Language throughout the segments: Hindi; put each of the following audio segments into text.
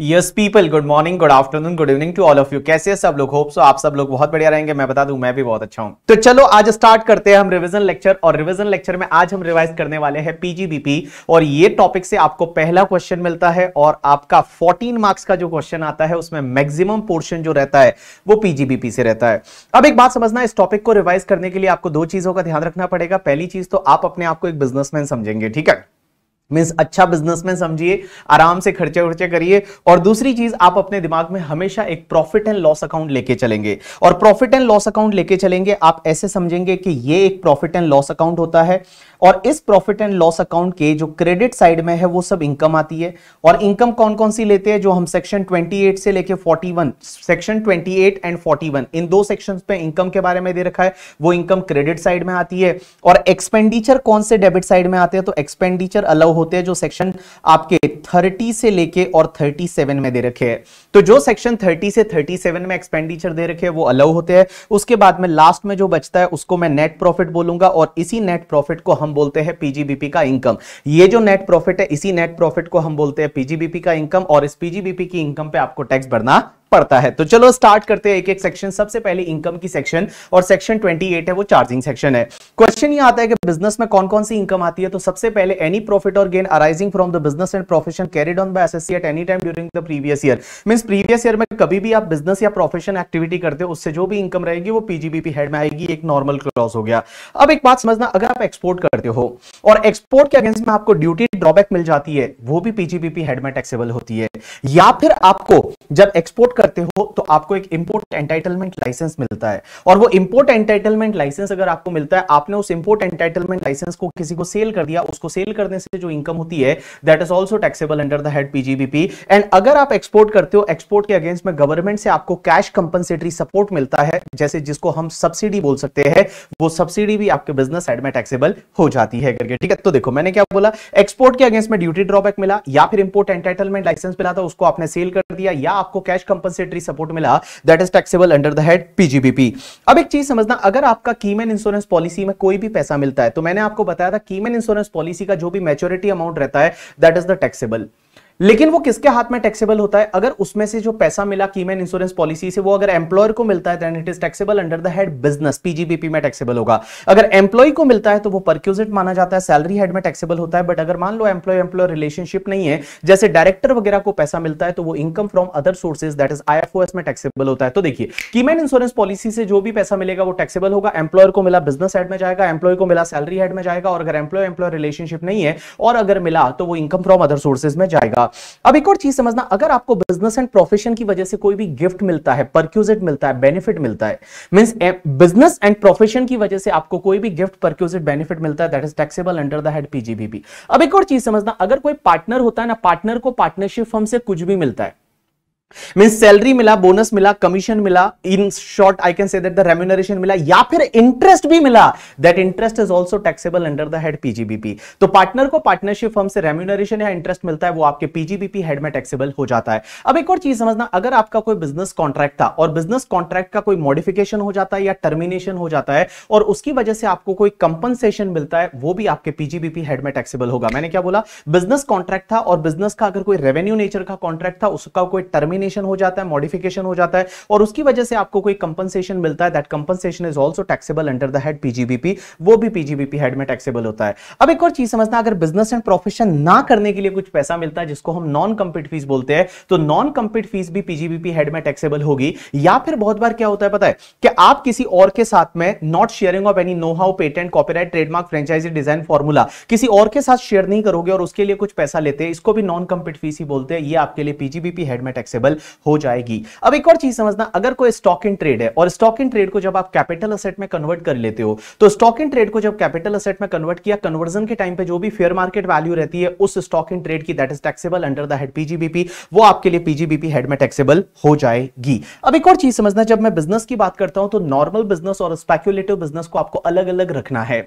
Yes people good morning good afternoon good evening to all of you कैसे सब लोग होप सो आप सब लोग बहुत बढ़िया रहेंगे मैं बता दूं मैं भी बहुत अच्छा हूं तो चलो आज स्टार्ट करते हैं हम रिवीजन लेक्चर और रिवीजन लेक्चर में आज हम रिवाइज करने वाले हैं पीजीबीपी और ये टॉपिक से आपको पहला क्वेश्चन मिलता है और आपका फोर्टीन मार्क्स का जो क्वेश्चन आता है उसमें मैक्सिमम पोर्शन जो रहता है वो पीजीबीपी से रहता है अब एक बात समझना इस टॉपिक को रिवाइज करने के लिए आपको दो चीजों का ध्यान रखना पड़ेगा पहली चीज तो आप अपने आप को एक बिजनेसमैन समझेंगे ठीक है मीन्स अच्छा बिजनेसमैन समझिए आराम से खर्चे वर्चे करिए और दूसरी चीज आप अपने दिमाग में हमेशा एक प्रॉफिट एंड लॉस अकाउंट लेके चलेंगे और प्रॉफिट एंड लॉस अकाउंट लेके चलेंगे आप ऐसे समझेंगे कि ये एक प्रॉफिट एंड लॉस अकाउंट होता है और इस प्रॉफिट एंड लॉस अकाउंट के जो क्रेडिट साइड में है वो सब इनकम आती है और इनकम कौन कौन सी लेते हैं जो हम सेक्शन 28 से लेके 41 सेक्शन 28 एंड 41 इन दो सेक्शंस पे इनकम के बारे में दे रखा है वो इनकम क्रेडिट साइड में आती है और एक्सपेंडिचर कौन से डेबिट साइड में आते हैं तो एक्सपेंडिचर अलाउ होते हैं जो सेक्शन आपके 30 से लेके और 37 में दे रखे हैं तो जो सेक्शन 30 से 37 में एक्सपेंडिचर दे रखे हैं वो अलाउ होते हैं उसके बाद में लास्ट में जो बचता है उसको मैं नेट प्रॉफिट बोलूंगा और इसी नेट प्रॉफिट को हम बोलते हैं पीजीबीपी का इनकम ये जो नेट प्रॉफिट है इसी नेट प्रॉफिट को हम बोलते हैं पीजीबीपी का इनकम और इस पीजीबीपी की इनकम पे आपको टैक्स भरना पड़ता है तो चलो स्टार्ट करते हैं एक एक सेक्शन सबसे पहले इनकम की सेक्शन और सेक्शन 28 है वो चार्जिंग सेक्शन है क्वेश्चन ये आता है कि बिजनेस में कौन कौन सी इनकम आती है तो सबसे पहले एनी प्रॉफिट और gain arising from the business and profession carried on by associate any time during the previous year mean previous year में कभी भी आप बिजनेस या प्रोफेशन एक्टिविटी करते हो उससे जो भी इनकम रहेगी वो पीजीबीपी हेड में आएगी एक नॉर्मल क्लॉस हो गया अब एक बात समझना अगर आप एक्सपोर्ट करते हो और एक्सपोर्ट के अगेंस्ट में आपको ड्यूटी ड्रॉबैक मिल जाती है वो भी पीजीबीपी हेड में टैक्सेबल होती है या फिर आपको जब एक्सपोर्ट करते हो तो आपको एक इंपोर्ट एंटाइटलमेंट लाइसेंस मिलता है और वो इंपोर्ट एंटाइटलमेंट लाइसेंस अगर आपको मिलता है आपने उस इंपोर्ट एंटाइटलमेंट लाइसेंस को किसी को सेल कर दिया उसको सेल करने से जो इनकम होती है that is also taxable under the head PGBP and अगर आप एक्सपोर्ट करते हो एक्सपोर्ट के अगेंस्ट में गवर्नमेंट से आपको कैश कंपनसेटरी सपोर्ट मिलता है जैसे जिसको हम सब्सिडी बोल सकते हैं वो सब्सिडी भी आपके बिजनेस साइड में टैक्सेबल हो जाती है करके ठीक है तो देखो मैंने क्या बोला एक्सपोर्ट के अगेंस्ट में ड्यूटी ड्रॉबैक मिला या फिर इंपोर्ट एंटाइटलमेंट लाइसेंस मिला था उसको आपने सेल कर दिया या आपको कैश कंपनी कंपनसेटरी सपोर्ट मिला that is taxable under the head PGBP अब एक चीज समझना अगर आपका कीमेन इंश्योरेंस पॉलिसी में कोई भी पैसा मिलता है तो मैंने आपको बताया था कीमेन इंश्योरेंस पॉलिसी का जो भी मेच्योरिटी अमाउंट रहता है दैट इज द टैक्सेबल लेकिन वो किसके हाथ में टैक्सेबल होता है अगर उसमें से जो पैसा मिला कीमेन इंश्योरेंस पॉलिसी से वो अगर एम्प्लॉयर को मिलता है then it is taxable under the head business PGBP में टैक्सेबल होगा अगर एम्प्लॉय को मिलता है तो वो परक्यूजिट माना जाता है सैलरी हेड में टैक्सेबल होता है बट अगर मान लो एम्प्लॉय एम्प्लॉयर रिलेशनशिप नहीं है जैसे डायरेक्टर वगैरह को पैसा मिलता है तो वो income from other sources that is I में टैक्सेबल होता है तो देखिए कीमैन इंश्योरेंस पॉलिसी से जो भी पैसा मिलेगा वो टैक्सेबल होगा एम्प्लॉयर को मिला बिजनेस हेड में जाएगा एम्प्लॉय को मिला सैलरी हेड में जाएगा और अगर एम्प्लॉय एम्प्लॉयर रिलेशनशिप नहीं है और अगर मिला तो वो इनकम फ्रॉम अदर सोर्सेज में जाएगा होगा अब एक और चीज समझना अगर आपको बिजनेस एंड प्रोफेशन की वजह से कोई भी गिफ्ट मिलता है परक्यूजिट मिलता है बेनिफिट मिलता है मीन्स बिजनेस एंड प्रोफेशन की वजह से आपको कोई भी गिफ्ट परक्यूजिट बेनिफिट मिलता है that is taxable under the head PGBP अब एक और चीज समझना अगर कोई पार्टनर होता है ना पार्टनर को पार्टनरशिप फर्म से कुछ भी मिलता है मीन सैलरी मिला बोनस मिला कमीशन मिला in short I can say that the remuneration मिला या फिर इंटरेस्ट भी मिला that interest is also taxable under the head PGBP तो पार्टनर को पार्टनरशिप फर्म से रेम्यूनरेशन या इंटरेस्ट मिलता है वो आपके पीजीबीपी हेड में टैक्सेबल हो जाता है अब एक और चीज समझना अगर आपका कोई बिजनेस कॉन्ट्रैक्ट था और बिजनेस कॉन्ट्रैक्ट का कोई मॉडिफिकेशन हो जाता है या टर्मिनेशन हो जाता है और उसकी वजह से आपको कोई कंपनसेशन मिलता है वो भी आपके पीजीबीपी हेड में टैक्सेबल होगा मैंने क्या बोला बिजनेस कॉन्ट्रैक्ट था और बिजनेस का अगर कोई रेवेन्यू नेचर का कॉन्ट्रैक्ट था उसका कोई टर्मिनेशन एग्जामिनेशन हो जाता है मॉडिफिकेशन हो जाता है और उसकी वजह से आपको कोई कंपनसेशन मिलता है that compensation is also taxable under the head PGBP वो भी पीजीबीपी हेड में टैक्सेबल होता है अब एक और चीज समझना अगर बिजनेस एंड प्रोफेशन ना करने के लिए कुछ पैसा मिलता है जिसको हम नॉन कंपीट फीस बोलते हैं तो नॉन कंपीट फीस भी पीजीबीपी हेड में टैक्सेबल होगी या फिर बहुत बार क्या होता है पता है कि आप किसी और के साथ में not sharing of any know how patent copyright trademark franchise design formula किसी और के साथ शेयर नहीं करोगे और उसके लिए कुछ पैसा लेते हैं इसको भी नॉन कंपीट फीस ही बोलते हैं ये आपके लिए पीजीबीपी हेड में टैक्सेबल अवेलेबल हो जाएगी अब एक और चीज समझना अगर कोई स्टॉक इन ट्रेड है और स्टॉक इन ट्रेड को जब आप कैपिटल असेट में कन्वर्ट कर लेते हो तो स्टॉक इन ट्रेड को जब कैपिटल असेट में कन्वर्ट किया कन्वर्जन के टाइम पे जो भी फेयर मार्केट वैल्यू रहती है उस स्टॉक इन ट्रेड की that is taxable under the head PGBP वो आपके लिए पीजीबीपी हेड में टैक्सेबल हो जाएगी अब एक और चीज समझना जब मैं बिजनेस की बात करता हूं तो नॉर्मल बिजनेस और स्पेक्यूलेटिव बिजनेस को आपको अलग अलग रखना है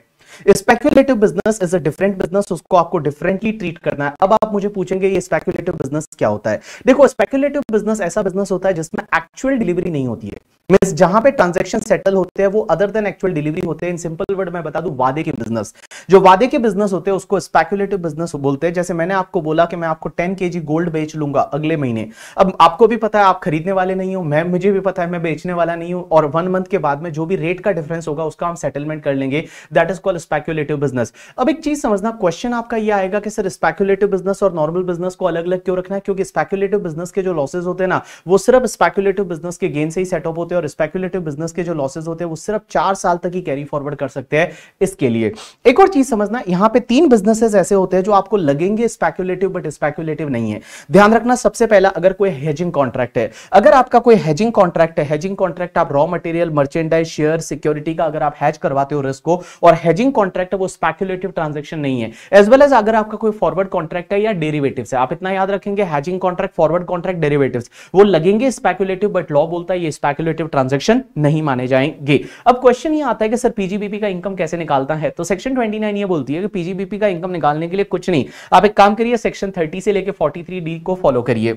speculative business is a different business उसको आपको डिफरेंटली ट्रीट करना है अब आप मुझे पूछेंगे ये स्पेकुलेटिव बिजनेस क्या होता है देखो स्पेकुलेटिव बिजनेस ऐसा बिजनेस होता है जिसमें एक्चुअल डिलीवरी नहीं होती है मीन जहां पे ट्रांजेक्शन सेटल होते हैं वो अदर देन एक्चुअल डिलीवरी होते हैं इन सिंपल वर्ड मैं बता दू वादे के बिजनेस जो वादे के बिजनेस होते हैं उसको स्पेक्यूलेटिव बिजनेस बोलते हैं जैसे मैंने आपको बोला कि मैं आपको टेन के गोल्ड बेच लूंगा अगले महीने अब आपको भी पता है आप खरीदने वाले नहीं हो मैं मुझे भी पता है मैं बेचने वाला नहीं हूं और वन मंथ के बाद में जो भी रेट का डिफरेंस होगा उसका हम सेटलमेंट कर लेंगे that is called speculative business अब एक चीज समझना क्वेश्चन आपका यह आएगा कि सर स्पेक्यूलेटिव बिजनेस और नॉर्मल बिजनेस को अलग अलग क्यों रखना है क्योंकि स्पेक्यूलेटिव बिजनेस के जो लॉसेज होते हैं ना वो सिर्फ स्पेक्यूलेटिव बिजनेस के गेन से ही सेटअप होते हैं और स्पेकुलेटिव बिजनेस के जो लॉसेज होते हैं वो सिर्फ चार साल तक ही कैरी फॉरवर्ड कर सकते हैं इसके लिए एक और चीज समझना यहाँ पे तीन बिजनेसेस ऐसे होते हैं जो आपको लगेंगे स्पेकुलेटिव बट स्पेकुलेटिव नहीं है ध्यान रखना सबसे पहला अगर कोई हेजिंग कॉन्ट्रैक्ट है अगर आपका कोई हेजिंग कॉन्ट्रैक्ट है हेजिंग कॉन्ट्रैक्ट आप raw material merchandise share security का अगर आप हैज करवाते हो रिस्क को और हेजिंग कॉन्ट्रैक्ट है वो स्पेकुलेटिव ट्रांजेक्शन नहीं है एज वेल एज अगर आपका कोई फॉरवर्ड कॉन्ट्रैक्ट है या डेरिवेटिव है आप इतना याद रखेंगे hedging contract forward contract derivative वो लगेंगे स्पेकुलेटिव बट लॉ बोलता है ये स्पेकुलेटिव ट्रांजेक्शन नहीं माने जाएंगे अब क्वेश्चन ये आता है कि सर पीजीबीपी का इनकम कैसे निकालता है तो सेक्शन 29 ये बोलती है कि पीजीबीपी का इनकम निकालने के लिए कुछ नहीं आप एक काम करिए सेक्शन थर्टी से लेकर फोर्टी डी को फॉलो करिए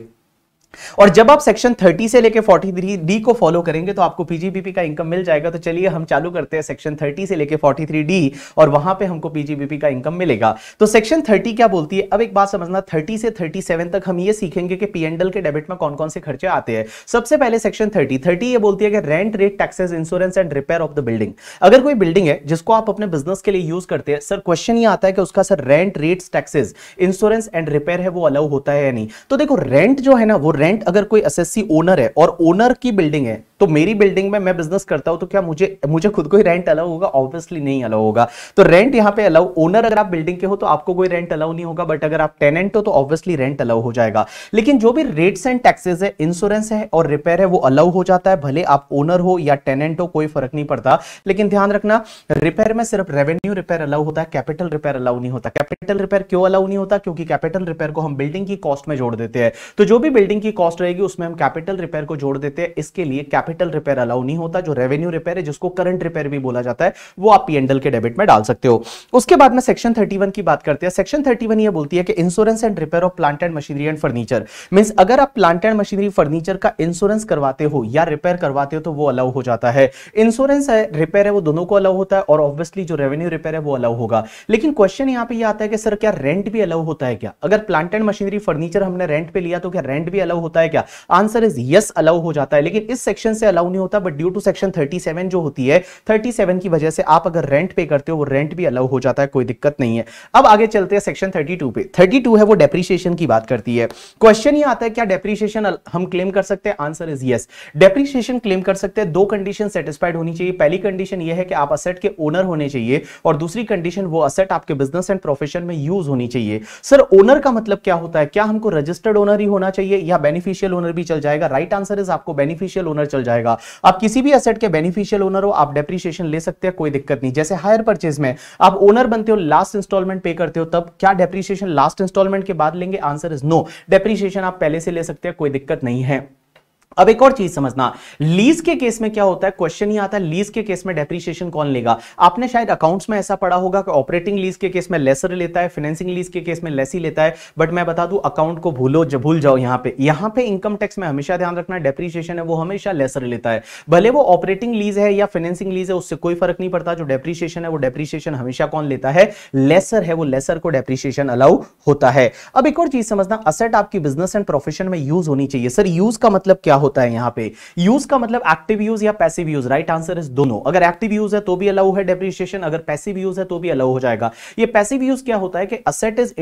और जब आप सेक्शन 30 से लेके 43 डी को फॉलो करेंगे तो आपको पीजीबीपी का इनकम मिल जाएगा तो चलिए हम चालू करते हैं सेक्शन 30 से लेके 43 डी और वहां पे हमको पीजीबीपी का इनकम मिलेगा तो सेक्शन 30 क्या बोलती है अब एक बात समझना 30 से 37 तक हम ये सीखेंगे कि पीएनडल के डेबिट में कौन कौन से खर्चे आते हैं सबसे पहले सेक्शन थर्टी थर्टी ये बोलती है कि rent rate taxes insurance and repair of the building अगर कोई बिल्डिंग है जिसको आप अपने बिजनेस के लिए यूज करते हैं सर क्वेश्चन ये आता है कि उसका sir rent rate taxes insurance and repair है वो अलाउ होता है या नहीं तो देखो रेंट जो है ना वो रेंट अगर कोई एसएससी ओनर है और ओनर की बिल्डिंग है तो मेरी बिल्डिंग में मैं बिजनेस करता हूं तो क्या मुझे मुझे खुद को ही रेंट अलाउ होगा ऑब्वियसली नहीं अलाउ होगा तो रेंट यहां पे अलाउ ओनर अगर आप बिल्डिंग के हो तो आपको कोई रेंट अलाउ नहीं होगा बट अगर आप टेनेंट हो तो ऑब्वियसली रेंट अलाउ हो जाएगा लेकिन जो भी रेट्स एंड टैक्सेस है इंश्योरेंस है और रिपेयर है वो अलाउ हो जाता है भले आप ओनर हो या टेनेंट हो कोई फर्क नहीं पड़ता लेकिन ध्यान रखना रिपेयर में सिर्फ रेवेन्यू रिपेयर अलाउ होता है कैपिटल रिपेयर अलाउ नहीं होता कैपिटल रिपेयर क्यों अलाउ नहीं होता क्योंकि कैपिटल रिपेयर को हम बिल्डिंग की कॉस्ट में जोड़ देते हैं तो जो भी बिल्डिंग की कॉस्ट रहेगी उसमें हम कैपिटल रिपेयर को जोड़ देते हैं इसके लिए कैपिटल रिपेयर अलाउ नहीं होता जो रेवेन्यू रिपेयर है जिसको करंट रिपेयर भी बोला जाता है वो आप पीएनडल के डेबिट में डाल सकते हो उसके बाद में सेक्शन थर्टी की बात करते हैं सेक्शन थर्टी ये बोलती है कि insurance and repair of plant and machinery and furniture mean अगर आप प्लांट एंड मशीनरी फर्नीचर का इंश्योरेंस करवाते हो या रिपेयर करवाते हो तो वो अलाउ हो जाता है इंश्योरेंस है रिपेयर है वो दोनों को अलाउ होता है और ऑब्वियसली जो रेवेन्यू रिपेयर है वो अलाउ होगा लेकिन क्वेश्चन यहाँ पे आता है कि सर क्या रेंट भी अलाउ होता है क्या अगर प्लांट एंड मशीनरी फर्नीचर हमने रेंट पे लिया तो क्या रेंट भी अलाउ होता है क्या आंसर इज यस अलाउ हो जाता है लेकिन इस सेक्शन से अलाउ नहीं होता बट ड्यू टू सेक्शन 37 जो होती है 37 की वजह से आप अगर रेंट पे करते हो वो रेंट भी अलाउ हो जाता है कोई दिक्कत नहीं है अब आगे चलते हैं सेक्शन 32 पे 32 है वो डेप्रीशिएशन की बात करती है क्वेश्चन ये आता है क्या डेप्रीशिएशन हम क्लेम कर सकते हैं answer is yes depreciation claim कर सकते हैं दो कंडीशन सेटिस्फाइड होनी चाहिए पहली कंडीशन ये है कि आप असेट के ओनर होने चाहिए और दूसरी कंडीशन वो असेट आपके बिजनेस एंड प्रोफेशन में यूज होनी चाहिए सर ओनर का मतलब क्या होता है क्या हमको रजिस्टर्ड ओनर ही होना चाहिए या बेनिफिशियल ओनर भी चल जाएगा राइट आंसर इज आपको बेनिफिशियल ओनर चल जाएगा आप किसी भी एसेट के बेनिफिशियल ओनर हो आप डेप्रिशिएशन ले सकते हैं कोई दिक्कत नहीं जैसे हायर परचेज में आप ओनर बनते हो लास्ट इंस्टॉलमेंट पे करते हो तब क्या डेप्रिशिएशन लास्ट इंस्टॉलमेंट के बाद लेंगे आंसर इज नो डेप्रिशिएशन आप पहले से ले सकते हैं कोई दिक्कत नहीं है अब एक और चीज समझना लीज के केस में क्या होता है क्वेश्चन ही आता है लीज के केस में डेप्रिशिएशन कौन लेगा आपने शायद अकाउंट्स में ऐसा पढ़ा होगा कि ऑपरेटिंग लीज के केस में लेसर लेता है फाइनेंसिंग लीज के केस में ही लेता है बट मैं बता दूं अकाउंट को भूलो जब भूल जाओ यहां पे यहां पे इनकम टैक्स में हमेशा ध्यान रखना डेप्रीशिएशन है वो हमेशा लेसर लेता है भले वो ऑपरेटिंग लीज है या फाइनेंसिंग लीज है उससे कोई फर्क नहीं पड़ता जो डेप्रीशिएशन है वो डेप्रीशिएशन हमेशा कौन लेता है लेसर है वो लेसर को डेप्रीशिएशन अलाउ होता है अब एक और चीज समझना असेट आपकी बिजनेस एंड प्रोफेशन में यूज होनी चाहिए सर यूज का मतलब क्या होता है यहाँ पे यूज का मतलब एक्टिव यूज या passive use right answer is दोनों अगर एक्टिव यूज है तो भी अलाउ है डेप्रिशिएशन अगर पैसिव यूज है तो भी अलाउ हो जाएगा ये पैसिव यूज क्या होता है कि asset is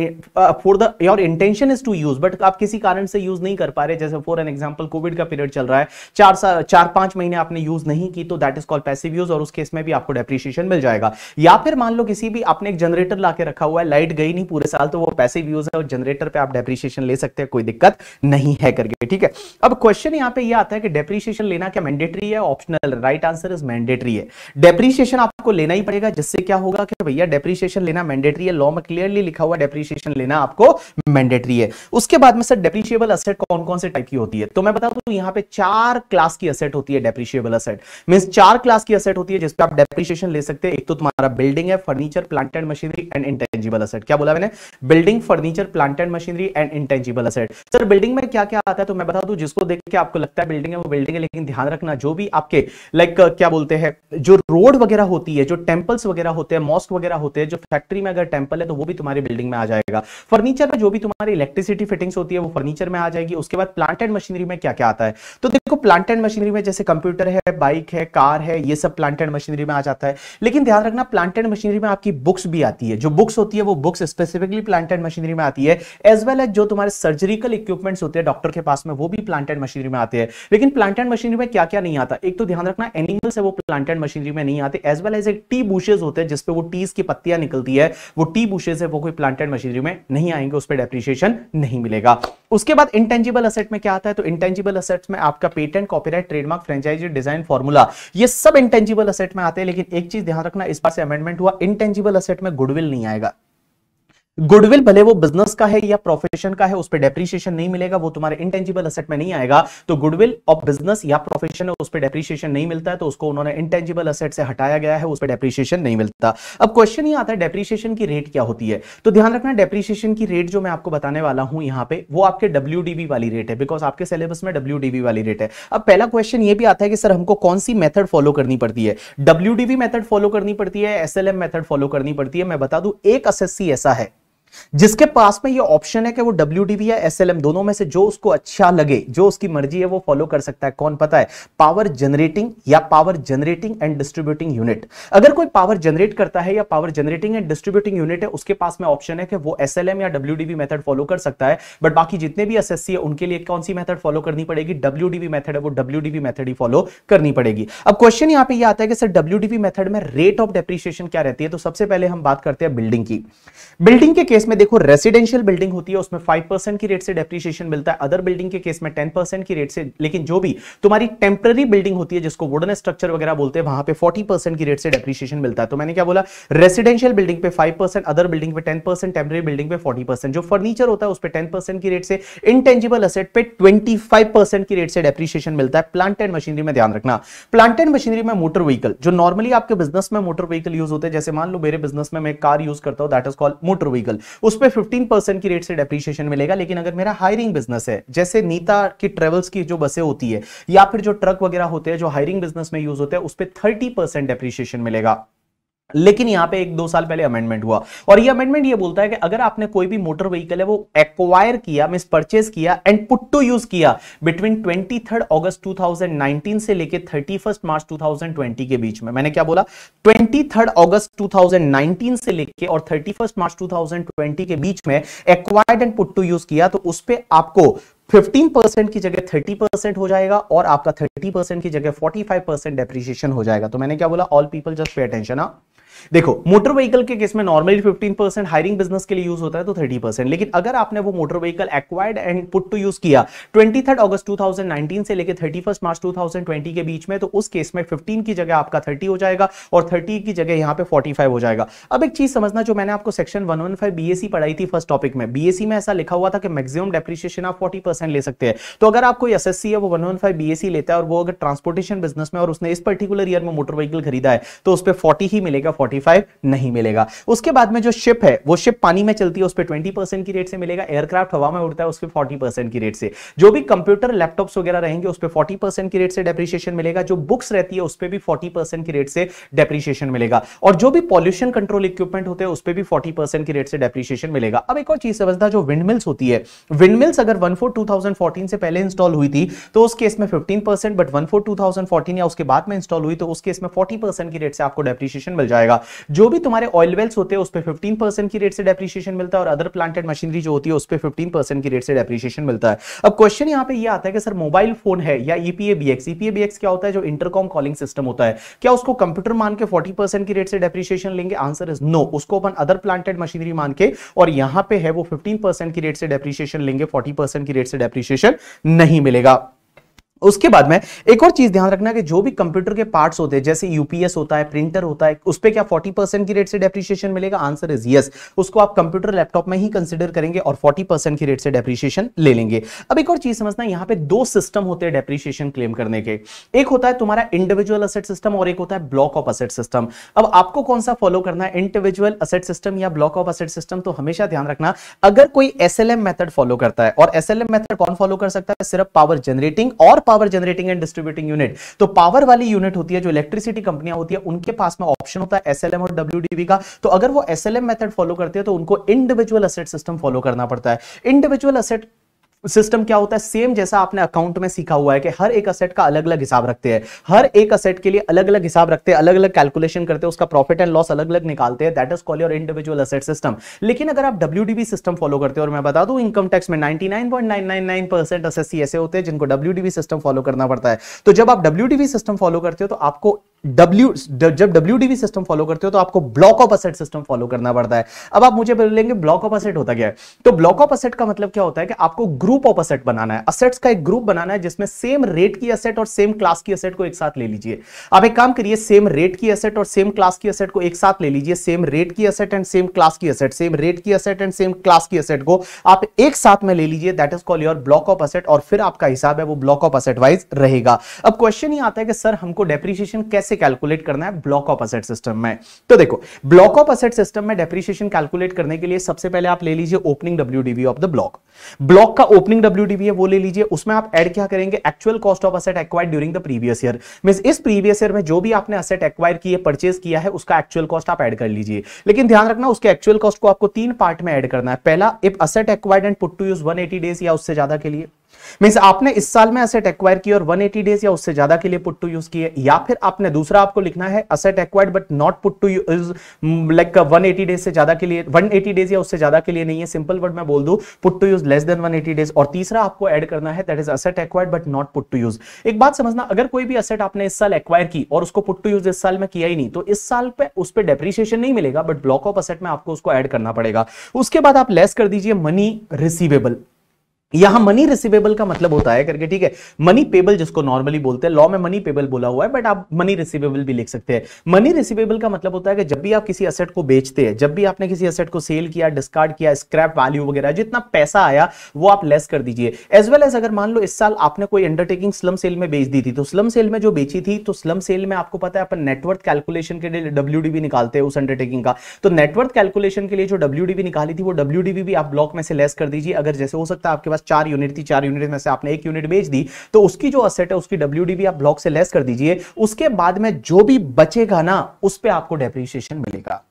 for the your intention is to use but आप किसी कारण से यूज नहीं कर पा रहे जैसे फॉर एन एग्जाम्पल कोविड का पीरियड चल रहा है चार चार पांच महीने आपने यूज नहीं की तो that is called passive use और उस केस में भी आपको डेप्रिशिएशन मिल जाएगा या फिर मान लो किसी भी आपने एक जनरेटर ला के रखा हुआ है लाइट गई नहीं पूरे साल तो वो पैसिव यूज है और जनरेटर पे आप डेप्रिशिएशन ले सकते हैं कोई दिक्कत नहीं है करके ठीक है अब क्वेश्चन यहाँ यहाँ पे ये आता है कि डेप्रीशिएशन लेना क्या मैंडेटरी है optional right answer is mandatory है डेप्रीशिएशन आपको लेना ही पड़ेगा जिससे क्या होगा कि भैया डेप्रीशिएशन लेना मैंडेटरी है लॉ में क्लियरली लिखा हुआ डेप्रीशिएशन लेना आपको मैंडेटरी है उसके बाद में सर डेप्रीशिएबल असेट कौन कौन से टाइप की होती है तो मैं बता दूं यहाँ पे चार क्लास की असेट होती है डेप्रीशिएबल असेट मीन चार क्लास की असेट होती है जिसपे आप डेप्रीशिएशन ले सकते हैं एक तो तुम्हारा बिल्डिंग है furniture plant and machinery and intangible asset क्या बोला मैंने building furniture plant and machinery and intangible asset sir building में क्या क्या आता है तो मैं बता दू जिसको देख के आपको लगता है बिल्डिंग है वो बिल्डिंग है लेकिन ध्यान रखना जो भी आपके लाइक क्या बोलते हैं जो रोड वगैरह होती है जो टेम्पल्स वगैरह होते हैं मॉस्क वगैरह होते हैं जो फैक्ट्री में अगर टेम्पल है तो वो भी तुम्हारी बिल्डिंग में आ जाएगा फर्नीचर में जो भी तुम्हारी इलेक्ट्रिसिटी फिटिंग्स होती है वो फर्नीचर में आ जाएगी उसके बाद प्लांट एंड मशीनरी में क्या क्या आता है तो देखो प्लांट एंड मशीनरी में जैसे कंप्यूटर है बाइक है कार है ये सब प्लांट एंड मशीनरी में आ जाता है लेकिन ध्यान रखना प्लांट एंड मशीनरी में आपकी बुक्स भी आती है जो बुक्स होती है वो books specifically plant and machinery में आती है एज वेल एज जो तुम्हारे सर्जरिकल इक्विपमेंट्स होते हैं डॉक्टर के पास में वो भी प्लांट एंड मशीनरी में आते आते हैं लेकिन प्लांट एंड मशीनरी में क्या क्या नहीं आता एक तो ध्यान रखना एनिमल्स है वो प्लांट एंड मशीनरी में नहीं आते एज वेल एज एक टी बुशेज होते हैं जिसपे वो टीज की पत्तियां निकलती है वो टी बुशेज है वो कोई प्लांट एंड मशीनरी में नहीं आएंगे उस पर डेप्रिशिएशन नहीं मिलेगा उसके बाद इंटेंजिबल असेट में क्या आता है तो इंटेंजिबल असेट्स में आपका patent copyright trademark franchise design formula ये सब इंटेंजिबल असेट में आते हैं लेकिन एक चीज ध्यान रखना इस बार से अमेंडमेंट हुआ इंटेंजिबल असेट में गुडविल नहीं आएगा गुडविल भले वो बिजनेस का है या प्रोफेशन का है उस पर डेप्रीशिएशन नहीं मिलेगा वो तुम्हारे इंटेंजिबल असेट में नहीं आएगा तो गुडविल ऑफ बिजनेस या प्रोफेशन है उस पर डेप्रीशिएशन नहीं मिलता है तो उसको उन्होंने इंटेंजिबल असेट से हटाया गया है उस पर डेप्रीशिएशन नहीं मिलता अब क्वेश्चन ये आता है डेप्रीशिएशन की रेट क्या होती है तो ध्यान रखना डेप्रीशिएशन की रेट जो मैं आपको बताने वाला हूं यहाँ पे वो आपके डब्ल्यू वाली रेट है बिकॉज आपके सिलेबस में डब्ल्यू वाली रेट है अब पहला क्वेश्चन ये भी आता है कि सर हमको कौन सी मेथड फॉलो करनी पड़ती है डब्ल्यू मेथड फॉलो करनी पड़ती है एस मेथड फॉलो करनी पड़ती है मैं बता दू एक एस ऐसा है जिसके पास में ये ऑप्शन है कि वो डब्ल्यू या एस दोनों में से जो उसको अच्छा लगे जो उसकी मर्जी है वो फॉलो कर सकता है कौन पता है पावर जनरेटिंग या power generating and distributing unit अगर कोई पावर जनरेट करता है या power generating and distributing unit है उसके पास में ऑप्शन है कि वो एस या डब्ल्यू मेथड फॉलो कर सकता है बट बाकी जितने भी एस है उनके लिए कौन सी मेथड फॉलो करनी पड़ेगी डब्ल्यू मेथड है वो डब्ल्यू मेथड ही फॉलो करनी पड़ेगी अब क्वेश्चन यहाँ पे आता है कि सर डब्ल्यू मेथड में रेट ऑफ डेप्रिसिएशन क्या रहती है तो सबसे पहले हम बात करते हैं बिल्डिंग की बिल्डिंग के केस में देखो रेसिडेंशियल बिल्डिंग होती है उसमें फाइव परसेंट की रेट से डेप्रिशिएशन मिलता है अदर बिल्डिंग के केस में टेन परसेंट की रेट से लेकिन जो भी तुम्हारी टेम्पररी बिल्डिंग होती है जिसको वुडन स्ट्रक्चर वगैरह बोलते हैं वहां पे फोर्टी परसेंट की रेट से डेप्रिशिएशन मिलता है तो मैंने क्या बोला रेसिडेंशियल बिल्डिंग पे फाइव परसेंट अदर बिल्डिंग पे टेन परसेंट टेम्पररी बिल्डिंग पे फोर्टी परसेंट जो फर्नीचर होता है उस पर टेन परसेंट की रेट से इंटेंजिबल असेट पे ट्वेंटी फाइव परसेंट की रेट से डेप्रिशिएशन मिलता है प्लांट एंड मशीनरी में ध्यान रखना प्लांट एंड मशीनरी में मोटर व्हीकल जो नॉर्मली आपके बिजनेस में मोटर व्हीकल यूज होते हैं जैसे मान लो मेरे बिजनेस में मैं कार यूज करता हूं that is called motor vehicle उस पर फिफ्टीन परसेंट की रेट से डेप्रीशिएशन मिलेगा लेकिन अगर मेरा हायरिंग बिजनेस है जैसे नीता की ट्रेवल्स की जो बसें होती है या फिर जो ट्रक वगैरह होते हैं जो हायरिंग बिजनेस में यूज होते हैं उस पर थर्टी परसेंट डेप्रीशिएशन मिलेगा लेकिन यहां पे एक दो साल पहले अमेंडमेंट हुआ और ये अमेंडमेंट ये बोलता है कि अगर आपने कोई भी मोटर व्हीकल है वो एक्वायर किया मिस परचेज किया एंड पुट टू यूज किया बिटवीन ट्वेंटी थर्ड ऑगस्ट 2019 से लेके थर्टी मार्च 2020 के बीच में मैंने क्या बोला ट्वेंटी अगस्त 2019 से लेके और थर्टी मार्च 2020 के बीच में acquired and put to use किया तो उस पर आपको 15% की जगह 30% हो जाएगा और आपका 30% की जगह 45% फाइव हो जाएगा तो मैंने क्या बोला all people just pay attention हाँ देखो मोटर व्हीकल के केस में नॉर्मली 15 परसेंट हायरिंग बिजनेस के लिए यूज होता है तो 30 परसेंट लेकिन अगर आपने वो motor vehicle acquired and put to use किया 23 अगस्त 2019 से लेकर 31 मार्च 2020 के बीच में तो उस केस में 15 की जगह आपका 30 हो जाएगा और 30 की जगह यहाँ पे 45 हो जाएगा अब एक चीज समझना जो मैंने आपको सेक्शन वन बीएससी पढ़ाई थी फर्स्ट टॉपिक में बीएससी में ऐसा लिखा हुआ था कि मैक्सिमम डेप्रिशिएशन आप फोर्टी ले सकते हैं तो अगर आप कोई एस है वो 115 बीएससी लेता है और वो अगर ट्रांसपोर्टेशन बिजनेस में और उसने इस पर्टिकुलर ईयर में मोटर व्हीकल खरीदा है तो उस पर फोर्टी ही मिलेगा फोर्टी 45 नहीं मिलेगा उसके बाद में जो शिप है वो शिप पानी में चलती है उस पर ट्वेंटी परसेंट की रेट से मिलेगा एयरक्राफ्ट हवा में उड़ता है उस पर फोर्टी परसेंट की रेट से जो भी कंप्यूटर लैपटॉप्स वगैरह रहेंगे उस पर फोर्टी परसेंट की रेट से डेप्रिशिएशन मिलेगा जो बुक्स रहती है उस पर भी फोर्टी परसेंट की रेट से डेप्रिशिएशन मिलेगा और जो भी पॉल्यूशन कंट्रोल इक्विपमेंट होते हैं उस पर भी फोर्टी परसेंट की रेट से डेप्रिशिएशन मिलेगा अब एक और चीज समझता जो विंडमिल्स होती है विंडमिल्स अगर one four two thousand fourteen से पहले इंस्टॉल हुई थी तो उस केस में fifteen percent but one four two thousand fourteen या उसके बाद में इंस्टॉल हुई तो उस केस में फोर्टी परसेंट की रेट से आपको डेप्रिशिएशन मिल जाएगा जो भी तुम्हारे ऑयल वेल्स होते हैं उस पर फिफ्टीन परसेंट की रेट से डेप्रिशिएशन मिलता है और अदर प्लांटेड मशीनरी जो होती है उस पर फिफ्टीन परसेंट की रेट से डेप्रिशिएशन मिलता है अब क्वेश्चन यहाँ पे ये आता है कि सर मोबाइल फोन है या ईपीए बीएक्स ईपीए बीएक्स क्या होता है जो इंटरकॉम कॉलिंग सिस्टम होता है क्या उसको कंप्यूटर मान के फोर्टी परसेंट की रेट से डेप्रिशिएशन लेंगे आंसर इज नो उसको अपन अदर प्लांटेड मशीनरी मान के और यहाँ पे है वो फिफ्टीन परसेंट की रेट से डेप्रिशिएशन लेंगे फोर्टी परसेंट की रेट से डेप्रिशिएशन नहीं मिलेगा उसके बाद में एक और चीज ध्यान रखना कि जो भी कंप्यूटर के पार्ट्स होते हैं जैसे यूपीएस होता है प्रिंटर होता है उस पर क्या 40 परसेंट की रेट से डेप्रिशिएशन मिलेगा आंसर इज यस उसको आप कंप्यूटर लैपटॉप में ही कंसिडर करेंगे और 40 परसेंट की रेट से डेप्रिशिएशन ले लेंगे अब एक और चीज समझना यहाँ पे दो सिस्टम होते हैं डेप्रिशिएशन क्लेम करने के एक होता है तुम्हारा इंडिविजुअल असेट सिस्टम और एक होता है ब्लॉक ऑफ असेट सिस्टम अब आपको कौन सा फॉलो करना है इंडिविजुअल असेट सिस्टम या ब्लॉक ऑफ असेट सिस्टम तो हमेशा ध्यान रखना अगर कोई एस मेथड फॉलो करता है और एस मेथड कौन फॉलो कर सकता है सिर्फ पावर जनरेटिंग और power generating and distributing unit तो पावर वाली यूनिट होती है जो इलेक्ट्रिसिटी कंपनियां होती है उनके पास में ऑप्शन होता है एसएलएम और डब्ल्यूडीवी का तो अगर वो एसएलएम मेथड फॉलो करते हैं तो उनको इंडिविजुअल असेट सिस्टम फॉलो करना पड़ता है इंडिविजुअल असेट सिस्टम क्या होता है सेम जैसा आपने अकाउंट में सीखा हुआ है कि हर एक असेट का अलग अलग हिसाब रखते हैं हर एक असेट के लिए अलग अलग हिसाब रखते हैं अलग अलग कैलकुलेशन करते हैं उसका प्रॉफिट एंड लॉस अलग अलग निकालते हैं that is call your individual asset system लेकिन अगर आप डब्ल्यू सिस्टम फॉलो करते हो और मैं बता दू इनकम टैक्स में नाइनटी नाइन ऐसे होते हैं जिनको डब्ल्यू सिस्टम फॉलो करना पड़ता है तो जब आप डब्ल्यू सिस्टम फॉलो करते हो तो आपको डब्ल्यू जब डब्ल्यू डीवी सिस्टम फॉलो करते हो तो आपको block of asset system follow करना पड़ता है अब आप मुझे बोलेंगे ब्लॉक ऑफ असेट होता क्या है तो ब्लॉक ऑफ असेट का मतलब क्या होता है कि आपको ग्रुप ऑफ असेट बनाना है असेट्स का एक ग्रुप बनाना है जिसमें सेम रेट की असेट और सेम क्लास की असेट को एक साथ ले लीजिए आप एक काम करिए सेम रेट की असेट और सेम क्लास की असेट को एक साथ ले लीजिए सेम रेट की असेट एंड सेम क्लास की असेट सेम रेट की असेट एंड सेम क्लास की असेट को आप एक साथ में ले लीजिए that is call your block of asset और फिर आपका हिसाब है वो ब्लॉक ऑफ असेट वाइज रहेगा अब क्वेश्चन ये आता है कि सर हमको डेप्रिशिएशन कैसे से कैलकुलेट करना है ब्लॉक ऑफ असेट सिस्टम में तो देखो ब्लॉक ऑफ असेट सिस्टम में डेप्रिशिएशन कैलकुलेट करने के लिए सबसे पहले आप ले लीजिए opening W of the block block का ओपनिंग डब्ल्यू है वो ले लीजिए उसमें आप एड क्या करेंगे actual cost of asset acquire during the previous year mean इस प्रीवियस ईयर में जो भी आपने असेट एक्वायर किए परचेज किया है उसका एक्चुअल कॉस्ट आप एड कर लीजिए लेकिन ध्यान रखना उसके एक्चुअल कॉस्ट को आपको तीन पार्ट में एड करना है पहला if asset acquired and put to use 180 days या उससे ज्यादा के लिए मीन्स आपने इस साल में असेट एक्वायर की और 180 डेज या उससे ज्यादा के लिए पुट टू यूज किए या फिर आपने दूसरा आपको लिखना है asset acquired but not put to use like 180 days से ज्यादा के लिए 180 डेज या उससे ज्यादा के लिए नहीं है सिंपल वर्ड मैं बोल दू put to use less than 180 days और तीसरा आपको एड करना है that is asset acquired but not put to use एक बात समझना अगर कोई भी असेट आपने इस साल एक्वायर की और उसको पुट टू यूज इस साल में किया ही नहीं तो इस साल पे उस पर डेप्रिशिएशन नहीं मिलेगा बट ब्लॉक ऑफ असेट में आपको उसको एड करना पड़ेगा उसके बाद आप लेस कर दीजिए मनी रिसीवेबल यहां मनी रिसीवेबल का मतलब होता है करके ठीक है मनी पेबल जिसको नॉर्मली बोलते हैं लॉ में मनी पेबल बोला हुआ है बट आप मनी रिसीवेबल भी लिख सकते हैं मनी रिसीवेबल का मतलब होता है कि जब भी आप किसी असेट को बेचते हैं जब भी आपने किसी असेट को सेल किया डिस्कार्ड किया स्क्रैप वैल्यू वगैरह जितना पैसा आया वो आप लेस कर दीजिए एज वेल एज अगर मान लो इस साल आपने कोई अंडरटेकिंग स्लम सेल में बेच दी थी तो स्लम सेल में जो बेची थी तो स्लम सेल में आपको पता है अपन नेटवर्थ कैलकुलेशन के लिए डब्ल्यू निकालते हैं उस अंडरटेकिंग का तो नेटवर्थ कैलकुलेशन के लिए जो डब्ल्यू निकाली थी वो डब्ल्यू भी आप ब्लॉक में से लेस कर दीजिए अगर जैसे हो सकता है आपके पास चार यूनिट थी चार यूनिट में से आपने एक यूनिट बेच दी तो उसकी जो असेट है उसकी डब्ल्यू आप ब्लॉक से लेस कर दीजिए उसके बाद में जो भी बचेगा ना उस पर आपको डेप्रिसिएशन मिलेगा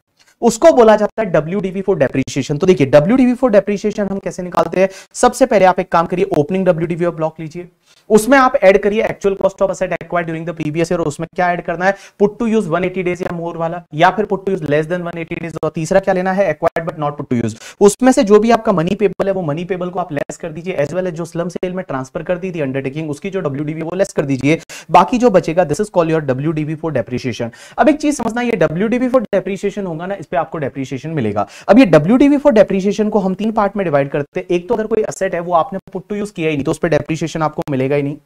उसको बोला जाता है डब्ल्यू डीवी फॉर डेप्रीशिएशन तो देखिए डब्ल्यू डीवी फॉर डेप्रीशिएशन हम कैसे निकालते हैं सबसे पहले आप एक काम करिए ओपनिंग डब्ल्यू डीवी ब्लॉक लीजिए उसमें आप ऐड करिए actual cost of asset acquire during the previous year उसमें क्या ऐड करना है पुट टू यूज 180 डेज या मोर वाला या फिर put to use less than 180 days और तीसरा क्या लेना है acquired but not put to use उसमें से जो भी आपका मनी पेबल है वो मनी पेबल को आप लेस कर दीजिए एज वेल एज जो स्लम सेल में ट्रांसफर कर दी थी अंडरटेकिंग उसकी जो डब्ल्यू वो लेस कर दीजिए बाकी जो बचेगा this is call your W for depreciation अब एक चीज समझना ये डब्ल्यू फॉर डेप्रिशिएशन होगा ना इस पर आपको डेप्रिशिएशन मिलेगा अब ये डब्ल्यू फॉर डेप्रिशिएशन को हम तीन पार्ट में डिवाइड करते हैं एक तो अगर कोई असेट है वो आपने पुट टू यूज किया ही नहीं तो उस पर डेप्रिशिएशन आपको मिलेगा ही नहीं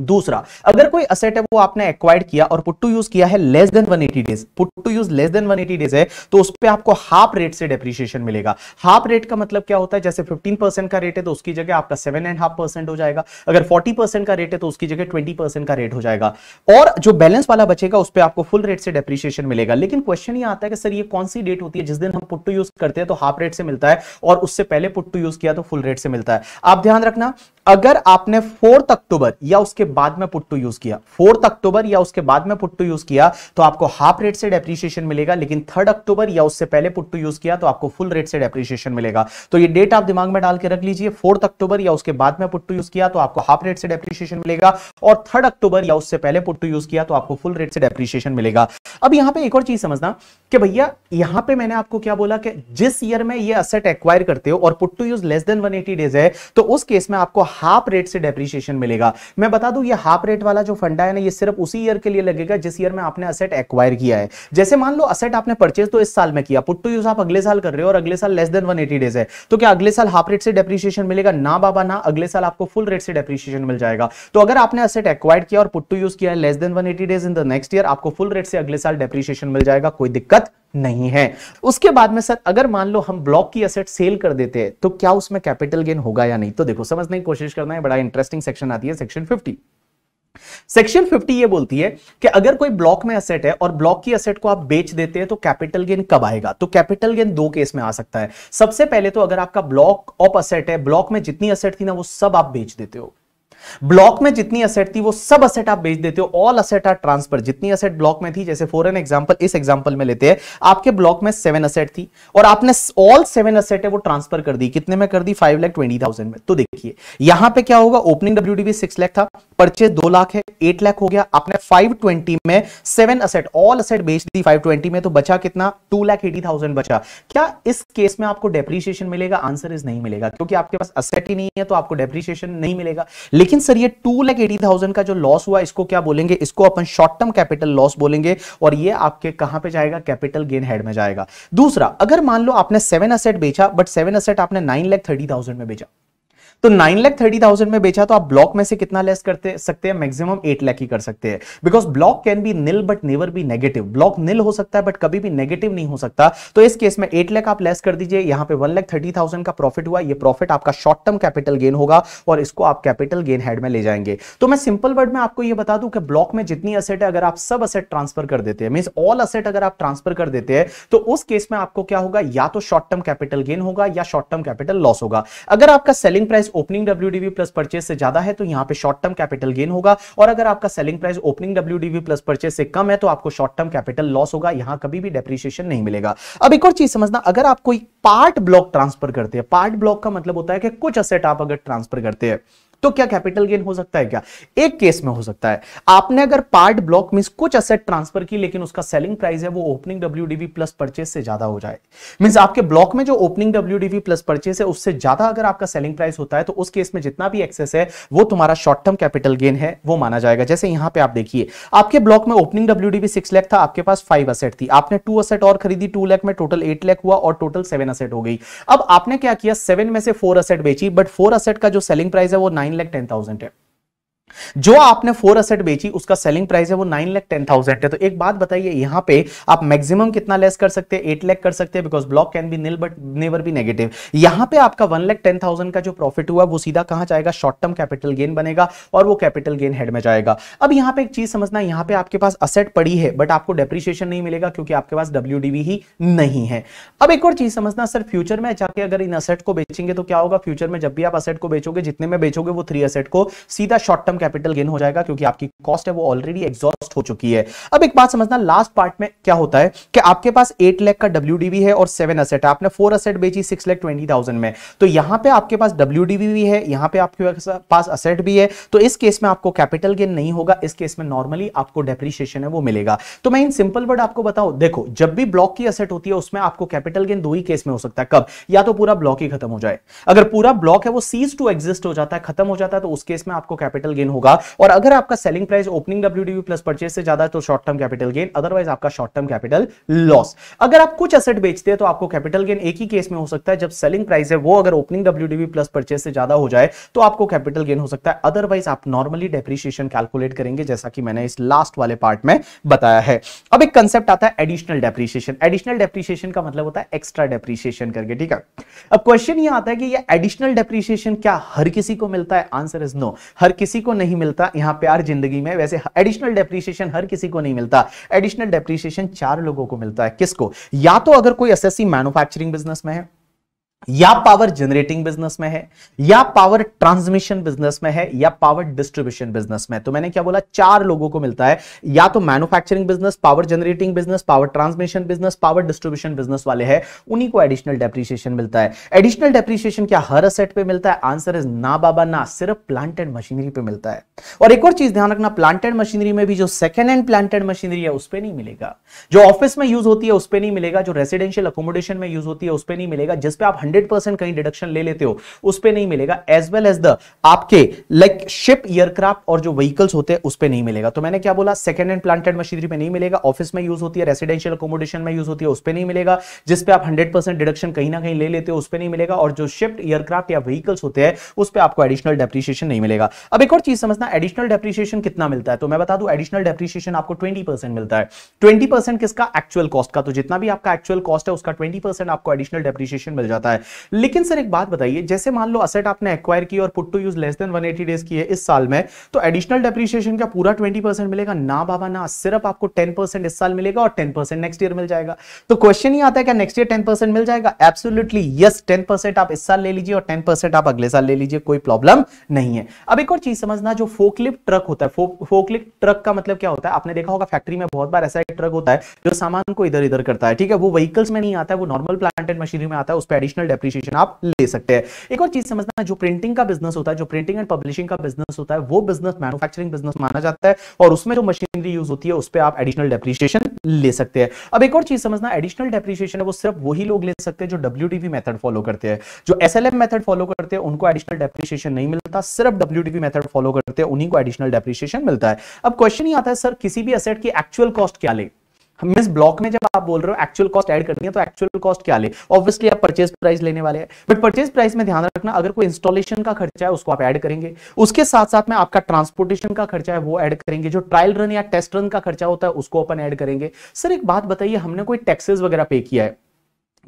दूसरा अगर कोई असेट है वो आपने एक्वायर्ड किया और पुट टू यूज किया है less than 180 days put to use less than 180 days है तो उस पर आपको हाफ रेट से डेप्रिशिएशन मिलेगा हाफ रेट का मतलब क्या होता है जैसे 15 परसेंट का रेट है तो उसकी जगह आपका सेवन एंड हाफ परसेंट हो जाएगा अगर 40 परसेंट का रेट है तो उसकी जगह ट्वेंटी का रेट हो जाएगा और जो बैलेंस वाला बचेगा उस पर आपको फुल रेट से डेप्रिशिएशन मिलेगा लेकिन क्वेश्चन ये आता है कि सर ये कौन सी डेट होती है जिस दिन हम पुट टू यूज करते हैं तो हाफ रेट से मिलता है और उससे पहले पुट टू यूज किया तो फुल रेट से मिलता है आप ध्यान रखना अगर आपने फोर्थ अक्टूबर या उसके बाद में पुट टू यूज किया फोर्थ अक्टूबर या उसके बाद में पुट टू यूज किया तो आपको हाफ रेट से डेप्रिसिएशन मिलेगा लेकिन थर्ड अक्टूबर या उससे पहले पुट टू यूज किया तो आपको फुल रेट से डेप्रिसिएशन मिलेगा तो ये डेट आप दिमाग में डाल के रख लीजिए फोर्थ अक्टूबर या उसके बाद में पुट टू यूज किया तो आपको हाफ रेट से डेप्रिसिएशन मिलेगा और थर्ड अक्टूबर या उससे पहले पुट टू यूज किया तो आपको फुल रेट से डेप्रिसिएशन मिलेगा अब यहां पर एक और चीज समझना कि भैया यहां पर मैंने आपको क्या बोला कि जिस ईयर में ये असेट एक्वायर करते हो और put to use less than one days है तो उस केस में आपको हाफ रेट से डेप्रीशिएशन मिलेगा मैं बता दूं ये हाफ रेट वाला जो फंडा है ना ये सिर्फ उसी ईयर के लिए लगेगा जिस ईयर में आपने असेट एक्वायर किया है जैसे मान लो असेट आपने परचेज तो इस साल में किया पुट टू यूज आप अगले साल कर रहे हो और अगले साल लेस देन वन डेज है तो क्या अगले साल हाफ रेट से डेप्रीशिएशन मिलेगा ना बाबा ना अगले साल आपको फुल रेट से डेप्रीशिएशन मिल जाएगा तो अगर आपने असेट एक्वायर किया और पुट टू यूज किया है less than one days in the next year आपको फुल रेट से अगले साल डेप्रीशिएशन मिल जाएगा कोई दिक्कत नहीं है उसके बाद में सर अगर मान लो हम ब्लॉक की असेट सेल कर देते हैं तो क्या उसमें कैपिटल गेन होगा या नहीं तो देखो समझने की कोशिश करना है बड़ा इंटरेस्टिंग सेक्शन आती है सेक्शन फिफ्टी सेक्शन 50 ये बोलती है कि अगर कोई ब्लॉक में असेट है और ब्लॉक की असेट को आप बेच देते हैं तो कैपिटल गेन कब आएगा तो कैपिटल गेन दो केस में आ सकता है सबसे पहले तो अगर आपका ब्लॉक ऑफ असेट है ब्लॉक में जितनी असेट थी ना वो सब आप बेच देते हो ब्लॉक में जितनी असेट थी वो सब असेट आप बेच देते हो ऑल असेट आर ट्रांसफर जितनी असेट ब्लॉक में थी जैसे फॉर एन एग्जाम्पल इस एग्जाम्पल में लेते हैं आपके ब्लॉक में सेवन असेट थी और आपने ऑल सेवन असेट है वो ट्रांसफर कर दी कितने में कर दी फाइव लाख ट्वेंटी थाउजेंड में तो देखिए यहां पे क्या होगा opening W D six lakh था परचेज दो लाख है एट लाख हो गया आपने फाइव ट्वेंटी में सेवन असेट ऑल असेट बेच दी फाइव ट्वेंटी में तो बचा कितना टू लाख एटी थाउजेंड बचा क्या इस केस में आपको डेप्रीशिएशन मिलेगा आंसर इज नहीं मिलेगा क्योंकि आपके पास असेट ही नहीं है तो आपको डेप्रीशिएशन नहीं मिलेगा लेकिन लेकिन सर ये टू लैख एटी थाउजेंड का जो लॉस हुआ इसको क्या बोलेंगे इसको अपन शॉर्ट टर्म कैपिटल लॉस बोलेंगे और ये आपके कहां पे जाएगा कैपिटल गेन हेड में जाएगा दूसरा अगर मान लो आपने सेवन असेट बेचा बट सेवन असेट आपने नाइन लैख थर्टी थाउजेंड में बेचा तो नाइन लैख थर्टी थाउजेंड में बेचा तो आप ब्लॉक में से कितना लेस करते सकते हैं मैक्सिमम एट लैख ही कर सकते हैं because block can be nil but never be negative block nil हो सकता है बट कभी भी नेगेटिव नहीं हो सकता तो इस केस में एट लैख आप लेस कर दीजिए यहां पे वन लैख थर्टी थाउजेंड का प्रॉफिट हुआ ये प्रॉफिट आपका शॉर्ट टर्म कैपिटल गेन होगा और इसको आप कैपिटल गेन हेड में ले जाएंगे तो मैं सिंपल वर्ड में आपको यह बता दूं कि ब्लॉक में जितनी असेट है अगर आप सब असेट ट्रांसफर कर देते हैं मीन ऑल असेट अगर आप ट्रांसफर कर देते हैं तो उस केस में आपको क्या होगा या तो शॉर्ट टर्म कैपिटल गेन होगा या शॉर्ट टर्म कैपिटल लॉस होगा अगर आपका selling price opening W plus purchase से ज्यादा है तो यहाँ पे शॉर्ट टर्म कैपिटल गेन होगा और अगर आपका selling price opening W plus purchase से कम है तो आपको शॉर्ट टर्म कैपिटल लॉस होगा यहाँ कभी भी डेप्रिशिएशन नहीं मिलेगा अब एक और चीज समझना अगर आप कोई पार्ट ब्लॉक ट्रांसफर करते हैं पार्ट ब्लॉक का मतलब होता है कि कुछ असेट आप अगर ट्रांसफर करते हैं तो क्या कैपिटल गेन हो सकता है क्या एक केस में हो सकता है आपने अगर पार्ट ब्लॉक मीन कुछ असेट ट्रांसफर की लेकिन उसका सेलिंग प्राइस है वो ओपनिंग डब्ल्यू प्लस परचेज से ज्यादा हो जाए मीन आपके ब्लॉक में जो ओपनिंग डब्ल्यू प्लस परचेज है उससे ज्यादा अगर आपका सेलिंग प्राइस होता है तो उस केस में जितना भी एक्सेस है वो तुम्हारा शॉर्ट टर्म कैपिटल गेन है वो माना जाएगा जैसे यहां पर आप देखिए आपके ब्लॉक में opening W DB six lakh था आपके पास फाइव असेट थी आपने टू असेट और खरीदी टू लैख में टोटल एट लैख हुआ और टोटल सेवन असेट हो गई अब आपने क्या किया सेवन में से फोर असेट बेची बट फोर असेट का जो सेलिंग प्राइस है वो nine nine lakh ten thousand जो आपने फोर असेट बेची उसका सेलिंग प्राइस है वो नाइन लैख टेन थाउजेंड है तो एक बात बताइए यहां पे आप मैक्सिमम कितना लेस कर सकते हैं एट लैख कर सकते हैं because block can be nil but never be negative यहां पे आपका वन लैख टेन थाउजेंड का जो प्रॉफिट हुआ वो सीधा कहां जाएगा शॉर्ट टर्म कैपिटल गेन बनेगा और वो कैपिटल गेन हेड में जाएगा अब यहां पर एक चीज समझना यहां पर आपके पास असेट पड़ी है बट आपको डेप्रिशिएशन नहीं मिलेगा क्योंकि आपके पास डब्ल्यू ही नहीं है अब एक और चीज समझना सर फ्यूचर में जाके अगर इन असेट को बेचेंगे तो क्या होगा फ्यूचर में जब भी आप असेट को बेचोगे जितने में बेचोगे वो थ्री असेट को सीधा शॉर्ट टर्म कैपिटल गेन हो जाएगा क्योंकि आपकी कॉस्ट है वो ऑलरेडी एग्जॉस्ट हो चुकी है अब एक बात समझना लास्ट पार्ट में क्या होता है कि आपके पास एट लैख का डब्ल्यू है और सेवन असेट आपने फोर असेट बेची सिक्स लैख ट्वेंटी में तो यहां पर आपके पास डब्ल्यू भी है यहां पर आपके पास असेट भी है तो इस केस में आपको कैपिटल गेन नहीं होगा इस केस में नॉर्मली आपको डेप्रिशिएशन है वो मिलेगा तो मैं इन सिंपल वर्ड आपको बताओ देखो जब भी ब्लॉक की असेट होती है उसमें आपको कैपिटल गेन दो ही केस में हो सकता है कब या तो पूरा ब्लॉक ही खत्म हो जाए अगर पूरा ब्लॉक है वो सीज टू एग्जिस्ट हो जाता है खत्म हो जाता है तो उस केस में आपको कैपिटल गेन होगा और अगर आपका selling price opening W plus purchase से ज्यादा है तो short term capital gain otherwise आपका शॉर्ट टर्म कैपिटल लॉस अगर आप कुछ असेट बेचते हैं तो आपको कैपिटल गेन एक ही केस में हो सकता है जब सेलिंग प्राइस है वो अगर ओपनिंग डब्ल्यू प्लस परचेज से ज्यादा हो जाए तो आपको कैपिटल गेन हो सकता है अदरवाइज आप नॉर्मली डेप्रिशिएशन कैलकुलेट करेंगे जैसा कि मैंने इस लास्ट वाले पार्ट में बताया है अब एक कंसेप्ट आता है एडिशनल डेप्रिशिएशन एडिशनल डेप्रिशिएशन का मतलब होता है एक्स्ट्रा डेप्रिशिएशन करके ठीक है अब क्वेश्चन ये आता है कि ये एडिशनल डेप्रिशिएशन क्या हर किसी को मिलता है आंसर इज नो हर किसी को नहीं मिलता यहां प्यार जिंदगी में वैसे एडिशनल डेप्रीसिएशन हर किसी को नहीं मिलता एडिशनल डेप्रीसिएशन चार लोगों को मिलता है किसको या तो अगर कोई एसएससी मैन्युफैक्चरिंग बिजनेस में है या पावर जनरेटिंग बिजनेस में है या पावर ट्रांसमिशन बिजनेस में है या पावर डिस्ट्रीब्यूशन बिजनेस में तो मैंने क्या बोला चार लोगों को मिलता है या तो manufacturing business power generating business power transmission business power distribution business वाले हैं उन्हीं को एडिशनल डेप्रिशिएशन मिलता है एडिशनल डेप्रिशिएशन क्या हर असेट पे मिलता है आंसर इज ना बाबा ना सिर्फ प्लांट एंड मशीनरी पे मिलता है और एक और चीज ध्यान रखना प्लांट एंड मशीनरी में भी जो second hand plant and machinery है उस पर नहीं मिलेगा जो ऑफिस में यूज होती है उस पर नहीं मिलेगा जो रेसिडेंशियल अकोमोडेशन में यूज होती है उस पर नहीं मिलेगा जिसपे आप हंड्रेड परसेंट कहीं डिडक्शन ले लेते हो उस पर नहीं मिलेगा एज वेल एज द आपके लाइक शिप एयरक्राफ्ट और जो व्हीकल्स होते हैं उस पर नहीं मिलेगा तो मैंने क्या बोला सेकंड हैंड प्लांटेड मशीनरी में नहीं मिलेगा ऑफिस में यूज होती है रेसिडेंशियल अकोमोडेशन में यूज होती है उस पर नहीं मिलेगा जिस पे आप हंड्रेड परसेंट डिडक्शन कहीं ना कहीं ले लेते हो उस पर नहीं मिलेगा और जो शिफ्ट एयरक्राफ्ट या व्हीकल्स होते हैं उस पर आपको एडिशनल डेप्रिशिएशन नहीं मिलेगा अब एक और चीज समझना एडिशनल डेप्रिशिएशन कितना मिलता है तो मैं बता दू एडिशनल डेप्रिशिएशन आपको ट्वेंटी परसेंट मिलता है ट्वेंटी परसेंट किसका एक्चुअल कॉस्ट का तो जितना भी आपका एक्चुअल कॉस्ट है उसका ट्वेंटी परसेंट आपको एडिशनल डेप्रिशिएशन मिल जाता है लेकिन सर एक बात बताइए जैसे मान लो असेट आपने एक्वायर की और put to use less than 180 days की है इस साल में तो एडिशनल डेप्रिसिएशन का पूरा 20% मिलेगा ना बाबा ना सिर्फ आपको 10% इस साल मिलेगा और 10% नेक्स्ट ईयर मिल जाएगा तो क्वेश्चन ही आता है क्या नेक्स्ट ईयर 10% मिल जाएगा एब्सोल्युटली यस 10% आप इस साल ले लीजिए और 10% आप अगले साल ले लीजिए कोई प्रॉब्लम नहीं है अब एक और चीज समझना जो फोकलिप ट्रक होता है फो, फोकलिप ट्रक का मतलब क्या होता है आपने देखा होगा फैक्ट्री में बहुत बार ऐसा एक ट्रक होता है जो सामान को इधर इधर करता है ठीक है वो व्हीकल्स में नहीं आता है वो नॉर्मल प्लांटेड मशीनरी में आता है उस पर एडिशनल डेप्रीशिएशन आप ले सकते हैं एक और चीज समझना है जो प्रिंटिंग का बिजनेस होता है जो प्रिंटिंग एंड पब्लिशिंग का बिजनेस होता है वो बिजनेस मैन्युफैक्चरिंग बिजनेस माना जाता है और उसमें जो मशीनरी यूज होती है उस पर आप एडिशनल डेप्रीशिएशन ले सकते हैं अब एक और चीज समझना एडिशनल डेप्रीशिएशन है वो सिर्फ वही लोग ले सकते हैं जो डब्ल्यू मेथड फॉलो करते हैं जो एस मेथड फॉलो करते हैं उनको एडिशनल डेप्रीशिएशन नहीं मिलता सिर्फ डब्ल्यू मेथड फॉलो करते हैं उन्हीं को एडिशनल डेप्रीशिएशन मिलता है अब क्वेश्चन ही आता है सर किसी भी असेट की एक्चुअल कॉस्ट क्या ले हम इस ब्लॉक में जब आप बोल रहे हो एक्चुअल कॉस्ट ऐड करनी है तो एक्चुअल कॉस्ट क्या ले ऑब्वियसली आप परचेज प्राइस लेने वाले हैं बट परचेज प्राइस में ध्यान रखना अगर कोई इंस्टॉलेशन का खर्चा है उसको आप ऐड करेंगे उसके साथ साथ में आपका ट्रांसपोर्टेशन का खर्चा है वो ऐड करेंगे जो ट्रायल रन या टेस्ट रन का खर्चा होता है उसको अपन ऐड करेंगे सर एक बात बताइए हमने कोई टैक्सेस वगैरह पे किया है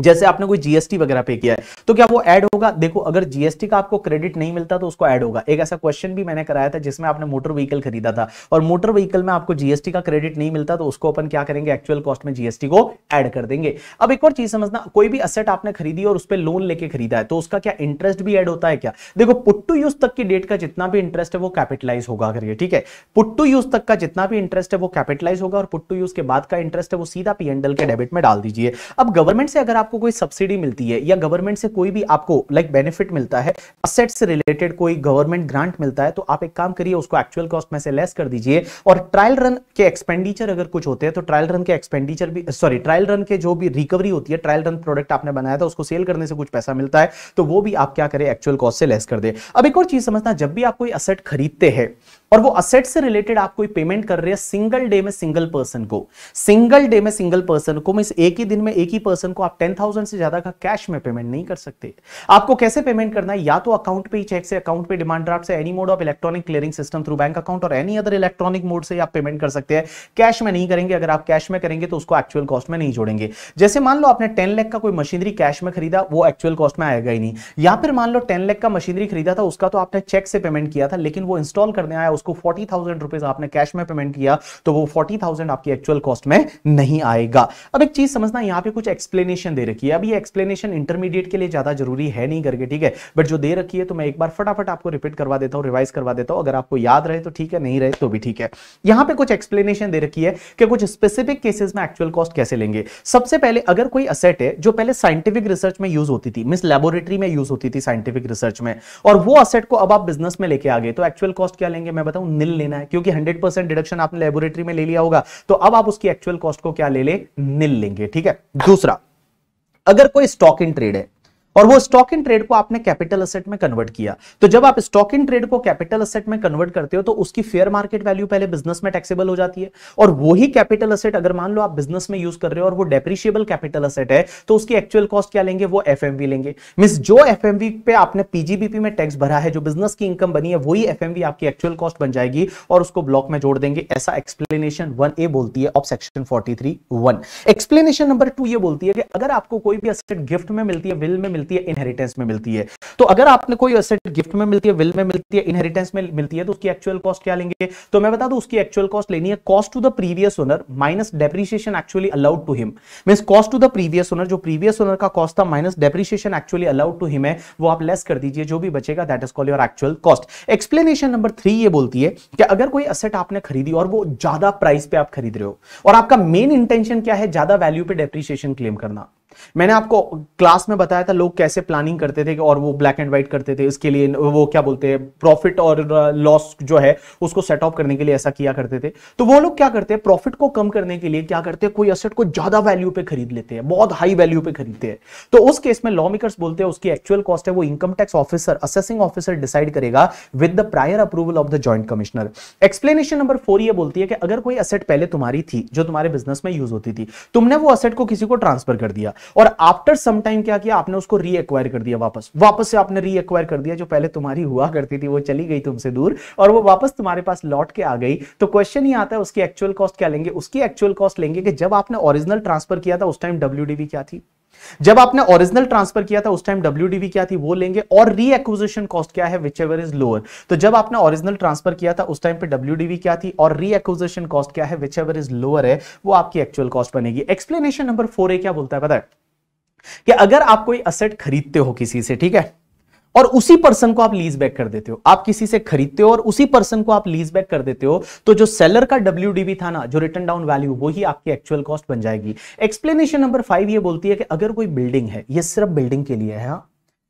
जैसे आपने कोई जीएसटी वगैरह पे किया है तो क्या वो ऐड होगा देखो अगर जीएसटी का आपको क्रेडिट नहीं मिलता तो उसको ऐड होगा एक ऐसा क्वेश्चन भी मैंने कराया था जिसमें आपने मोटर व्हीकल खरीदा था और मोटर व्हीकल में आपको जीएसटी का क्रेडिट नहीं मिलता तो उसको अपन क्या करेंगे एक्चुअल कॉस्ट में जीएसटी को एड कर देंगे अब एक और चीज समझना कोई भी असेट आपने खरीदी और उस पर लोन लेके खरीदा है तो उसका क्या इंटरेस्ट भी एड होता है क्या देखो पुट्टू यूज तक की डेट का जितना भी इंटरेस्ट है वो कैपिटलाइज होगा ये ठीक है पुट्टू यूज तक का जितना भी इंटरेस्ट है वो कैपिटलाइज होगा और पुट्टू यूज के बाद का इंटरेस्ट है वो सीधा पी के डेबिट में डाल दीजिए अब गवर्नमेंट से अगर आपको कोई सब्सिडी मिलती है या गवर्नमेंट से कोई भी आपको लाइक like बेनिफिट मिलता है असेट से रिलेटेड कोई गवर्नमेंट ग्रांट मिलता है तो आप एक काम करिए उसको एक्चुअल कॉस्ट में से लेस कर दीजिए और ट्रायल रन के एक्सपेंडिचर अगर कुछ होते हैं तो ट्रायल रन के एक्सपेंडिचर भी सॉरी ट्रायल रन के जो भी रिकवरी होती है ट्रायल रन प्रोडक्ट आपने बनाया था उसको सेल करने से कुछ पैसा मिलता है तो वो भी आप क्या करें एक्चुअल कॉस्ट से लेस कर दे अब एक और चीज समझना जब भी आप कोई असेट खरीदते हैं और वो असेट से रिलेटेड आप कोई पेमेंट कर रहे हैं सिंगल डे में सिंगल पर्सन को सिंगल डे में सिंगल पर्सन को मीन एक ही दिन में एक ही पर्सन को आप टेन थाउजेंड से ज्यादा का कैश में पेमेंट नहीं कर सकते आपको कैसे पेमेंट करना है या तो अकाउंट पे ही चेक से अकाउंट पे डिमांड ड्राफ्ट से any mode of electronic clearing system through bank account और एनी अदर इलेक्ट्रॉनिक मोड से आप पेमेंट कर सकते हैं कैश में नहीं करेंगे अगर आप कैश में करेंगे तो उसको एक्चुअल कॉस्ट में नहीं जोड़ेंगे जैसे मान लो आपने टेन लैख का कोई मशीनरी कैश में खरीदा वो एक्चुअल कॉस्ट में आएगा ही नहीं या फिर मान लो टेन लैख का मशीनरी खरीदा था उसका तो आपने चेक से पेमेंट किया था लेकिन वो इंस्टॉल करने आया उसको फोर्टी थाउजेंड रुपीज आपने कैश में पेमेंट किया तो वो फोर्टी थाउजेंड आपकी एक्चुअल कॉस्ट में नहीं आएगा अब एक चीज समझना यहाँ पे कुछ एक्सप्लेनेशन दे रखी है अब ये एक्सप्लेनेशन इंटरमीडिएट के लिए ज्यादा जरूरी है नहीं करके ठीक है बट जो दे रखी है तो मैं एक बार फटाफट आपको रिपीट करवा देता हूँ रिवाइज करवा देता हूँ अगर आपको याद रहे तो ठीक है नहीं रहे तो भी ठीक है यहाँ पे कुछ एक्सप्लेनेशन दे रखी है कि कुछ स्पेसिफिक केसेस में एक्चुअल कॉस्ट कैसे लेंगे सबसे पहले अगर कोई असेट है जो पहले साइंटिफिक रिसर्च में यूज होती थी मिस लेबोरेटरी में यूज होती थी साइंटिफिक रिसर्च में और वो असेट को अब आप बिजनेस में लेके आ गए तो एक्चुअल कॉस्ट क्या लेंगे मैं मैं बताऊं निल लेना है क्योंकि 100 परसेंट डिडक्शन आपने लेबोरेटरी में ले लिया होगा तो अब आप उसकी एक्चुअल कॉस्ट को क्या ले ले निल लेंगे ठीक है दूसरा अगर कोई स्टॉक इन ट्रेड है और वो स्टॉक इन ट्रेड को आपने कैपिटल असेट में कन्वर्ट किया तो जब आप स्टॉक इन ट्रेड को कैपिटल असेट में कन्वर्ट करते हो तो उसकी फेयर मार्केट वैल्यू पहले बिजनेस में टैक्सेबल हो जाती है और वही कैपिटल असेट अगर मान लो आप बिजनेस में यूज कर रहे हो और वो डेप्रिशिएबल कैपिटल असेट है तो उसकी एक्चुअल कॉस्ट क्या लेंगे वो एफ लेंगे मीन्स जो एफ पे आपने पीजीबीपी में टैक्स भरा है जो बिजनेस की इनकम बनी है वही एफ आपकी एक्चुअल कॉस्ट बन जाएगी और उसको ब्लॉक में जोड़ देंगे ऐसा एक्सप्लेनेशन वन ए बोलती है of section forty three one explanation number two ये बोलती है कि अगर आपको कोई भी असेट गिफ्ट में मिलती है विल में मिलती मिलती है इनहेरिटेंस में मिलती है तो अगर आपने कोई असेट गिफ्ट में मिलती है विल में मिलती है इनहेरिटेंस में मिलती है तो उसकी एक्चुअल कॉस्ट क्या लेंगे तो मैं बता दू उसकी एक्चुअल कॉस्ट लेनी है cost to the previous owner minus depreciation actually allowed to him mean cost to the previous owner जो प्रीवियस ओनर का कॉस्ट था minus depreciation actually allowed to him है वो आप लेस कर दीजिए जो भी बचेगा that is call your actual cost explanation number three ये बोलती है कि अगर कोई असेट आपने खरीदी और वो ज्यादा प्राइस पे आप खरीद रहे हो और आपका मेन इंटेंशन क्या है ज्यादा वैल्यू पे डेप्रिशिएशन क्लेम करना मैंने आपको क्लास में बताया था लोग कैसे प्लानिंग करते थे और वो ब्लैक एंड व्हाइट करते थे इसके लिए वो क्या बोलते हैं प्रॉफिट और लॉस uh, जो है उसको सेट ऑफ करने के लिए ऐसा किया करते थे तो वो लोग क्या करते हैं प्रॉफिट को कम करने के लिए क्या करते हैं कोई असेट को ज्यादा वैल्यू पे खरीद लेते हैं बहुत हाई वैल्यू पे खरीदते हैं तो उस केस में लॉ मेकर्स बोलते हैं उसकी एक्चुअल कॉस्ट है वो income tax officer assessing officer decide करेगा with the prior approval of the joint commissioner explanation number four ये बोलती है कि अगर कोई असेट पहले तुम्हारी थी जो तुम्हारे बिजनेस में यूज होती थी तुमने वो असेट को किसी को ट्रांसफर कर दिया और आफ्टर सम टाइम क्या किया आपने उसको रीएक्वायर कर दिया वापस वापस से आपने रीएक्वायर कर दिया जो पहले तुम्हारी हुआ करती थी वो चली गई तुमसे दूर और वो वापस तुम्हारे पास लौट के आ गई तो क्वेश्चन ही आता है उसकी एक्चुअल कॉस्ट क्या लेंगे उसकी एक्चुअल कॉस्ट लेंगे कि जब आपने ओरिजिनल ट्रांसफर किया था उस टाइम डब्ल्यू क्या थी जब आपने ओरिजिनल ट्रांसफर किया था उस टाइम डब्ल्यू क्या थी वो लेंगे और रीएक्विजिशन कॉस्ट क्या है विच एवर इज लोअर तो जब आपने ओरिजिनल ट्रांसफर किया था उस टाइम पे डब्ल्यू क्या थी और रीएक्विजिशन कॉस्ट क्या है विच एवर इज लोअर है वो आपकी एक्चुअल कॉस्ट बनेगी एक्सप्लेनेशन नंबर फोर ए क्या बोलता है पता है कि अगर आप कोई असेट खरीदते हो किसी से ठीक है और उसी पर्सन को आप लीज बैक कर देते हो आप किसी से खरीदते हो और उसी पर्सन को आप लीज बैक कर देते हो तो जो सेलर का डब्ल्यू था ना जो रिटर्न डाउन वैल्यू वो ही आपकी एक्चुअल कॉस्ट बन जाएगी एक्सप्लेनेशन नंबर फाइव ये बोलती है कि अगर कोई बिल्डिंग है ये सिर्फ बिल्डिंग के लिए है हा?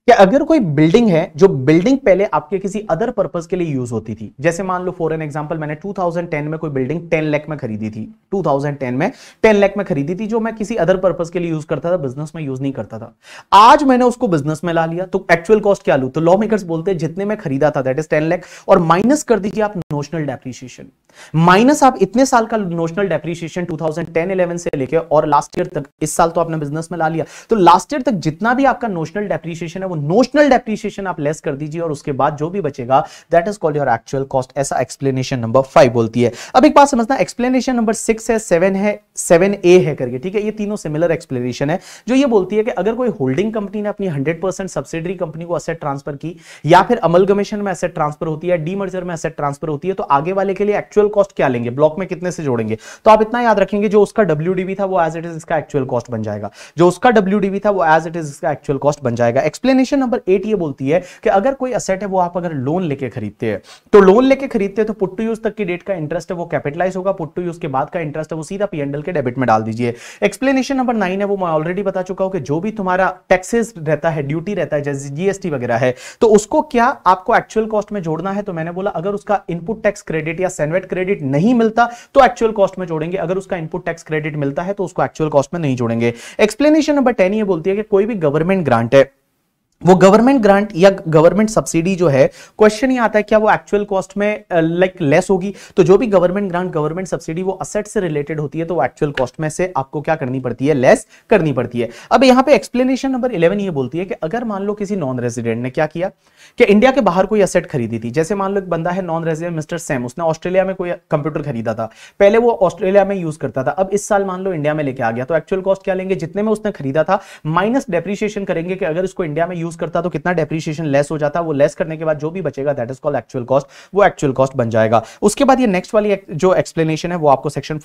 कि अगर कोई बिल्डिंग है जो बिल्डिंग पहले आपके किसी अदर पर्पज के लिए यूज होती थी जैसे मान लो फॉर एन एग्जाम्पल मैंने 2010 में कोई बिल्डिंग 10 लाख में खरीदी थी 2010 में 10 लाख में खरीदी थी जो मैं किसी अदर पर्पज के लिए यूज करता था बिजनेस में यूज नहीं करता था आज मैंने उसको बिजनेस में ला लिया तो एक्चुअल कॉस्ट क्या लू तो लॉ मेकर्स बोलते हैं जितने में खरीदा था दैट इज टेन लैख और माइनस कर दीजिए आप नोशनल डेप्रीशिएशन माइनस आप इतने साल का नोशनल डेप्रीशिएशन 2010 11 से लेके और लास्ट ईयर तक इस साल तो आपने बिजनेस में ला लिया तो लास्ट ईयर तक जितना भी आपका नोशनल डेप्रीशिएशन है वो नोशनल डेप्रीशिएशन आप लेस कर दीजिए और उसके बाद जो भी बचेगा that is called your actual cost ऐसा एक्सप्लेनेशन नंबर फाइव बोलती है अब एक बात समझना एक्सप्लेनेशन नंबर सिक्स है सेवन है सेवन ए है करके ठीक है ये तीनों सिमिलर एक्सप्लेनेशन है जो ये बोलती है कि अगर कोई होल्डिंग कंपनी ने अपनी हंड्रेड परसेंट सब्सिडरी कंपनी को असेट ट्रांसफर की या फिर अमलगमेशन में असेट ट्रांसफर होती है डीमर्जर में असेट ट्रांसफर होती है तो आगे वाले के लिए एक्चुअल एक्चुअल कॉस्ट क्या लेंगे ब्लॉक में कितने से जोड़ेंगे तो आप इतना याद रखेंगे जो उसका डब्ल्यू था वो एज इट इज इसका एक्चुअल कॉस्ट बन जाएगा जो उसका डब्ल्यू था वो एज इट इज इसका एक्चुअल कॉस्ट बन जाएगा एक्सप्लेनेशन नंबर एट ये बोलती है कि अगर कोई असेट है वो आप अगर लोन लेके खरीदते हैं तो लोन लेके खरीदते हैं तो पुट टू यूज तक की डेट का इंटरेस्ट है वो कैपिटलाइज होगा पुट टू यूज के बाद का इंटरेस्ट है वो सीधा पीएनडल के डेबिट में डाल दीजिए एक्सप्लेनेशन नंबर नाइन है वो मैं ऑलरेडी बता चुका हूं कि जो भी तुम्हारा टैक्सेस रहता है ड्यूटी रहता है जैसे जीएसटी वगैरह है तो उसको क्या आपको एक्चुअल कॉस्ट में जोड़ना है तो मैंने बोला अगर उसका इनपुट टैक्स क्रेडिट या सेनवेट क्रेडिट नहीं मिलता तो एक्चुअल कॉस्ट में जोड़ेंगे अगर उसका इनपुट टैक्स क्रेडिट मिलता है तो उसको एक्चुअल कॉस्ट में नहीं जोड़ेंगे एक्सप्लेनेशन नंबर टेन ये बोलती है कि कोई भी गवर्नमेंट ग्रांट है वो गवर्नमेंट ग्रांट या गवर्नमेंट सब्सिडी जो है क्वेश्चन ये आता है क्या वो एक्चुअल कॉस्ट में लाइक uh, लेस होगी तो जो भी गवर्नमेंट ग्रांट गवर्नमेंट सब्सिडी वो असेट से रिलेटेड होती है तो एक्चुअल कॉस्ट में से आपको क्या करनी पड़ती है लेस करनी पड़ती है अब यहाँ पे एक्सप्लेनेशन नंबर इलेवन ये बोलती है कि अगर मान लो किसी नॉन रेजिडेंट ने क्या किया कि इंडिया के बाहर कोई असेट खरीदी थी जैसे मान लो एक बंदा है नॉन रेजिडेंट मिस्टर सेम उसने ऑस्ट्रेलिया में कोई कंप्यूटर खरीदा था पहले वो ऑस्ट्रेलिया में यूज करता था अब इस साल मान लो इंडिया में लेके आ गया तो एक्चुअल कॉस्ट क्या लेंगे जितने में उसने खरीदा था माइनस डेप्रिशिएशन करेंगे कि अगर उसको इंडिया में यूज करता तो कितना डेप्रीशिएशन लेस हो जाता वो लेस करने के बाद जो भी बचेगा that is call actual cost वो एक्चुअल कॉस्ट बन जाएगा उसके बाद ये नेक्स्ट वाली जो एक्सप्लेनेशन है वो आपको सेक्शन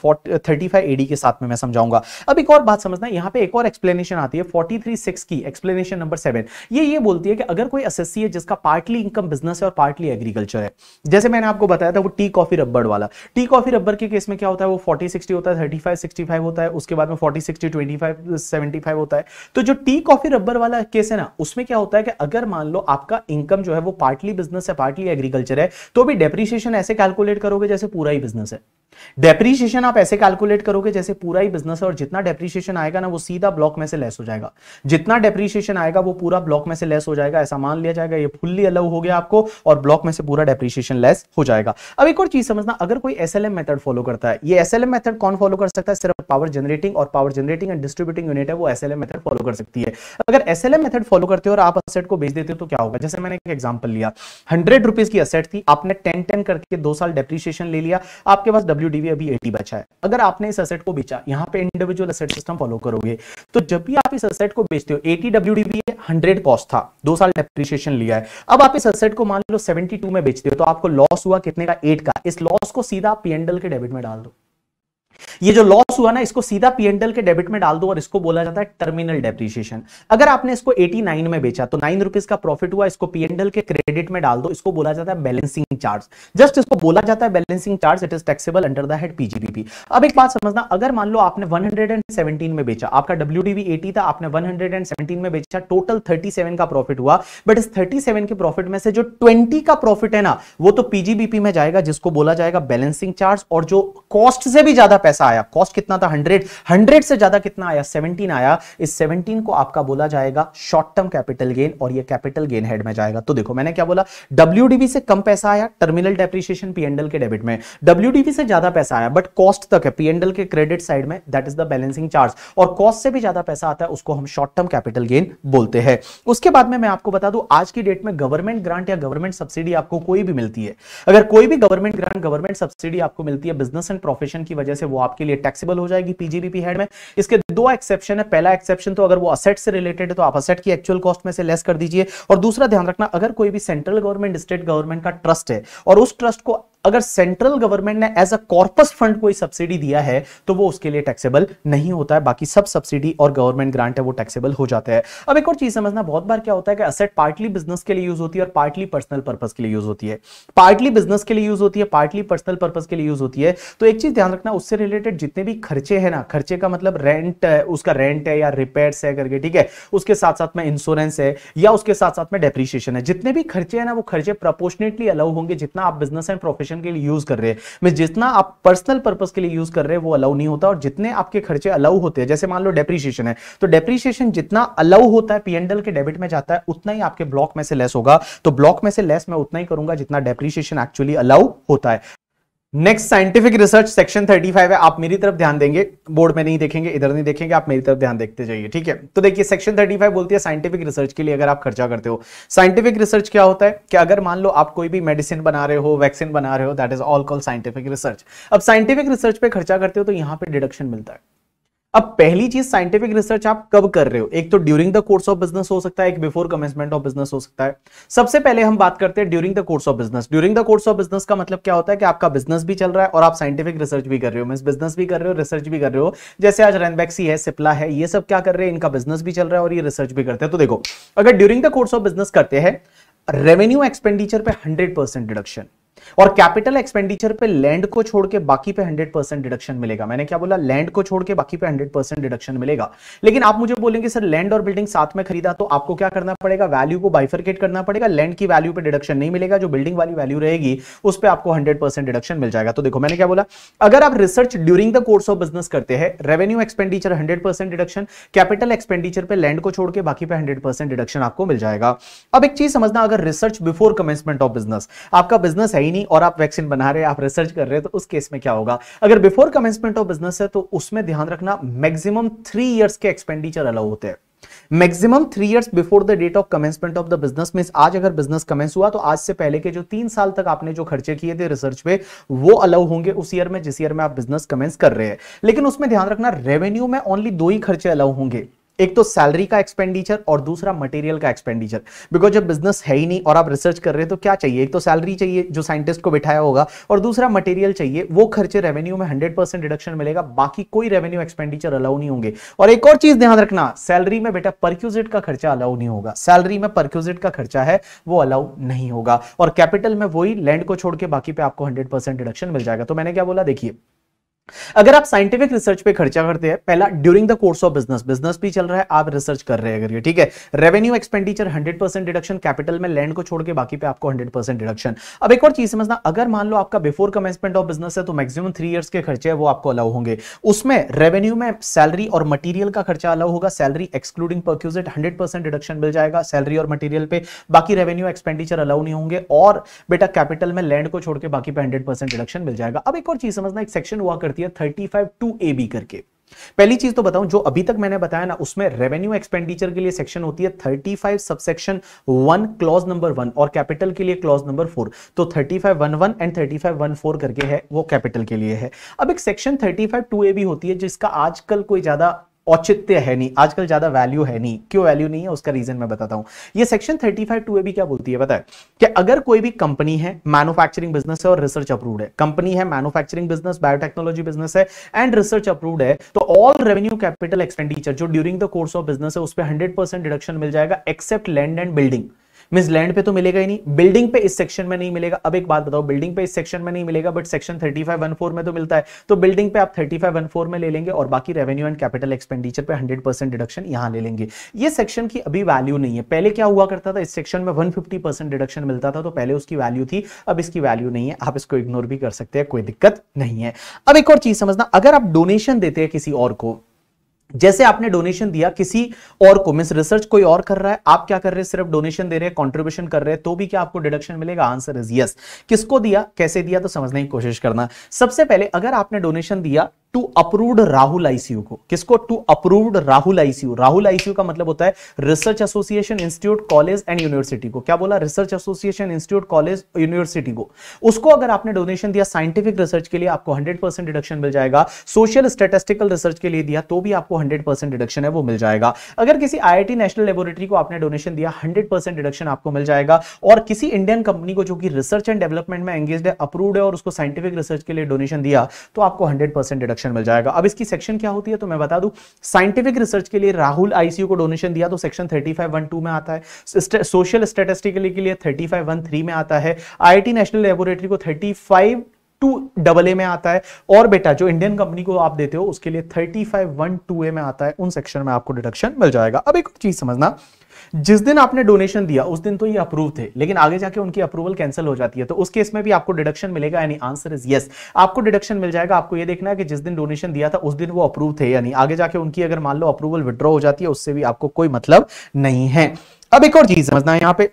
थर्टी फाइव एडी के साथ में मैं समझाऊंगा अब एक और बात समझना यहाँ पे एक और एक्सप्लेनेशन आती है फोर्टी थ्री सिक्स की एक्सप्लेनेशन नंबर सेवन ये ये बोलती है कि अगर कोई एसएससी है जिसका पार्टली इनकम बिजनेस है और पार्टली एग्रीकल्चर है जैसे मैंने आपको बताया था वो टी कॉफी रबड़ वाला टी कॉफी रबर के केस में क्या होता है वो फोर्टी सिक्सटी होता है थर्टी फाइव सिक्सटी फाइव होता है उसके बाद में forty sixty twenty five seventy five होता है तो जो टी कॉफी रबर वाला केस है ना उसमें क्या होता है कि अगर मान लो आपका इनकम जो है वो पार्टली बिजनेस है पार्टली एग्रीकल्चर है तो भी डेप्रीशिएशन ऐसे कैलकुलेट करोगे जैसे पूरा ही बिजनेस है डेप्रीशिएशन आप ऐसे कैलकुलेट करोगे जैसे पूरा ही बिजनेस है और जितना डेप्रीशिएशन आएगा ना वो सीधा ब्लॉक में से लेस हो जाएगा जितना डेप्रीशिएशन आएगा वो पूरा ब्लॉक में से लेस हो जाएगा ऐसा मान लिया जाएगा ये फुल्ली अलाउ हो गया आपको और ब्लॉक में से पूरा डेप्रीशिएशन लेस हो जाएगा अब एक और चीज समझना अगर कोई एस मेथड फॉलो करता है ये एस मेथड कौन फॉलो कर सकता है सिर्फ पावर जनरेटिंग और power generating and distributing unit है वो एस मेथड फॉलो कर सकती है अगर एस मेथड फॉलो करते हो अगर आप असेट को बेच देते हो तो क्या होगा जैसे मैंने एक एग्जाम्पल लिया हंड्रेड रुपीज की असेट थी आपने टेन टेन करके दो साल डेप्रीशिएशन ले लिया आपके पास डब्ल्यू अभी एटी बचा है अगर आपने इस असेट को बेचा यहाँ पे इंडिविजुअल असेट सिस्टम फॉलो करोगे तो जब भी आप इस असेट को बेचते हो eighty W DB hundred cost था दो साल डेप्रीशिएशन लिया है अब आप इस असेट को मान लो सेवेंटी में बेचते हो तो आपको लॉस हुआ कितने का एट का इस लॉस को सीधा आप पीएनडल के डेबिट में डाल दो ये जो लॉस हुआ ना इसको सीधा पीएनएल के डेबिट में डाल दो और इसको बोला जाता है टर्मिनल डेप्रिशिएशन अगर आपने इसको 89 में बेचा तो नाइन रुपीज का प्रॉफिट हुआ इसको पीएनएल के क्रेडिट में डाल दो इसको बोला जाता है बैलेंसिंग चार्ज जस्ट इसको बोला जाता है balancing charge it is taxable under the head PGBP अब एक बात समझना अगर मान लो आपने वन में बेचा आपका डब्ल्यू 80 था आपने वन में बेचा टोटल थर्टी का प्रॉफिट हुआ बट इस थर्टी के प्रॉफिट में से जो ट्वेंटी का प्रॉफिट है ना वो तो पीजीबीपी में जाएगा जिसको बोला जाएगा बैलेंसिंग चार्ज और जो कॉस्ट से भी ज्यादा पैसा आया कॉस्ट कितना था हंड्रेड हंड्रेड से ज्यादा कितना आया सेवनटीन आया इस सेवनटीन को आपका बोला जाएगा शॉर्ट टर्म कैपिटल गेन और यह कैपिटल गेन हेड में जाएगा तो देखो मैंने क्या बोला डब्ल्यू से कम पैसा आया टर्मिनल डेप्रिशिएशन पीएनडल के डेबिट में डब्ल्यू से ज्यादा पैसा आया बट कॉस्ट तक है पीएनडल के क्रेडिट साइड में that is the balancing charge और कॉस्ट से भी ज्यादा पैसा आता है उसको हम शॉर्ट टर्म कैपिटल गेन बोलते हैं उसके बाद में मैं आपको बता दूं आज की डेट में गवर्नमेंट ग्रांट या गवर्नमेंट सब्सिडी आपको कोई भी मिलती है अगर कोई भी गवर्नमेंट ग्रांट गवर्नमेंट सब्सिडी आपको मिलती है बिजनेस एंड प्रोफेशन की वजह से वो आपके लिए टैक्सेबल हो जाएगी पीजीबीपी हेड में इसके दो एक्सेप्शन है पहला एक्सेप्शन तो अगर वो असेट से रिलेटेड है तो आप असेट की एक्चुअल कॉस्ट में से लेस कर दीजिए और दूसरा ध्यान रखना अगर कोई भी सेंट्रल गवर्नमेंट स्टेट गवर्नमेंट का ट्रस्ट है और उस ट्रस्ट को अगर सेंट्रल गवर्नमेंट ने एज अ कॉर्पस फंड कोई सब्सिडी दिया है तो वो उसके लिए टैक्सेबल नहीं होता है बाकी सब सब्सिडी और गवर्नमेंट ग्रांट है वो टैक्सेबल हो जाता है अब एक और चीज समझना बहुत बार क्या होता है कि असेट पार्टली बिजनेस के लिए यूज होती है और पार्टली पर्सनल पर्पज के लिए यूज होती है पार्टली बिजनेस के लिए यूज होती है पार्टली पर्सनल पर्पज के लिए यूज होती है तो एक चीज ध्यान रखना उससे रिलेटेड जितने भी खर्चे है ना खर्चे का मतलब रेंट उसका रेंट है या रिपेयर है करके ठीक है उसके साथ साथ में इंश्योरेंस है या उसके साथ साथ में डेप्रिशिएशन है जितने भी खर्चे है ना वो खर्चे प्रपोर्शनेटली अलाउ होंगे जितना आप बिजनेस एंड प्रोफेशन प्रोफेशन के लिए यूज कर रहे हैं मैं जितना आप पर्सनल पर्पज के लिए यूज कर रहे हैं वो अलाउ नहीं होता और जितने आपके खर्चे अलाउ होते हैं जैसे मान लो डेप्रीशिएशन है तो डेप्रीशिएशन जितना अलाउ होता है पीएनडल के डेबिट में जाता है उतना ही आपके ब्लॉक में से लेस होगा तो ब्लॉक में से लेस मैं उतना ही करूंगा जितना डेप्रीशिएशन एक्चुअली अलाउ होता है नेक्स्ट साइंटिफिक रिसर्च सेक्शन 35 है आप मेरी तरफ ध्यान देंगे बोर्ड में नहीं देखेंगे इधर नहीं देखेंगे आप मेरी तरफ ध्यान देखते जाइए ठीक है तो देखिए सेक्शन 35 बोलती है साइंटिफिक रिसर्च के लिए अगर आप खर्चा करते हो साइंटिफिक रिसर्च क्या होता है कि अगर मान लो आप कोई भी मेडिसिन बना रहे हो वैक्सीन बना रहे हो that is all call scientific research अब साइंटिफिक रिसर्च पर खर्चा करते हो तो यहाँ पे डिडक्शन मिलता है अब पहली चीज साइंटिफिक रिसर्च आप कब कर रहे हो एक तो during the course of business हो सकता है एक बिफोर कमेंसमेंट ऑफ बिजनेस हो सकता है सबसे पहले हम बात करते हैं during the course of business during the course of business का मतलब क्या होता है कि आपका बिजनेस भी चल रहा है और आप साइंटिफिक रिसर्च भी कर रहे हो मीन बिजनेस भी कर रहे हो रिसर्च भी कर रहे हो जैसे आज रेनबैक्सी है सिप्ला है ये सब क्या कर रहे हैं इनका बिजनेस भी चल रहा है और ये रिसर्च भी करते हैं तो देखो अगर during the course of business करते हैं रेवेन्यू एक्सपेंडिचर पे हंड्रेड परसेंट डिडक्शन और कैपिटल एक्सपेंडिचर पे लैंड को छोड़ के बाकी पे 100 परसेंट डिडक्शन मिलेगा मैंने क्या बोला लैंड को छोड़ के बाकी पे 100 परसेंट डिडक्शन मिलेगा लेकिन आप मुझे बोलेंगे सर लैंड और बिल्डिंग साथ में खरीदा तो आपको क्या करना पड़ेगा वैल्यू को बाइफरकेट करना पड़ेगा लैंड की वैल्यू पर डिडक्शन नहीं मिलेगा जो बिल्डिंग वाली वैल्यू रहेगी उस पर आपको हंड्रेड डिडक्शन मिल जाएगा तो देखो मैंने क्या बोला अगर आप research during the course of business करते हैं revenue expenditure hundred deduction capital expenditure पर लैंड को छोड़ के बाकी पे हंड्रेड डिडक्शन आपको मिल जाएगा अब एक चीज समझना अगर research before commencement of business आपका बिजनेस है ही नहीं नहीं और आप वैक्सीन बना रहे हैं आप रिसर्च कर रहे हैं तो उस केस में क्या होगा अगर बिफोर कमेंसमेंट ऑफ बिजनेस है तो उसमें ध्यान रखना मैक्सिमम थ्री ईयर्स के एक्सपेंडिचर अलाउ होते हैं maximum three years before the date of commencement of the business mean आज अगर बिजनेस कमेंस हुआ तो आज से पहले के जो तीन साल तक आपने जो खर्चे किए थे रिसर्च पे वो अलाउ होंगे उस ईयर में जिस ईयर में आप बिजनेस कमेंस कर रहे हैं लेकिन उसमें ध्यान रखना रेवेन्यू में ओनली दो ही खर्चे अलाउ होंगे एक तो सैलरी का एक्सपेंडिचर और दूसरा मटेरियल का एक्सपेंडिचर बिकॉज जब बिजनेस है ही नहीं और आप रिसर्च कर रहे हैं तो क्या चाहिए एक तो सैलरी चाहिए जो साइंटिस्ट को बिठाया होगा और दूसरा मटेरियल चाहिए वो खर्चे रेवेन्यू में हंड्रेड परसेंट डिडक्शन मिलेगा बाकी कोई रेवेन्यू एक्सपेंडिचर अलाउ नहीं होंगे और एक और चीज ध्यान रखना सैलरी में बेटा परक्यूजिट का खर्चा अलाउ नहीं होगा सैलरी में परक्यूजिट का खर्चा है वो अलाउ नहीं होगा और कैपिटल में वही लैंड को छोड़ के बाकी पे आपको हंड्रेड डिडक्शन मिल जाएगा तो मैंने क्या बोला देखिए अगर आप साइंटिफिक रिसर्च पे खर्चा करते हैं पहला during the course of business business भी चल रहा है आप रिसर्च कर रहे हैं अगर ये ठीक है revenue expenditure 100 percent deduction capital में लैंड को छोड़ के बाकी पे आपको 100 परसेंट डिडक्शन अब एक और चीज समझना अगर मान लो आपका बिफोर कमेंसमेंट ऑफ बिजनेस है तो मैक्सिमम थ्री ईयर्स के खर्चे वो आपको अलाउ होंगे उसमें रेवेन्यू में सैलरी और मटीरियल का खर्चा अलाउ होगा salary excluding perquisite hundred deduction मिल जाएगा सैलरी और मटीरियल पे बाकी रेवेन्यू एक्सपेंडिचर अलाउ नहीं होंगे और बेटा कैपिटल में लैंड को छोड़ के बाकी पे हंड्रेड डिडक्शन मिल जाएगा अब एक और चीज समझना एक सेक्शन हुआ करती जाती है thirty five two A B करके पहली चीज तो बताऊं जो अभी तक मैंने बताया ना उसमें रेवेन्यू एक्सपेंडिचर के लिए सेक्शन होती है 35 सबसेक्शन 1 क्लॉज नंबर 1 और कैपिटल के लिए क्लॉज नंबर 4 तो 3511 एंड 3514 करके है वो कैपिटल के लिए है अब एक सेक्शन 35 ए भी होती है जिसका आजकल कोई ज्यादा औचित्य है नहीं आजकल ज्यादा वैल्यू है नहीं क्यों वैल्यू नहीं है उसका रीजन मैं बताता हूं ये section thirty five two A भी क्या बोलती है बताए कि अगर कोई भी कंपनी है मैनुफैक्चरिंग बिजनेस है और रिसर्च अप्रूव्ड है कंपनी है मैनुफैक्चरिंग बिजनेस बायोटेक्नोलॉजी बिजनेस है एंड रिसर्च अप्रूव्ड है तो ऑल रेवेन्यू कैपिटल एक्सपेंडिचर जो during the course of business है उस पर हंड्रेड डिडक्शन मिल जाएगा except land and building means land पे तो मिलेगा ही नहीं बिल्डिंग पे इस सेक्शन में नहीं मिलेगा अब एक बात बताओ बिल्डिंग पे इस सेक्शन में नहीं मिलेगा but section thirty five one four में तो मिलता है तो बिल्डिंग पे आप थर्टी फाइव वन फोर में ले लेंगे और बाकी रेवेन्यू एंड कैपिटल एक्सपेंडिचर पे हंड्रेड परसेंट डिडक्शन यहां ले लेंगे ये सेक्शन की अभी वैल्यू नहीं है पहले क्या हुआ करता था इस सेक्शन में वन फिफ्टी परसेंट डिडक्शन मिलता था तो पहले उसकी वैल्यू थी अब इसकी वैल्यू नहीं है आप इसको इग्नोर भी कर सकते हैं कोई दिक्कत नहीं है अब एक और चीज समझना अगर आप डोनेशन देते हैं किसी और को जैसे आपने डोनेशन दिया किसी और को मिस रिसर्च कोई और कर रहा है आप क्या कर रहे हैं सिर्फ डोनेशन दे रहे हैं कंट्रीब्यूशन कर रहे हैं तो भी क्या आपको डिडक्शन मिलेगा आंसर इज यस किसको दिया कैसे दिया तो समझने की कोशिश करना सबसे पहले अगर आपने डोनेशन दिया टू अप्रूव्ड राहुल आईसीयू को किसको टू अप्रूव्ड राहुल आईसीयू राहुल आईसीयू का मतलब होता है research association institute college and university को क्या बोला research association institute college university को उसको अगर आपने डोनेशन दिया साइंटिफिक रिसर्च के लिए आपको हंड्रेड परसेंट डिडक्शन मिल जाएगा सोशल स्टेटिस्टिकल रिसर्च के लिए दिया तो भी आपको हंड्रेड परसेंट डिडक्शन है वो मिल जाएगा अगर किसी आई नेशनल लेबोरेटरी को आपने डोनेशन दिया हंड्रेड परसेंट डिडक्शन आपको मिल जाएगा और किसी इंडियन कंपनी को जो कि रिसर्च एंड डेवलपमेंट में एंगेज है अप्रूव है और उसको साइंटिफिक रिसर्च के लिए डोनेशन दिया तो आपको हंड्रेड परसेंट डिडक्शन मिल जाएगा अब इसकी सेक्शन क्या होती है तो मैं बता दू साइंटिफिक रिसर्च के लिए राहुल आईसीयू को डोनेशन दिया तो section thirty five one two में आता है सोशल स्टेटिस्टिकली के लिए थर्टी फाइव वन थ्री में आता है आई नेशनल लेबोरेटरी को thirty five two double A में आता है और बेटा जो इंडियन कंपनी को आप देते हो उसके लिए thirty five one two A में आता है उन सेक्शन में आपको डिडक्शन मिल जाएगा अब एक चीज समझना जिस दिन आपने डोनेशन दिया उस दिन तो ये अप्रूव थे लेकिन आगे जाके उनकी अप्रूवल कैंसिल हो जाती है तो उस केस में भी आपको डिडक्शन मिलेगा यानी आंसर इज यस आपको डिडक्शन मिल जाएगा आपको ये देखना है कि जिस दिन डोनेशन दिया था उस दिन वो अप्रूव थे यानी आगे जाके उनकी अगर मान लो अप्रूवल विड्रॉ हो जाती है उससे भी आपको कोई मतलब नहीं है अब एक और चीज समझना है यहाँ पे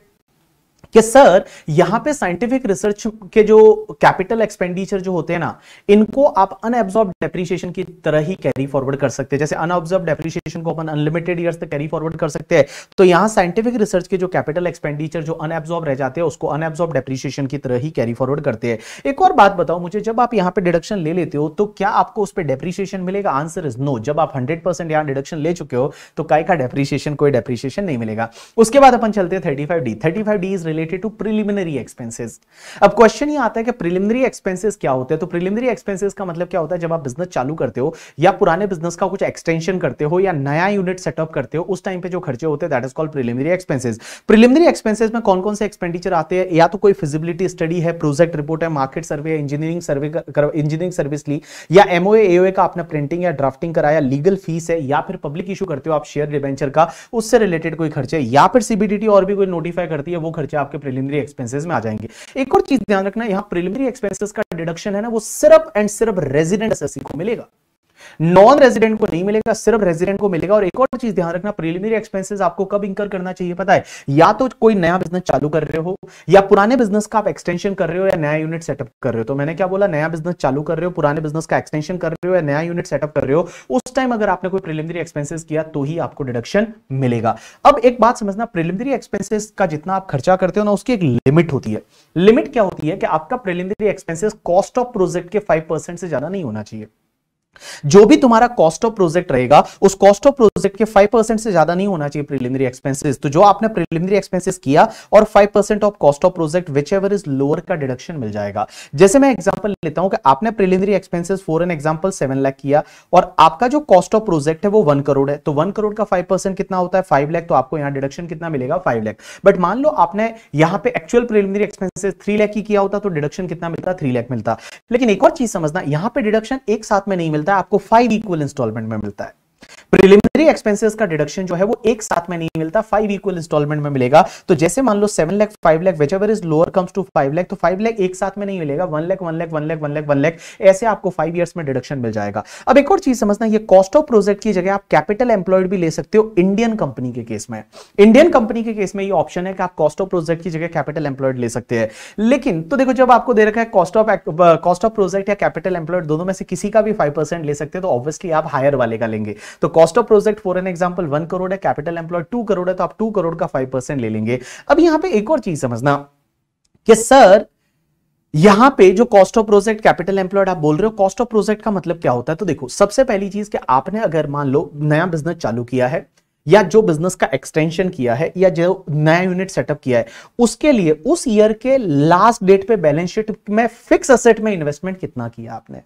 कि सर यहां पे साइंटिफिक रिसर्च के जो कैपिटल एक्सपेंडिचर जो होते हैं ना इनको आप अनएब्जॉर्ब डेप्रिशिएशन की तरह ही कैरी फॉरवर्ड कर सकते हैं जैसे अनऑब्जॉर्ब डेप्रिशिएशन को अपन अनलिमिटेड ईयर्स तक कैरी फॉरवर्ड कर सकते हैं तो यहां साइंटिफिक रिसर्च के जो कैपिटल एक्सपेंडिचर जो अनऑब्जॉर्ब रह जाते हैं उसको अनऑब्जॉर्ब डेप्रिशिएशन की तरह ही कैरी फॉरवर्ड करते हैं एक और बात बताओ मुझे जब आप यहां पर डिडक्शन ले लेते हो तो क्या आपको उस पर डेप्रिशिएशन मिलेगा आंसर इज नो जब आप हंड्रेड परसेंट यहां डिडक्शन ले चुके हो तो काय का डेप्रिशिएशन कोई डेप्रिशिएशन नहीं मिलेगा उसके बाद अपन चलते हैं thirty five D thirty five D is related related to preliminary expenses अब क्वेश्चन ये आता है कि प्रिलिमिनरी एक्सपेंसेस क्या होते हैं तो प्रिलिमिनरी एक्सपेंसेस का मतलब क्या होता है जब आप बिजनेस चालू करते हो या पुराने बिजनेस का कुछ एक्सटेंशन करते हो या नया यूनिट सेटअप करते हो उस टाइम पे जो खर्चे होते हैं that is called preliminary expenses preliminary expenses में कौन कौन से एक्सपेंडिचर आते हैं या तो कोई फिजिबिलिटी स्टडी है प्रोजेक्ट रिपोर्ट है मार्केट सर्वे है इंजीनियरिंग सर्वे इंजीनियरिंग सर्विस ली या एमओए एओए का आपने प्रिंटिंग या ड्राफ्टिंग कराया लीगल फीस है या फिर पब्लिक इशू करते हो आप शेयर डिवेंचर का उससे रिलेटेड कोई खर्चे या फिर सीबीडीटी और भी कोई नोटिफाई करती है वो खर्चे आपके प्रिलिमिनरी एक्सपेंसेस में आ जाएंगे एक और चीज ध्यान रखना यहाँ प्रिलिमिनरी एक्सपेंसेस का डिडक्शन है ना वो सिर्फ एंड सिर्फ रेजिडेंट एस को मिलेगा नॉन रेजिडेंट को नहीं मिलेगा सिर्फ रेजिडेंट को मिलेगा और एक और चीज ध्यान रखना प्रीलिमिनरी एक्सपेंसेस आपको कब इंकर करना चाहिए पता है या तो कोई नया बिजनेस चालू कर रहे हो या पुराने बिजनेस का आप एक्सटेंशन कर रहे हो या नया यूनिट सेटअप कर रहे हो तो मैंने क्या बोला नया बिजनेस चालू कर रहे हो पुराने बिजनेस का एक्सटेंशन कर रहे हो या नया यूनिट सेटअप कर रहे हो उस टाइम अगर आपने कोई प्रिलिमिनरी एक्सपेंसेस किया तो ही आपको डिडक्शन मिलेगा अब एक बात समझना प्रिलिमिनरी एक्सपेंसेस का जितना आप खर्चा करते हो ना उसकी एक लिमिट होती है लिमिट क्या होती है कि आपका preliminary expenses cost of project के 5% से ज्यादा नहीं होना चाहिए जो भी तुम्हारा कॉस्ट ऑफ प्रोजेक्ट रहेगा उस कॉस्ट ऑफ प्रोजेक्ट के 5 से ज्यादा नहीं होना चाहिए प्रीलिमिनरी एक्सपेंसेस तो जो आपने प्रीलिमिनरी एक्सपेंसेस किया और 5 percent of cost of project whichever is lower का डिडक्शन मिल जाएगा जैसे मैं एग्जांपल लेता हूं कि आपने preliminary expenses for an example 7 lakh किया और आपका जो कॉस्ट ऑफ प्रोजेक्ट है वो 1 करोड़ है तो 1 करोड़ का 5 कितना होता है 5 लाख तो आपको यहां डिडक्शन कितना मिलेगा 5 लाख बट मान लो आपने यहां पे एक्चुअल प्रीलिमिनरी एक्सपेंसेस 3 लाख ही किया होता तो डिडक्शन कितना मिलता 3 लाख मिलता लेकिन एक और चीज समझना यहां पे डिडक्शन एक साथ में नहीं मिलता है आपको फाइव इक्वल इंस्टॉलमेंट में मिलता है प्रीलिम थ्री एक्सपेंसेस का डिडक्शन जो है वो एक साथ में नहीं मिलता फाइव इक्वल इंस्टॉलमेंट में मिलेगा तो जैसे मान लो seven lakh five lakh ever is lower comes to five lakh तो फाइव लैख एक साथ में नहीं मिलेगा one lakh one lakh one lakh one lakh one lakh ऐसे आपको फाइव ईयर्स में डिडक्शन मिल जाएगा अब एक और चीज समझना ये कॉस्ट ऑफ प्रोजेक्ट की जगह आप कैपिटल एम्प्लॉयड भी ले सकते हो इंडियन कंपनी के केस में इंडियन कंपनी के केस में ये ऑप्शन है कि आप कॉस्ट ऑफ प्रोजेक्ट की जगह कैपिटल एम्प्लॉयड ले सकते हैं लेकिन तो देखो जब आपको दे रखा है cost of cost of project या कैपिटल एम्प्लॉयड दोनों में से किसी का भी फाइव ले सकते हैं तो ऑब्वियसली आप हायर वाले का लेंगे तो cost of project project for an example one crore है कैपिटल एम्प्लॉय टू करोड़ है तो आप टू करोड़ का फाइव परसेंट ले लेंगे अब यहां पे एक और चीज समझना कि सर यहां पे जो cost of project capital employed आप बोल रहे हो कॉस्ट ऑफ प्रोजेक्ट का मतलब क्या होता है तो देखो सबसे पहली चीज कि आपने अगर मान लो नया बिजनेस चालू किया है या जो बिजनेस का एक्सटेंशन किया है या जो नया यूनिट सेटअप किया है उसके लिए उस ईयर के लास्ट डेट पे बैलेंस शीट में फिक्स असेट में इन्वेस्टमेंट कितना किया आपने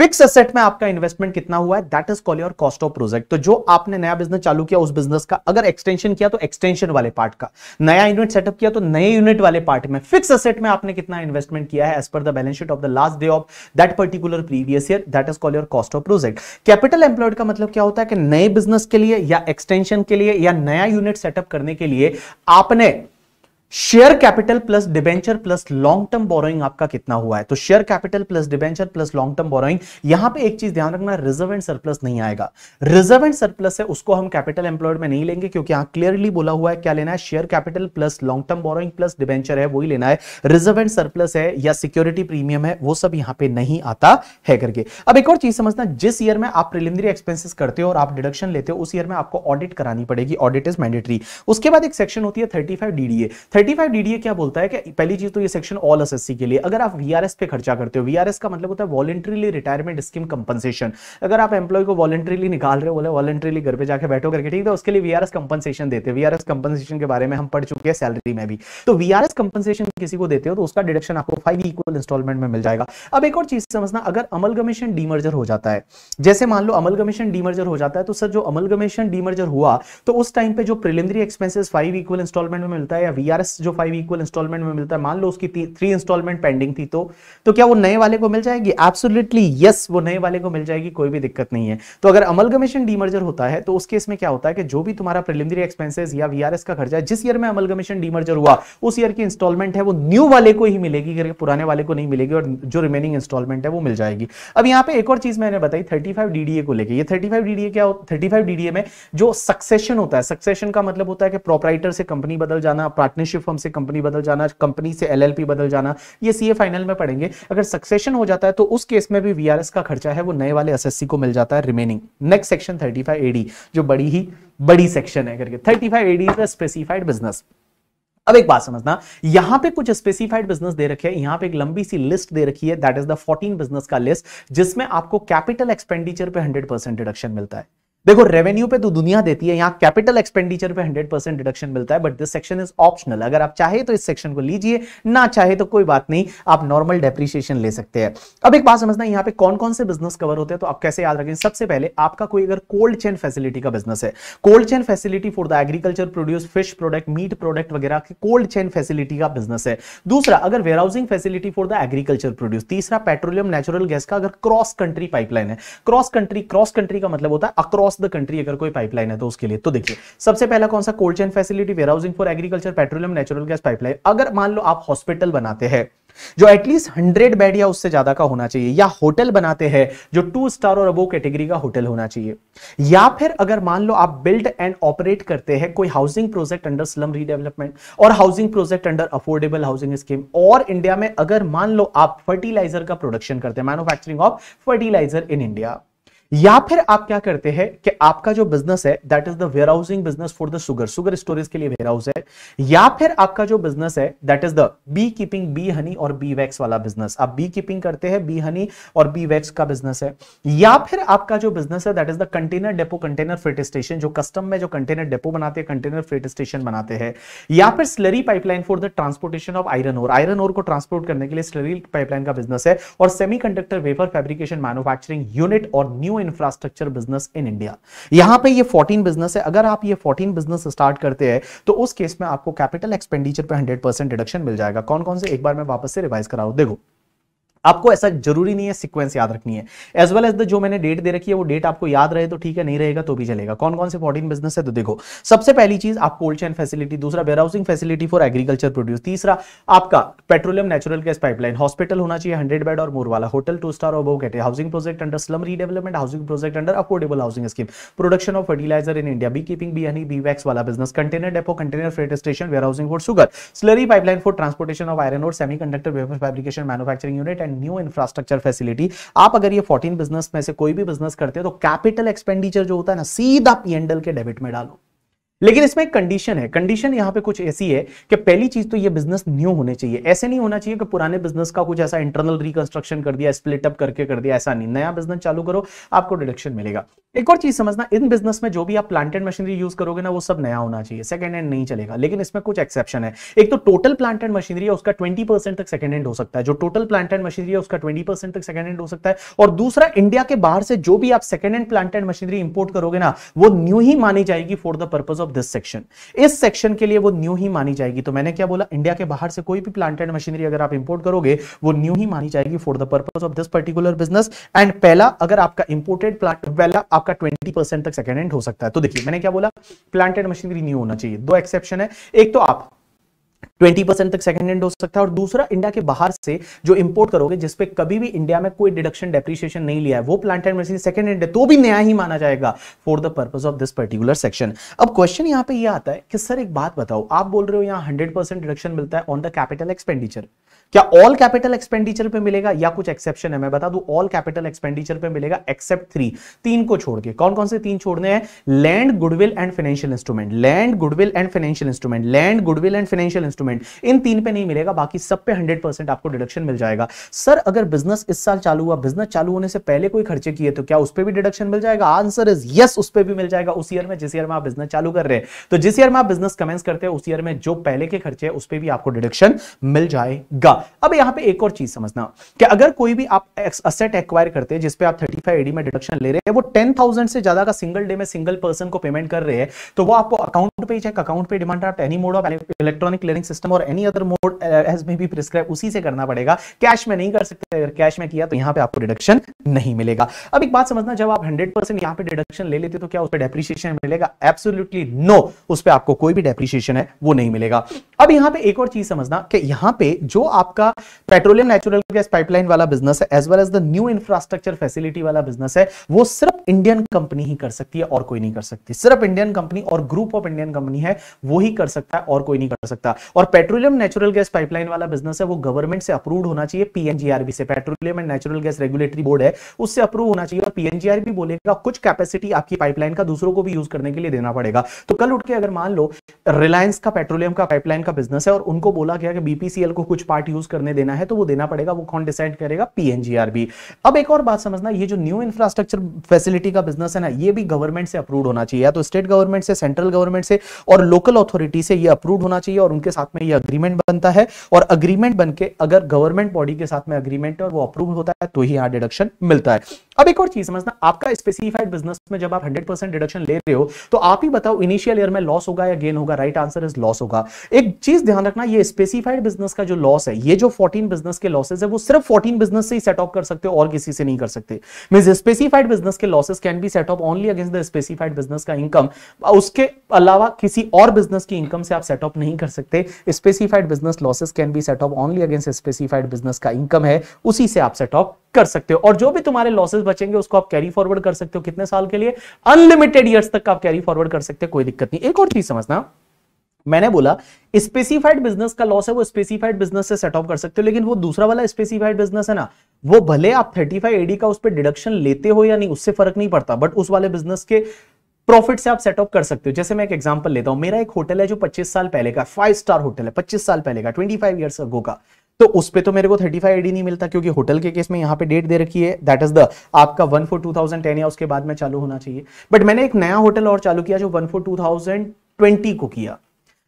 फिक्स असेट में आपका इन्वेस्टमेंट कितना हुआ है that is call your cost of project तो जो आपने नया बिजनेस चालू किया उस बिजनेस का अगर एक्सटेंशन किया तो एक्सटेंशन वाले पार्ट का नया यूनिट सेटअप किया तो नए यूनिट वाले पार्ट में फिक्स असेट में आपने कितना इन्वेस्टमेंट किया है as per the balance sheet of the last day of that particular previous year that is call your cost of project capital employed का मतलब क्या होता है कि नए बिजनेस के लिए या एक्सटेंशन के लिए या नया यूनिट सेटअप करने के लिए आपने share capital plus debenture plus long term borrowing आपका कितना हुआ है तो share capital plus debenture plus long term borrowing यहां पे एक चीज ध्यान रखना रिजर्व एंड सरप्लस नहीं आएगा रिजर्व एंड सरप्लस है उसको हम कैपिटल एम्प्लॉयड में नहीं लेंगे क्योंकि यहां क्लियरली बोला हुआ है क्या लेना है share capital plus long term borrowing plus debenture है वही लेना है रिजर्व एंड सरप्लस है या सिक्योरिटी प्रीमियम है वो सब यहां पर नहीं आता है करके अब एक और चीज समझना जिस ईयर में आप प्रिलिमिनरी एक्सपेंसिस करते हो और आप डिडक्शन लेते हो उस ईयर में आपको ऑडिट करानी पड़ेगी ऑडिट इज मैंडेटरी उसके बाद एक सेक्शन होती है thirty five DDA thirty five DDA क्या बोलता है कि पहली चीज तो ये सेक्शन ऑल एसएससी के लिए अगर आप वीआरएस पे खर्चा करते हो वीआरएस का मतलब होता है वॉलेंट्रीली रिटायरमेंट स्कीम कंपनसेशन अगर आप एम्प्लॉय को वॉलेंट्रीली निकाल रहे हो बोले वॉलेंट्रीली घर पे जाकर बैठो करके ठीक है उसके लिए वीआरएस कंपनसेशन देते हैं वीआरएस कंपनसेशन के बारे में हम पढ़ चुके हैं सैलरी में भी तो वीआरएस कंपनसेशन किसी को देते हो तो उसका डिडक्शन आपको फाइव इक्वल इंस्टॉलमेंट में मिल जाएगा अब एक और चीज समझना अगर अमल कमीशन डीमर्जर हो जाता है जैसे मान लो अमल कमीशन डीमर्जर हो जाता है तो सर जो अमल कमीशन डीमर्जर हुआ तो उस टाइम पे जो preliminary expenses five equal instalment में मिलता है या वीआरएस एस जो फाइव इक्वल इंस्टॉलमेंट में मिलता है मान लो उसकी थ्री इंस्टॉलमेंट पेंडिंग थी तो तो क्या वो नए वाले को मिल जाएगी एब्सोल्युटली यस वो नए वाले को मिल जाएगी कोई भी दिक्कत नहीं है तो अगर अमलगमेशन डीमर्जर होता है तो उस केस में क्या होता है कि जो भी तुम्हारा प्रिलिमिनरी एक्सपेंसेस या वीआरएस का खर्चा है जिस ईयर में अमलगमेशन डीमर्जर हुआ उस ईयर की इंस्टॉलमेंट है वो न्यू वाले को ही मिलेगी पुराने वाले को नहीं मिलेगी और जो रिमेनिंग इंस्टॉलमेंट है वो मिल जाएगी अब यहाँ पे एक और चीज मैंने बताई 35 डीडीए को लेकर ये 35 डीडीए क्या थर्टी फाइव डीडीए में जो सक्सेशन होता है सक्सेशन का मतलब होता है कि प्रोपराइटर से कंपनी बदल जाना पार्टनरशिप लीडरशिप फॉर्म से कंपनी बदल जाना कंपनी से एलएलपी बदल जाना ये सीए फाइनल में पढ़ेंगे अगर सक्सेशन हो जाता है तो उस केस में भी वीआरएस का खर्चा है वो नए वाले एसएससी को मिल जाता है रिमेनिंग नेक्स्ट सेक्शन 35 एडी जो बड़ी ही बड़ी सेक्शन है करके thirty five AD is a specified business अब एक बात समझना यहां पे कुछ स्पेसिफाइड बिजनेस दे रखे हैं यहां पे एक लंबी सी लिस्ट दे रखी है दैट इज द 14 बिजनेस का लिस्ट जिसमें आपको कैपिटल एक्सपेंडिचर पे 100 परसेंट डिडक्शन मिलता है देखो रेवेन्यू पे तो दुनिया देती है यहाँ कैपिटल एक्सपेंडिचर पे 100 परसेंट डिडक्शन मिलता है but this section is optional अगर आप चाहे तो इस सेक्शन को लीजिए ना चाहे तो कोई बात नहीं आप नॉर्मल डेप्रिशिएशन ले सकते हैं अब एक बात समझना यहाँ पे कौन कौन से बिजनेस कवर होते हैं तो आप कैसे याद रखें सबसे पहले आपका कोई अगर कोल्ड चेन फैसिलिटी का बिजनेस है cold chain facility for the agriculture produce fish product meat product वगैरह की कोल्ड चेन फैसिलिटी का बिजनेस है दूसरा अगर warehousing facility for the agriculture produce तीसरा पेट्रोलियम नेचुरल गैस का अगर क्रॉस कंट्री पाइपलाइन है क्रॉस कंट्री क्रॉस कंट्री का मतलब होता है अक्रॉस द कंट्री अगर कोई पाइपलाइन है तो उसके लिए तो देखिए सबसे पहला कौन सा cold chain facility warehousing for agriculture petroleum natural gas pipeline अगर मान लो आप हॉस्पिटल बनाते हैं जो एटलीस्ट हंड्रेड बेड या उससे ज्यादा का होना चाहिए या होटल बनाते हैं जो टू स्टार और अबो कैटेगरी का होटल होना चाहिए या फिर अगर मान लो आप बिल्ड एंड ऑपरेट करते हैं कोई housing project under slum redevelopment और housing project under affordable housing scheme और इंडिया में अगर मान लो आप फर्टिलाइजर का प्रोडक्शन करते हैं manufacturing of fertiliser in India या फिर आप क्या करते हैं कि आपका जो बिजनेस है that is the warehousing business for the sugar sugar storage के लिए वेयर हाउस है या फिर आपका जो बिजनेस है that is the beekeeping bee honey और बी वैक्स वाला बिजनेस आप बी कीपिंग करते हैं बी हनी और बी वैक्स का बिजनेस है या फिर आपका जो बिजनेस है that is the container depot container freight station जो कस्टम में जो कंटेनर डेपो बनाते हैं कंटेनर फ्रेट स्टेशन बनाते हैं या फिर slurry pipeline for the transportation of iron ore iron ore को ट्रांसपोर्ट करने के लिए स्लरी पाइपलाइन का बिजनेस है और semiconductor wafer fabrication manufacturing unit और new new infrastructure business in India यहां पे ये 14 बिजनेस है अगर आप ये 14 बिजनेस स्टार्ट करते हैं तो उस केस में आपको कैपिटल एक्सपेंडिचर पे 100 परसेंट डिडक्शन मिल जाएगा कौन कौन से एक बार मैं वापस से रिवाइज कराऊ देखो आपको ऐसा जरूरी नहीं है सीक्वेंस याद रखनी है एज वेल एज द जो मैंने डेट दे रखी है वो डेट आपको याद रहे तो ठीक है नहीं रहेगा तो भी चलेगा कौन कौन से फोर्टीन बिजनेस है तो देखो सबसे पहली चीज आप कोल्ड चैन फैसिलिटी दूसरा warehousing facility for agriculture produce तीसरा आपका petroleum natural gas pipeline hospital होना चाहिए हंड्रेड बेड और मोर वाला होटल टू स्टार और कहते हैं housing project under slum redevelopment housing project under affordable housing scheme production of fertiliser in India beekeeping bee honey bee wax वाला business container depot container freight station warehousing for sugar slurry pipeline for transportation of iron ore semiconductor fabrication manufacturing unit and new infrastructure facility आप अगर ये 14 बिजनेस में से कोई भी बिजनेस करते हो तो कैपिटल एक्सपेंडिचर जो होता है ना सीधा पीएनडल के डेबिट में डालो लेकिन इसमें एक कंडीशन है कंडीशन यहां पे कुछ ऐसी है कि पहली चीज तो ये बिजनेस न्यू होने चाहिए ऐसे नहीं होना चाहिए कि पुराने बिजनेस का कुछ ऐसा इंटरनल रिकंस्ट्रक्शन कर दिया स्प्लिटअप करके कर दिया ऐसा नहीं नया बिजनेस चालू करो आपको डिडक्शन मिलेगा एक और चीज समझना इन बिजनेस में जो भी आप प्लांटेड मशीनरी यूज करोगे ना वो सब नया होना चाहिए सेकंड हैंड नहीं चलेगा लेकिन इसमें कुछ एक्सेप्शन है एक तो टोटल प्लांटेड मशीनरी है उसका ट्वेंटी तक सेकंड हैंड हो सकता है जो टोटल प्लांटेड मशीनरी है उसका ट्वेंटी तक सेकंड हैंड हो सकता है और दूसरा इंडिया के बाहर से जो भी आप second hand planted machinery import करोगे ना वो न्यू ही मानी जाएगी for the purpose of this section इस सेक्शन के लिए वो न्यू ही मानी जाएगी तो मैंने क्या बोला इंडिया के बाहर से कोई भी प्लांट एंड मशीनरी अगर आप इंपोर्ट करोगे वो न्यू ही मानी जाएगी for the purpose of this particular business and पहला अगर आपका इंपोर्टेड प्लांट पहला आपका ट्वेंटी तक सेकेंड हैंड हो सकता है तो देखिए मैंने क्या बोला प्लांटेड मशीनरी न्यू होना चाहिए दो एक्सेप्शन है एक तो आप ट्वेंटी परसेंट तक सेकंड हैंड हो सकता है और दूसरा इंडिया के बाहर से जो इंपोर्ट करोगे जिसपे कभी भी इंडिया में कोई डिडक्शन डेप्रिशिएशन नहीं लिया है वो plant and machine second hand है तो भी नया ही माना जाएगा for the purpose of this particular section अब क्वेश्चन यहाँ पे ये यह आता है कि सर एक बात बताओ आप बोल रहे हो यहाँ हंड्रेड डिडक्शन मिलता है ऑन द कैपिटल एक्सपेंडिचर क्या ऑल कैपिटल एक्सपेंडिचर पे मिलेगा या कुछ एक्सेप्शन है मैं बता दू ऑल कैपिटल एक्सपेंडिचर पे मिलेगा एक्सेप्ट थ्री तीन को छोड़ के कौन कौन से तीन छोड़ने हैं land goodwill and financial instrument land goodwill and financial instrument land goodwill and financial instrument इन तीन पे नहीं मिलेगा बाकी सब पे हंड्रेड आपको डिडक्शन मिल जाएगा सर अगर बिजनेस इस साल चालू हुआ बिजनेस चालू होने से पहले कोई खर्चे किए तो क्या उस पर भी डिडक्शन मिल जाएगा आंसर इज यस उस पर भी मिल जाएगा उस ईयर में जिस ईयर में आप बिजनेस चालू कर रहे हैं तो जिस ईयर में आप बिजनेस कमेंस करते हैं उस ईयर में जो पहले के खर्चे हैं उस पर भी आपको डिडक्शन मिल जाएगा अब यहाँ पे एक और चीज समझना कि अगर कोई भी आप असेट एक्वायर करते हैं जिसपे आप 35 फाइव में डिडक्शन ले रहे हैं वो 10,000 से ज्यादा का सिंगल डे में सिंगल पर्सन को पेमेंट कर रहे हैं तो वो आपको अकाउंट पे चेक अकाउंट पे demand draft any mode of electronic clearing system और एनी अदर मोड एज में भी प्रिस्क्राइब उसी से करना पड़ेगा कैश में नहीं कर सकते अगर कैश में किया तो यहाँ पे आपको डिडक्शन नहीं मिलेगा अब एक बात समझना जब आप हंड्रेड परसेंट यहाँ पे डिडक्शन ले लेते तो क्या उस पर डेप्रिशिएशन मिलेगा एब्सोल्युटली नो उस पर आपको कोई भी डेप्रिशिएशन है वो नहीं मिलेगा अब यहाँ पे एक और चीज समझना कि यहाँ पे जो आप आपका पेट्रोलियम नेचुरल गैस पाइपलाइन वाला बिजनेस है as well as the new infrastructure facility वाला बिजनेस है वो सिर्फ इंडियन कंपनी ही कर सकती है और कोई नहीं कर सकती सिर्फ इंडियन कंपनी और ग्रुप ऑफ इंडियन कंपनी है वो ही कर सकता है और कोई नहीं कर सकता और पेट्रोलियम नेचुरल गैस पाइपलाइन वाला बिजनेस है वो गवर्नमेंट से अप्रूव होना चाहिए पीएनजीआरबी से petroleum and natural gas regulatory board है उससे अप्रूव होना चाहिए और पीएनजीआरबी बोलेगा कुछ कैपेसिटी आपकी पाइपलाइन का दूसरों को भी यूज करने के लिए देना पड़ेगा तो कल उठ के अगर मान लो रिलायंस का पेट्रोलियम का पाइपलाइन का बिजनेस है और उनको बोला गया कि बीपीसीएल को कुछ पार्ट यूज करने देना है तो वो देना पड़ेगा वो कौन डिसाइड करेगा पीएनजीआरबी अब एक और बात समझना ये जो न्यू इंफ्रास्ट्रक्चर फैसिलिटी का बिजनेस है ना ये भी गवर्नमेंट से अप्रूव होना चाहिए या तो स्टेट गवर्नमेंट से सेंट्रल गवर्नमेंट से और लोकल अथॉरिटी से ये अप्रूव होना चाहिए और उनके साथ में ये अग्रीमेंट बनता है और अग्रीमेंट बनकर अगर गवर्नमेंट बॉडी के साथ में अग्रीमेंट है और वो अप्रूव होता है तो ही यहाँ डिडक्शन मिलता है अब एक और चीज समझना आपका स्पेसिफाइड बिजनेस में जब आप 100% डिडक्शन ले रहे हो तो आप ही बताओ इनिशियल ईयर में लॉस होगा या गेन होगा राइट आंसर इज लॉस होगा एक चीज ध्यान रखना ये स्पेसिफाइड बिजनेस का जो लॉस है ये जो 14 बिजनेस के लॉसेज है वो सिर्फ 14 बिजनेस से ही सेट ऑफ कर सकते हो और किसी से नहीं कर सकते मीन स्पेसिफाइड बिजनेस के losses can be set off only against the specified business का इनकम उसके अलावा किसी और बिजनेस की इनकम से आप सेट ऑफ नहीं कर सकते specified business losses can be set off only against specified business का इनकम है उसी से आप सेट ऑफ कर सकते हो और जो भी तुम्हारे लॉसेस बचेंगे उसको आप कैरी फॉरवर्ड कर सकते हो कितने साल के लिए अनलिमिटेड ईयर्स तक आप कैरी फॉरवर्ड कर सकते हो कोई दिक्कत नहीं एक और चीज समझना मैंने बोला स्पेसिफाइड बिजनेस का लॉस है वो स्पेसिफाइड बिजनेस से सेट ऑफ कर सकते हो लेकिन वो दूसरा वाला स्पेसिफाइड बिजनेस है ना वो भले आप 35 एडी का उस पर डिडक्शन लेते हो या नहीं उससे फर्क नहीं पड़ता बट उस वाले बिजनेस के प्रॉफिट से आप सेटअप कर सकते हो जैसे मैं एक एग्जांपल लेता हूं मेरा एक होटल है जो 25 साल पहले का फाइव स्टार होटल है 25 साल पहले का 25 इयर्स ईयर्स का तो उस पर तो मेरे को थर्टी फाइव नहीं मिलता क्योंकि होटल के केस में यहाँ पे डेट दे रखी है दैट इज द आपका one four two thousand ten या उसके बाद में चालू होना चाहिए बट मैंने एक नया होटल और चालू किया जो one four two thousand twenty को किया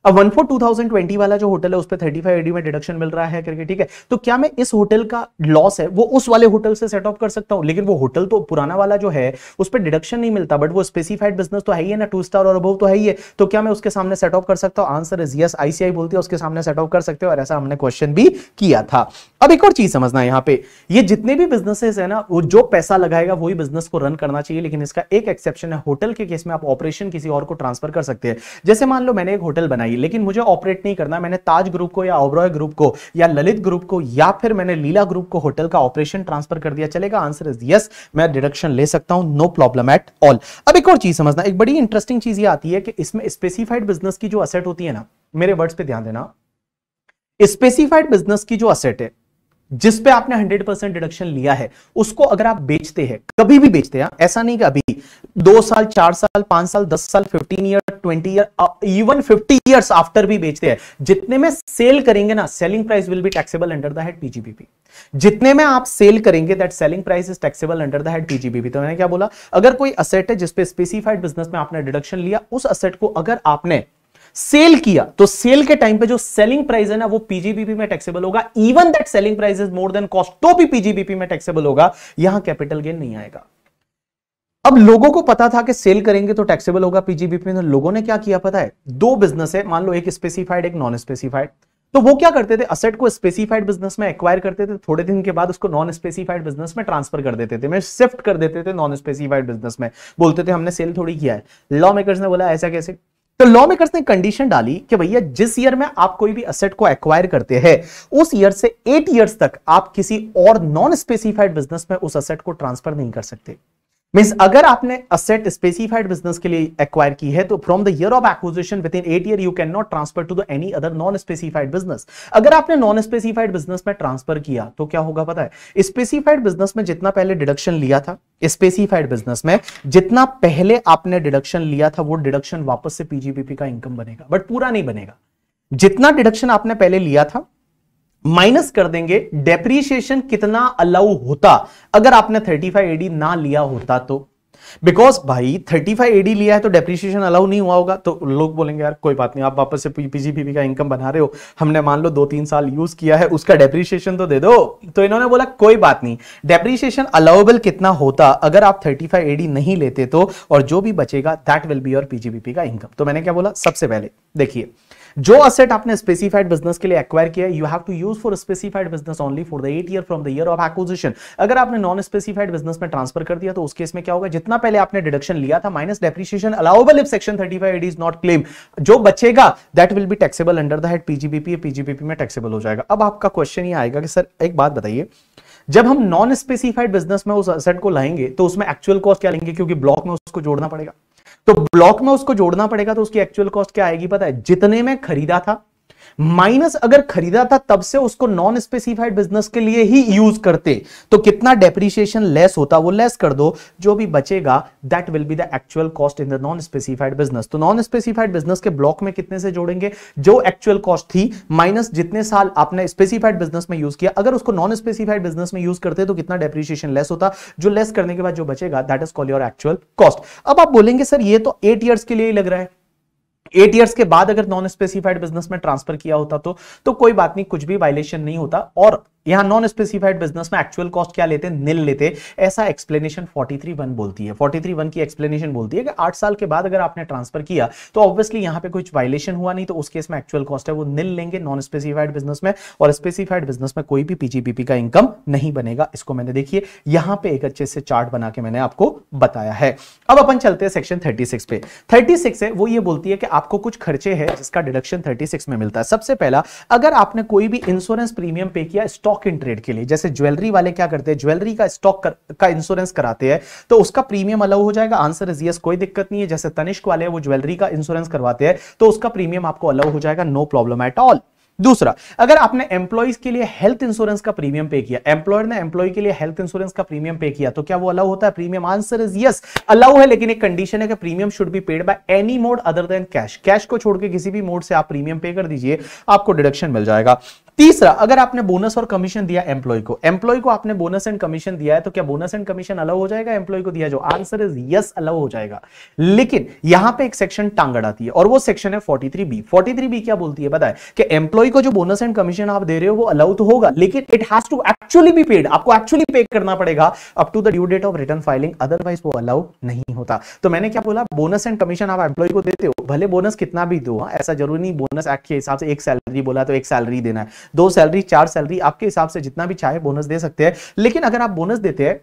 अब one four two thousand twenty वाला जो होटल है उस पर थर्टी फाइव एडी में डिडक्शन मिल रहा है करके ठीक है तो क्या मैं इस होटल का लॉस है वो उस वाले होटल से सेट ऑफ कर सकता हूं लेकिन वो होटल तो पुराना वाला जो है उस पर डिडक्शन नहीं मिलता बट वो स्पेसिफाइड बिजनेस तो है ही है ना टू स्टार और अबव तो है ही है तो क्या मैं उसके सामने सेट ऑफ कर सकता हूँ आंसर इज यस आईसीआई बोलती है उसके सामने सेट ऑफ कर सकते हो और ऐसा हमने क्वेश्चन भी किया था अब एक और चीज समझना यहाँ पे ये जितने भी बिजनेसेस है ना वो जो पैसा लगाएगा वही बिजनेस को रन करना चाहिए लेकिन इसका एक एक्सेप्शन है होटल के केस में आप ऑपरेशन किसी और को ट्रांसफर कर सकते हैं जैसे मान लो मैंने एक होटल बनाई लेकिन मुझे ऑपरेट नहीं करना मैंने ताज ग्रुप को या ओब्रॉय ग्रुप को या ललित ग्रुप को या फिर मैंने लीला ग्रुप को होटल का ऑपरेशन ट्रांसफर कर दिया चलेगा आंसर इज यस मैं डिडक्शन ले सकता हूं नो प्रॉब्लम एट ऑल अब एक और चीज समझना एक बड़ी इंटरेस्टिंग चीज ये आती है कि इसमें स्पेसिफाइड बिजनेस की जो असेट होती है ना मेरे वर्ड्स पे ध्यान देना स्पेसिफाइड बिजनेस की जो असेट है जिस पे आपने 100 परसेंट डिडक्शन लिया है उसको अगर आप बेचते हैं कभी भी बेचते हैं हाँ, ऐसा नहीं कि अभी दो साल चार साल पांच साल दस साल fifteen year twenty year even fifty years after भी बेचते हैं जितने में सेल करेंगे ना selling price will be taxable under the head PGBP जितने में आप सेल करेंगे that selling price is taxable under the head PGBP तो मैंने क्या बोला अगर कोई असेट है जिसपे स्पेसिफाइड बिजनेस में आपने डिडक्शन लिया उस असेट को अगर आपने सेल किया तो सेल के टाइम पे जो सेलिंग प्राइस है ना वो पीजीबीपी में टैक्सेबल होगा even that selling price is more than cost तो भी पीजीबीपी में टैक्सेबल होगा यहां कैपिटल गेन नहीं आएगा अब लोगों को पता था कि सेल करेंगे तो टैक्सेबल होगा पीजीबीपी में तो लोगों ने क्या किया पता है दो बिजनेस है मान लो एक स्पेसिफाइड एक नॉन स्पेसिफाइड तो वो क्या करते थे असेट को स्पेसिफाइड बिजनेस में एक्वायर करते थे थोड़े दिन के बाद उसको नॉन स्पेसिफाइड बिजनेस में ट्रांसफर कर देते थे मैं शिफ्ट कर देते थे नॉन स्पेसिफाइड बिजनेस में बोलते थे हमने सेल थोड़ी किया है लॉ मेकर्स ने बोला ऐसा कैसे तो लॉ मेकर्स ने कंडीशन डाली कि भैया जिस ईयर में आप कोई भी असेट को एक्वायर करते हैं उस ईयर से एट ईयर्स तक आप किसी और नॉन स्पेसिफाइड बिजनेस में उस असेट को ट्रांसफर नहीं कर सकते मीन्स अगर आपने असेट स्पेसिफाइड बिजनेस के लिए एक्वायर की है तो from the year of acquisition within eight year you can not transfer to the any other non specified business अगर आपने नॉन स्पेसिफाइड बिजनेस में ट्रांसफर किया तो क्या होगा पता है स्पेसिफाइड बिजनेस में जितना पहले डिडक्शन लिया था स्पेसिफाइड बिजनेस में जितना पहले आपने डिडक्शन लिया था वो डिडक्शन वापस से पीजीपीपी का इनकम बनेगा बट पूरा नहीं बनेगा जितना डिडक्शन आपने पहले लिया था माइनस कर देंगे डेप्रीशिएशन कितना अलाउ होता अगर आपने 35 एडी ना लिया होता तो बिकॉज भाई 35 एडी लिया है तो डेप्रीशिएशन अलाउ नहीं हुआ होगा तो लोग बोलेंगे यार कोई बात नहीं आप वापस से पीजीपीपी का इनकम बना रहे हो हमने मान लो दो तीन साल यूज किया है उसका डेप्रीशिएशन तो दे दो तो इन्होंने बोला कोई बात नहीं डेप्रीशिएशन अलाउेबल कितना होता अगर आप 35 एडी नहीं लेते तो और जो भी बचेगा that will be your PGPP का इनकम तो मैंने क्या बोला सबसे पहले देखिए जो असेट आपने स्पेसिफाइड बिजनेस के लिए एक्वायर किया you have to use for specified business only for the eight year from the year of acquisition अगर आपने नॉन स्पेसिफाइड बिजनेस में ट्रांसफर कर दिया तो उस केस में क्या होगा जितना पहले आपने डिडक्शन लिया था minus depreciation allowable if section five it is not claim जो बचेगा that will be taxable under the head PGBP PGBP में टैक्सेबल हो जाएगा अब आपका क्वेश्चन ये आएगा कि सर एक बात बताइए जब हम नॉन स्पेसिफाइड बिजनेस में उस असेट को लाएंगे तो उसमें एक्चुअल कॉस्ट क्या लेंगे क्योंकि ब्लॉक में उसको जोड़ना पड़ेगा तो ब्लॉक में उसको जोड़ना पड़ेगा तो उसकी एक्चुअल कॉस्ट क्या आएगी पता है जितने में खरीदा था माइनस अगर खरीदा था तब से उसको नॉन स्पेसिफाइड बिजनेस के लिए ही यूज करते तो कितना डेप्रिशिएशन लेस होता वो लेस कर दो जो भी बचेगा that will be the actual cost in the non specified business तो नॉन स्पेसिफाइड बिजनेस के ब्लॉक में कितने से जोड़ेंगे जो एक्चुअल कॉस्ट थी माइनस जितने साल आपने स्पेसिफाइड बिजनेस में यूज किया अगर उसको नॉन स्पेसिफाइड बिजनेस में यूज करते तो कितना डेप्रिशिएशन लेस होता जो लेस करने के बाद जो बचेगा that is call your actual cost अब आप बोलेंगे सर ये तो एट ईयर्स के लिए ही लग रहा है एट ईयर्स के बाद अगर नॉन स्पेसिफाइड बिजनेस में ट्रांसफर किया होता तो तो कोई बात नहीं कुछ भी वायलेशन नहीं होता और यहां नॉन स्पेसिफाइड बिजनेस में एक्चुअल कॉस्ट क्या लेते हैं निल लेते ऐसा एक्सप्लेनेशन वन बोलती है वन की एक्सप्लेनेशन बोलती है कि आठ साल के बाद अगर आपने ट्रांसफर किया तो ऑब्वियसली यहां पे कुछ वायलेशन हुआ नहीं तो उस केस में एक्चुअल कॉस्ट है वो निल लेंगे नॉन स्पेसिफाइड बिजनेस में और स्पेसिफाइड बिजनेस में कोई भी पीजीपीपी का इनकम नहीं बनेगा इसको मैंने देखिए यहां पर एक अच्छे से चार्ट बना के मैंने आपको बताया है अब अपन चलते हैं सेक्शन 36 पे 36 है वो ये बोलती है कि आपको कुछ खर्चे है जिसका डिडक्शन 36 में मिलता है सबसे पहला अगर आपने कोई भी इंश्योरेंस प्रीमियम पे किया स्टॉक स्टॉक इन ट्रेड के लिए जैसे ज्वेलरी वाले क्या करते हैं ज्वेलरी का स्टॉक कर, का इंश्योरेंस कराते हैं तो उसका प्रीमियम अलाउ हो जाएगा आंसर इज यस कोई दिक्कत नहीं है जैसे तनिष्क वाले वो ज्वेलरी का इंश्योरेंस करवाते हैं तो उसका प्रीमियम आपको अलाउ हो जाएगा नो प्रॉब्लम एट ऑल दूसरा अगर आपने एम्प्लॉयज के लिए हेल्थ इंश्योरेंस का प्रीमियम पे किया एम्प्लॉयर ने एम्प्लॉय के लिए हेल्थ इंश्योरेंस का प्रीमियम पे किया तो क्या वो अलाउ होता है premium answer is yes allow है लेकिन एक कंडीशन है कि premium should be paid by any mode other than cash cash को छोड़ के किसी भी मोड से आप प्रीमियम पे कर दीजिए आपको डिडक्शन मिल जाएगा तीसरा अगर आपने बोनस और कमीशन दिया एम्प्लॉय को एम्प्लॉय को आपने बोनस एंड कमीशन दिया है तो क्या बोनस एंड कमीशन अलाउ हो जाएगा एम्प्लॉय को दिया जो आंसर इज यस अलाउ हो जाएगा लेकिन यहां पे एक सेक्शन टांगड़ आती है और वो सेक्शन है 43बी बी क्या बोलती है बताए कि एम्प्लॉय को जो बोनस एंड कमीशन आप दे रहे हो वो अलाउ तो होगा लेकिन it has to actually be paid आपको एक्चुअली पे करना पड़ेगा up to the due date of return filing otherwise वो अलाउ नहीं होता तो मैंने क्या बोला बोनस एंड कमीशन आप एम्प्लॉय को देते हो भले बोनस कितना भी दो हाँ, ऐसा जरूरी नहीं बोनस एक्ट के हिसाब से एक सैलरी बोला तो एक सैलरी देना है दो सैलरी चार सैलरी आपके हिसाब से जितना भी चाहे बोनस दे सकते हैं लेकिन अगर आप बोनस देते हैं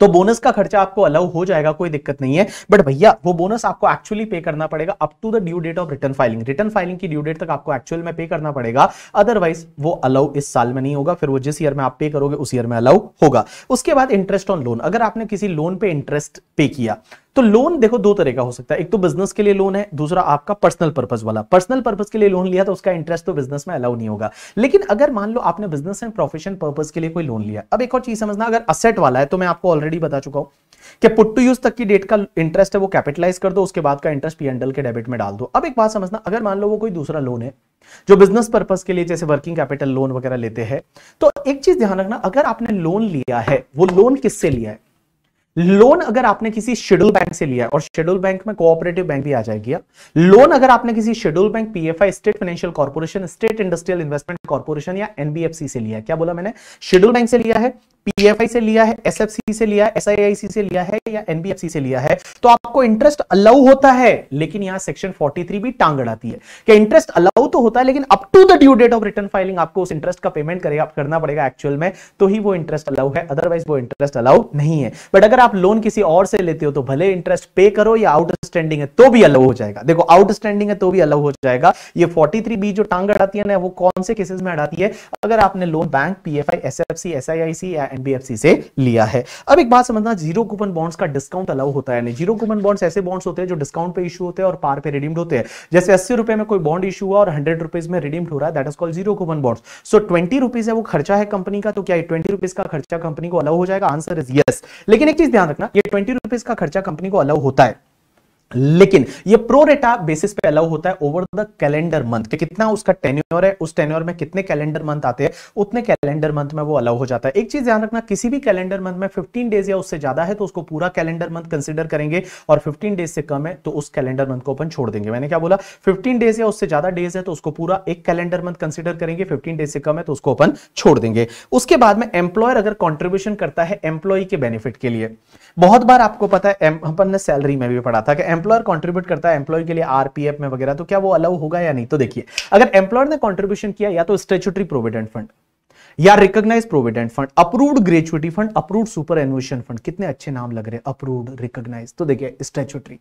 तो बोनस का खर्चा आपको अलाउ हो जाएगा कोई दिक्कत नहीं है बट भैया वो बोनस आपको एक्चुअली पे करना पड़ेगा up to the due date of return filing return filing की ड्यू डेट तक आपको एक्चुअल में पे करना पड़ेगा अदरवाइज वो अलाउ इस साल में नहीं होगा फिर वो जिस ईयर में आप पे करोगे उस ईयर में अलाउ होगा उसके बाद इंटरेस्ट ऑन लोन अगर आपने किसी लोन पे इंटरेस्ट पे किया तो लोन देखो दो तरह का हो सकता है एक तो बिजनेस के लिए लोन है दूसरा आपका पर्सनल पर्पज वाला पर्सनल पर्पज के लिए लोन लिया तो उसका इंटरेस्ट तो बिजनेस में अलाउ नहीं होगा लेकिन अगर मान लो आपने बिजनेस एंड प्रोफेशन पर्पज के लिए कोई लोन लिया अब एक और चीज समझना अगर असेट वाला है तो मैं आपको ऑलरेडी बता चुका हूं कि पुट टू यूज तक की डेट का इंटरेस्ट है वो कैपिटलाइज कर दो उसके बाद का इंटरेस्ट पी एंडल के डेबिट में डाल दो अब एक बात समझना अगर मान लो वो कोई दूसरा लोन है जो बिजनेस पर्पज के लिए जैसे वर्किंग कैपिटल लोन वगैरह लेते हैं तो एक चीज ध्यान रखना अगर आपने लोन लिया है वो लोन किससे लिया है लोन अगर आपने किसी शेड्यूल बैंक से लिया और शेड्यूल बैंक में कोऑपरेटिव बैंक भी आ जाएगी लोन अगर आपने किसी schedule bank PFI state financial corporation state industrial investment corporation या एनबीएफसी से लिया क्या बोला मैंने शेड्यूल बैंक से लिया है पीएफआई से लिया है एसएफसी से लिया है एसआईआईसी से लिया है या एनबीएफसी से लिया है तो आपको इंटरेस्ट अलाउ होता है लेकिन यहां सेक्शन 43 भी टांग अड़ाती है कि इंटरेस्ट अलाउ तो होता है लेकिन up to the due date of return filing आपको उस इंटरेस्ट का पेमेंट करेगा करना पड़ेगा एक्चुअल में तो ही वो इंटरेस्ट अलाउ है अदरवाइज वो इंटरेस्ट अलाउ नहीं है बट अगर आप लोन किसी और से लेते हो तो भले इंटरेस्ट पे करो या आउटस्टैंडिंग है तो भी अलाउ हो जाएगा देखो आउटस्टैंडिंग है तो भी अलाउ हो जाएगा ये फोर्टी बी जो टांग अड़ाती है ना वो कौन से केसेस में अड़ाती है अगर आपने loan bank PFI SFC I या एनबीएफसी से लिया है अब एक बात समझना जीरो कूपन बॉन्ड्स का डिस्काउंट अलाउ होता है जीरो कूपन बॉन्ड्स ऐसे बॉन्ड्स होते हैं जो डिस्काउंट पे इशू होते हैं और पार पे रिडीम्ड होते हैं जैसे अस्सी रुपए में कोई बॉन्ड इशू हुआ और हंड्रेड रुपीज में रिडीम्ड हो रहा है that is called zero coupon bonds so twenty rupees है वो खर्चा है कंपनी का तो क्या ट्वेंटी रुपीज का खर्चा कंपनी को अलाउ हो जाएगा आंसर इज यस लेकिन एक चीज ध्यान रखना ये ट्वेंटी रुपीज का खर्चा कंपनी को अलाउ होता है लेकिन ये प्रोरेटा बेसिस पे अलाउ होता है ओवर द कैलेंडर मंथ कि कितना उसका टेन्योर है उस टेन्योर में कितने कैलेंडर मंथ आते हैं उतने कैलेंडर मंथ में वो अलाउ हो जाता है एक चीज ध्यान रखना किसी भी कैलेंडर मंथ में 15 डेज या उससे ज्यादा है तो उसको पूरा कैलेंडर मंथ कंसिडर करेंगे और फिफ्टीन डेज से कम है तो उस कैलेंडर मंथ को अपन छोड़ देंगे मैंने क्या बोला फिफ्टीन डेज या उससे ज्यादा डेज है तो उसको पूरा एक कैलेंडर मंथ कंसिडर करेंगे फिफ्टीन डेज से कम है तो उसको अपन छोड़ देंगे उसके बाद में एम्प्लॉयर अगर कॉन्ट्रीब्यूशन करता है एम्प्लॉय के बेनिफिट के लिए बहुत बार आपको पता है अपन ने सैलरी में भी पढ़ा था कि एम्प्लॉयर कॉन्ट्रीब्यूट करता है एम्प्लॉय के लिए आरपीएफ में वगैरह तो क्या वो अलाउ होगा या नहीं तो देखिए अगर एम्प्लॉयर ने कॉन्ट्रीब्यूशन किया या तो स्टेचुटरी प्रोविडेंट फंड या recognise provident fund approved gratuity fund approved superannuation fund कितने अच्छे नाम लग रहे हैं अप्रूव्ड रिकॉग्नाइज तो देखिए स्टेचुटरी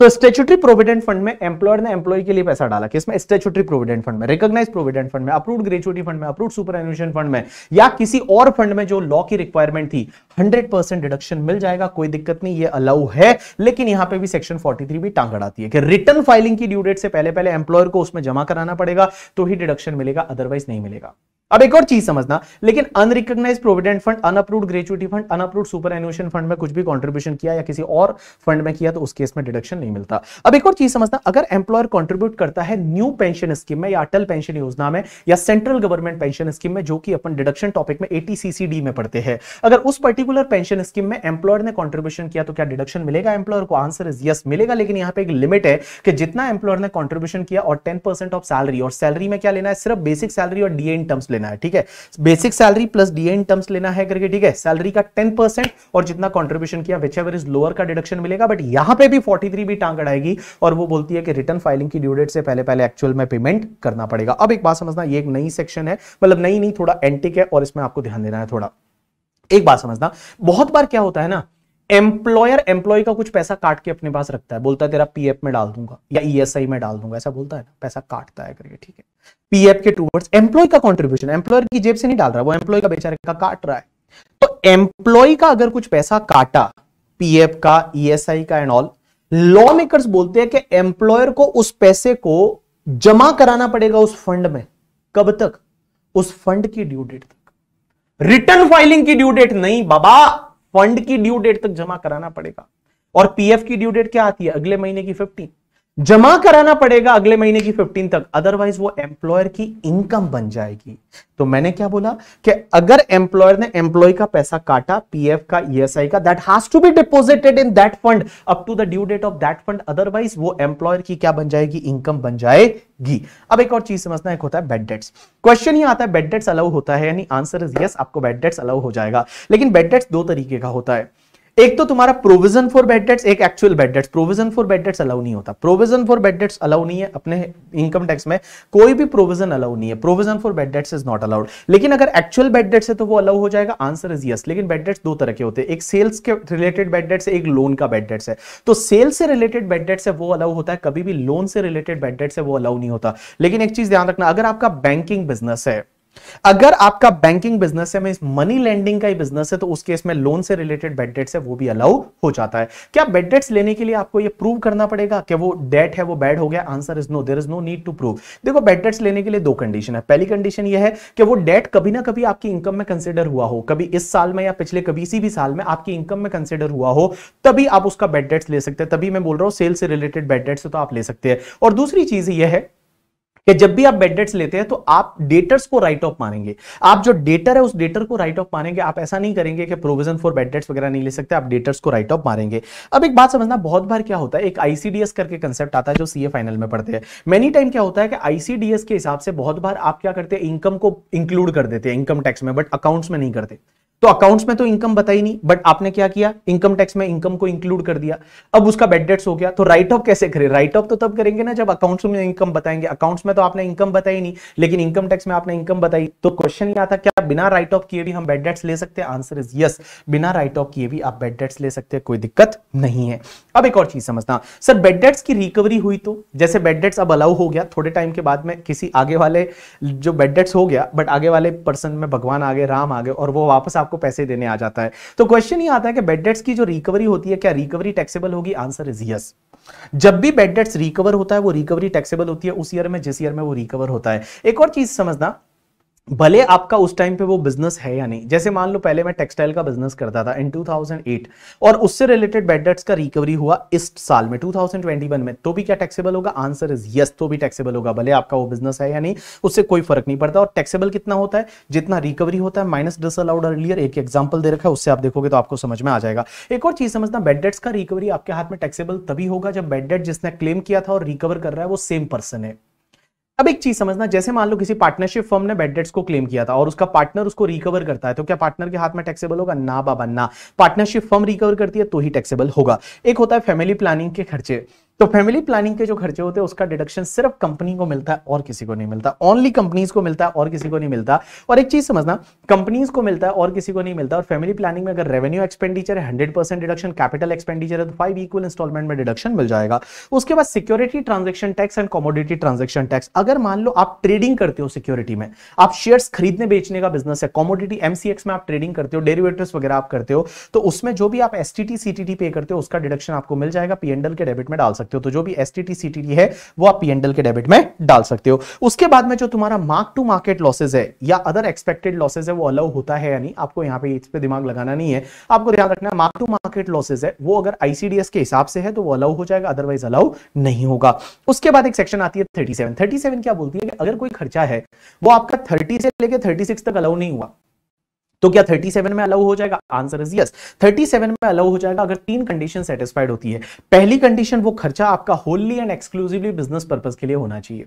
तो स्टेचुटरी प्रोविडेंट फंड में एम्प्लॉयर ने एम्प्लॉय के लिए पैसा डाला किसमें स्टेचुटरी प्रोविडेंट फंड में रिकॉग्नाइज प्रोविडेंट फंड में अप्रूव ग्रेचुटी फंड में अप्रूव सुपर एनुएशन फंड में या किसी और फंड में जो लॉ की रिक्वायरमेंट थी 100 परसेंट डिडक्शन मिल जाएगा कोई दिक्कत नहीं ये अलाउ है लेकिन यहां पर भी सेक्शन फोर्टी भी टांग आती है कि रिटर्न फाइलिंग की ड्यू डेट से पहले पहले एम्प्लॉयर को उसमें जमा कराना पड़ेगा तो ही डिडक्शन मिलेगा अदरवाइज नहीं मिलेगा अब एक और चीज समझना लेकिन unrecognise provident fund unapprove gratuity fund unapprove superannuation fund में कुछ भी कंट्रीब्यूशन किया या किसी और फंड में किया तो उस केस में डिडक्शन नहीं मिलता अब एक और चीज समझना अगर एम्प्लॉयर कंट्रीब्यूट करता है न्यू पेंशन स्कीम में या अटल पेंशन योजना में या सेंट्रल गवर्नमेंट पेंशन स्कीम में जो कि अपन डिडक्शन टॉपिक में एटीसीसीडी में पढ़ते हैं अगर उस पर्टिकुलर पेंशन स्कीम में एम्प्लॉयर ने कॉन्ट्रीब्यूशन किया तो क्या डिडक्शन मिलेगा एम्प्लॉयर को आंसर इज यस मिलेगा लेकिन यहाँ पे एक लिमिट है कि जितना एम्प्लॉयर ने कॉन्ट्रीब्यूशन किया और टेन ऑफ सैलरी और सैलरी में क्या लेना है सिर्फ बेसिक सैलरी और डीए इन टर्म्स लेना है ठीक है basic salary plus D in terms लेना है करके ठीक है सैलरी का टेन परसेंट और जितना कॉन्ट्रीब्यूशन किया विच एवर इज लोअर का डिडक्शन मिलेगा बट यहां पे भी फोर्टी थ्री भी टांग अड़ाएगी और वो बोलती है कि रिटर्न फाइलिंग की ड्यूडेट से पहले पहले एक्चुअल में पेमेंट करना पड़ेगा अब एक बात समझना ये एक नई सेक्शन है मतलब नई नहीं थोड़ा एंटिक है और इसमें आपको ध्यान देना है थोड़ा एक बात समझना बहुत बार क्या होता है ना एम्प्लॉयर एम्प्लॉय का कुछ पैसा काट के अपने पास रखता है बोलता है तेरा पीएफ में डाल दूंगा या ईएसआई e में डाल दूंगा ऐसा बोलता है ना पैसा काटता है करके ठीक है पीएफ के टूवर्ड्स एम्प्लॉय का कॉन्ट्रीब्यूशन एम्प्लॉयर की जेब से नहीं डाल रहा वो एम्प्लॉय का बेचारे का काट रहा है तो एम्प्लॉय का अगर कुछ पैसा काटा पीएफ का ईएसआई e का एंड ऑल लॉ मेकर्स बोलते हैं कि एम्प्लॉयर को उस पैसे को जमा कराना पड़ेगा उस फंड में कब तक उस फंड की ड्यू डेट तक रिटर्न फाइलिंग की ड्यू डेट नहीं बाबा फंड की ड्यू डेट तक जमा कराना पड़ेगा और पीएफ की ड्यू डेट क्या आती है अगले महीने की फिफ्टीन जमा कराना पड़ेगा अगले महीने की 15 तक अदरवाइज वो एम्प्लॉयर की इनकम बन जाएगी तो मैंने क्या बोला कि अगर एम्प्लॉयर ने एम्प्लॉय का पैसा काटा पीएफ का ईएसआई e का that has to be deposited in that fund up to the due date of that fund otherwise वो एम्प्लॉयर की क्या बन जाएगी इनकम बन जाएगी अब एक और चीज समझना एक होता है बेड डेट्स क्वेश्चन ये आता है बेड डेट्स अलाउ होता है यानी आंसर इज यस आपको बेड डेट्स अलाउ हो जाएगा लेकिन बेड डेट्स दो तरीके का होता है एक तो तुम्हारा प्रोविजन फॉर बेड डेट्स एक actual bad debts provision for bad debts allow नहीं होता provision for bad debts allow नहीं है अपने इनकम टैक्स में कोई भी प्रोविजन अलाउ नहीं है provision for bad debts is not allowed लेकिन अगर एक्चुअल बेड डेट्स है तो वो अलाउ हो जाएगा आंसर इज यस लेकिन बेड डेट्स दो तरह के होते हैं एक सेल्स के रिलेटेड बेड डेट्स है एक लोन का बेड डेट्स है तो सेल्स से रिलेटेड बेड डेट्स है वो अलाउ होता है कभी भी लोन से रिलेटेड बेड डेट्स है वो अलाउ नहीं होता लेकिन एक चीज ध्यान रखना अगर आपका बैंकिंग बिजनेस है अगर आपका बैंकिंग बिजनेस है मनी लेंडिंग का ही बिजनेस है तो उस केस में लोन से रिलेटेड बेड डेट्स है वो भी अलाउ हो जाता है क्या बेड डेट्स लेने के लिए आपको ये प्रूव करना पड़ेगा कि वो डेट है वो बैड हो गया answer is no there is no need to prove देखो बेड डेट्स लेने के लिए दो कंडीशन है पहली कंडीशन ये है कि वो डेट कभी ना कभी आपकी इनकम में कंसिडर हुआ हो कभी इस साल में या पिछले कभी इसी भी साल में आपकी इनकम में कंसिडर हुआ हो तभी आप उसका बेड डेट्स ले सकते हैं तभी मैं बोल रहा हूं सेल से रिलेटेड बेड डेट्स तो आप ले सकते हैं और दूसरी चीज यह है कि जब भी आप बेडेट्स लेते हैं तो आप डेटर्स को राइट ऑफ मानेंगे आप जो डेटर है उस डेटर को राइट ऑफ मानेंगे आप ऐसा नहीं करेंगे कि प्रोविजन फॉर बेडेट्स वगैरह नहीं ले सकते आप डेटर्स को राइट ऑफ मारेंगे अब एक बात समझना बहुत बार क्या होता है एक आईसीडीएस करके कंसेप्ट आता है जो सीए फाइनल में पढ़ते हैं मेनी टाइम क्या होता है कि आईसीडीएस के हिसाब से बहुत बार आप क्या करते हैं इनकम को इंक्लूड कर देते हैं इनकम टैक्स में बट अकाउंट्स में नहीं करते तो अकाउंट्स में तो इनकम बताई नहीं बट आपने क्या किया इनकम टैक्स में इनकम को इंक्लूड कर दिया अब उसका बेड डेट्स हो गया तो राइट ऑफ कैसे करें राइट ऑफ तो तब करेंगे ना जब अकाउंट्स में इनकम बताएंगे अकाउंट्स में तो आपने इनकम बताई नहीं लेकिन इनकम टैक्स में आपने इनकम बताई तो क्वेश्चन यह था क्या बिना राइट ऑफ किए भी हम बेड डेट्स ले सकते हैं आंसर इज यस बिना राइट ऑफ किए भी आप बेड डेट्स ले सकते हैं कोई दिक्कत नहीं है अब एक और चीज समझना सर बेड डेट्स की रिकवरी हुई तो जैसे बेड डेट्स अब अलाउ हो गया थोड़े टाइम के बाद में किसी आगे वाले जो बेड डेट्स हो गया बट आगे वाले पर्सन में भगवान आगे राम आगे और वो वापस आप आपको पैसे देने आ जाता है तो क्वेश्चन ये आता है कि बेड डेट्स की जो रिकवरी होती है क्या रिकवरी टैक्सेबल होगी आंसर इज यस जब भी बेड डेट्स रिकवर होता है वो रिकवरी टैक्सेबल होती है उस ईयर में जिस ईयर में वो रिकवर होता है एक और चीज समझना भले आपका उस टाइम पे वो बिजनेस है या नहीं जैसे मान लो पहले मैं टेक्सटाइल का बिजनेस करता था इन 2008 और उससे रिलेटेड बेड डेट्स का रिकवरी हुआ इस साल में 2021 में तो भी क्या टैक्सेबल होगा आंसर इज यस तो भी टैक्सेबल होगा भले आपका वो बिजनेस है या नहीं उससे कोई फर्क नहीं पड़ता और टैक्सेबल कितना होता है जितना रिकवरी होता है माइनस डिस अलाउड अर्लियर एक एग्जाम्पल दे रखा है उससे आप देखोगे तो आपको समझ में आ जाएगा एक और चीज समझना बेड डेट्स का रिकवरी आपके हाथ में टैक्सेबल तभी होगा जब बेड डेट जिसने क्लेम किया था और रिकवर कर रहा है वो सेम पर्सन है अब एक चीज समझना जैसे मान लो किसी पार्टनरशिप फर्म ने बेड डेट्स को क्लेम किया था और उसका पार्टनर उसको रिकवर करता है तो क्या पार्टनर के हाथ में टैक्सेबल होगा ना बाबा ना पार्टनरशिप फर्म रिकवर करती है तो ही टैक्सेबल होगा एक होता है फैमिली प्लानिंग के खर्चे तो फैमिली प्लानिंग के जो खर्चे होते हैं उसका डिडक्शन सिर्फ कंपनी को मिलता है और किसी को नहीं मिलता ओनली कंपनीज को मिलता है और किसी को नहीं मिलता और एक चीज समझना कंपनीज को मिलता है और किसी को नहीं मिलता और फैमिली प्लानिंग में अगर रेवेन्यू एक्सपेंडिचर है hundred percent deduction capital expenditure है तो फाइव इक्वल इंस्टॉलमेंट में डिडक्शन मिल जाएगा उसके बाद security transaction tax and commodity transaction tax अगर मान लो आप ट्रेडिंग करते हो सिक्योरिटी में आप शेयर खरीदने बेचने का बिजनेस है कॉमोडिटी एमसीएक्स में आप ट्रेडिंग करते हो डेरिवेटिव वगैरह आप करते हो तो उसमें जो भी आप एस टी पे करते हो उसका डिडक्शन आपको मिल जाएगा पीएनडल के डेबिट में डाल सकते सकते हो तो जो भी एस टी है वो आप पी के डेबिट में डाल सकते हो उसके बाद में जो तुम्हारा मार्क टू मार्केट लॉसेज है या अदर एक्सपेक्टेड लॉसेज है वो अलाउ होता है यानी आपको यहाँ पे इस पर दिमाग लगाना नहीं है आपको ध्यान रखना है मार्क टू मार्केट लॉसेज है वो अगर आईसीडीएस के हिसाब से है तो वो अलाउ हो जाएगा अदरवाइज अलाउ नहीं होगा उसके बाद एक सेक्शन आती है थर्टी सेवन क्या बोलती है कि अगर कोई खर्चा है वो आपका थर्टी से लेकर थर्टी तक अलाउ नहीं हुआ तो क्या 37 में अलाउ हो जाएगा आंसर इज यस 37 में अलाउ हो जाएगा अगर तीन कंडीशन सेटिस्फाइड होती है पहली कंडीशन वो खर्चा आपका wholly and exclusively business purpose के लिए होना चाहिए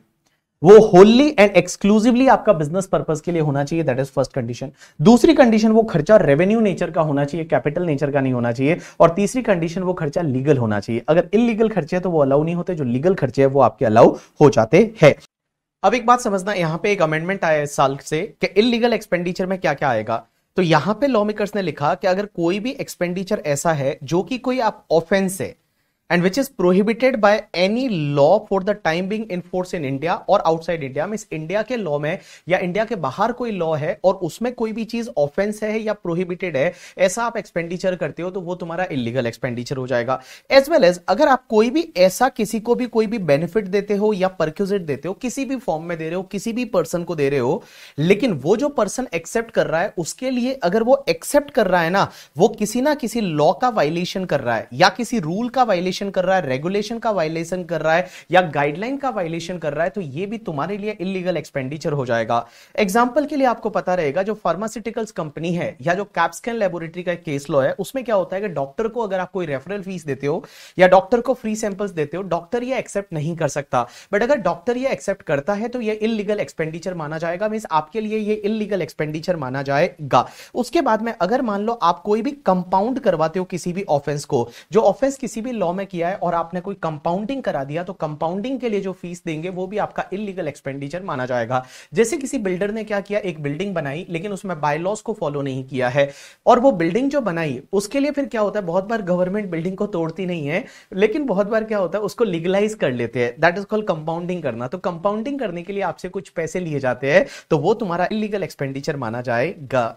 वो होल्ली एंड एक्सक्लूसिवली आपका बिजनेस पर्पज के लिए होना चाहिए दैट इज फर्स्ट कंडीशन दूसरी कंडीशन वो खर्चा रेवेन्यू नेचर का होना चाहिए कैपिटल नेचर का नहीं होना चाहिए और तीसरी कंडीशन वो खर्चा लीगल होना चाहिए अगर इलीगल खर्चे हैं तो वो अलाउ नहीं होते जो लीगल खर्चे हैं वो आपके अलाउ हो जाते हैं अब एक बात समझना यहाँ पे एक अमेंडमेंट आया इस साल से कि इलीगल एक्सपेंडिचर में क्या क्या आएगा तो यहां पे लॉ मेकर्स ने लिखा कि अगर कोई भी एक्सपेंडिचर ऐसा है जो कि कोई आप ऑफेंस है and which is prohibited by any law for the time being in in India और outside India India means India के लॉ में या इंडिया के बाहर कोई लॉ है और उसमें कोई भी चीज ऑफेंस है या प्रोहिबिटेड है ऐसा आप एक्सपेंडिचर करते हो तो वो तुम्हारा इलीगल एक्सपेंडिचर हो जाएगा एज वेल एज अगर आप कोई भी ऐसा किसी को भी कोई भी बेनिफिट देते हो या परक्यूजिट देते हो किसी भी फॉर्म में दे रहे हो किसी भी पर्सन को दे रहे हो लेकिन वो जो पर्सन एक्सेप्ट कर रहा है उसके लिए अगर वो एक्सेप्ट कर रहा है ना वो किसी ना किसी लॉ का वायलेशन कर रहा है या किसी रूल का वायलेशन वायलेशन कर रहा है रेगुलेशन का वायलेशन कर रहा है या गाइडलाइन का वायलेशन कर रहा है तो ये भी तुम्हारे लिए इलीगल एक्सपेंडिचर हो जाएगा एग्जाम्पल के लिए आपको पता रहेगा जो फार्मास्यूटिकल्स कंपनी है या जो कैप्सकैन लेबोरेटरी का केस लॉ है उसमें क्या होता है कि डॉक्टर को अगर आप कोई रेफरल फीस देते हो या डॉक्टर को फ्री सैंपल्स देते हो डॉक्टर ये एक्सेप्ट नहीं कर सकता बट अगर डॉक्टर ये एक्सेप्ट करता है तो ये इलीगल एक्सपेंडिचर माना जाएगा मीन आपके लिए ये इलीगल एक्सपेंडिचर माना जाएगा उसके बाद में अगर मान लो आप कोई भी कंपाउंड करवाते हो किसी भी ऑफेंस को जो ऑफेंस किसी भी लॉ में किया है और आपने कोई कंपाउंडिंग करा दिया तो कंपाउंडिंग के लिए जो फीस देंगे वो भी आपका इलीगल एक्सपेंडिचर माना जाएगा जैसे किसी बिल्डर ने क्या किया एक बिल्डिंग बनाई लेकिन उसमें बायलॉज को फॉलो नहीं किया है और वो बिल्डिंग जो बनाई उसके लिए फिर क्या होता है बहुत बार गवर्नमेंट बिल्डिंग को तोड़ती नहीं है लेकिन बहुत बार क्या होता है उसको लीगलाइज कर लेते हैं दैट इज कॉल्ड कंपाउंडिंग करना तो कंपाउंडिंग करने के लिए आपसे कुछ पैसे लिए जाते हैं तो वो तुम्हारा इलीगल एक्सपेंडिचर माना जाएगा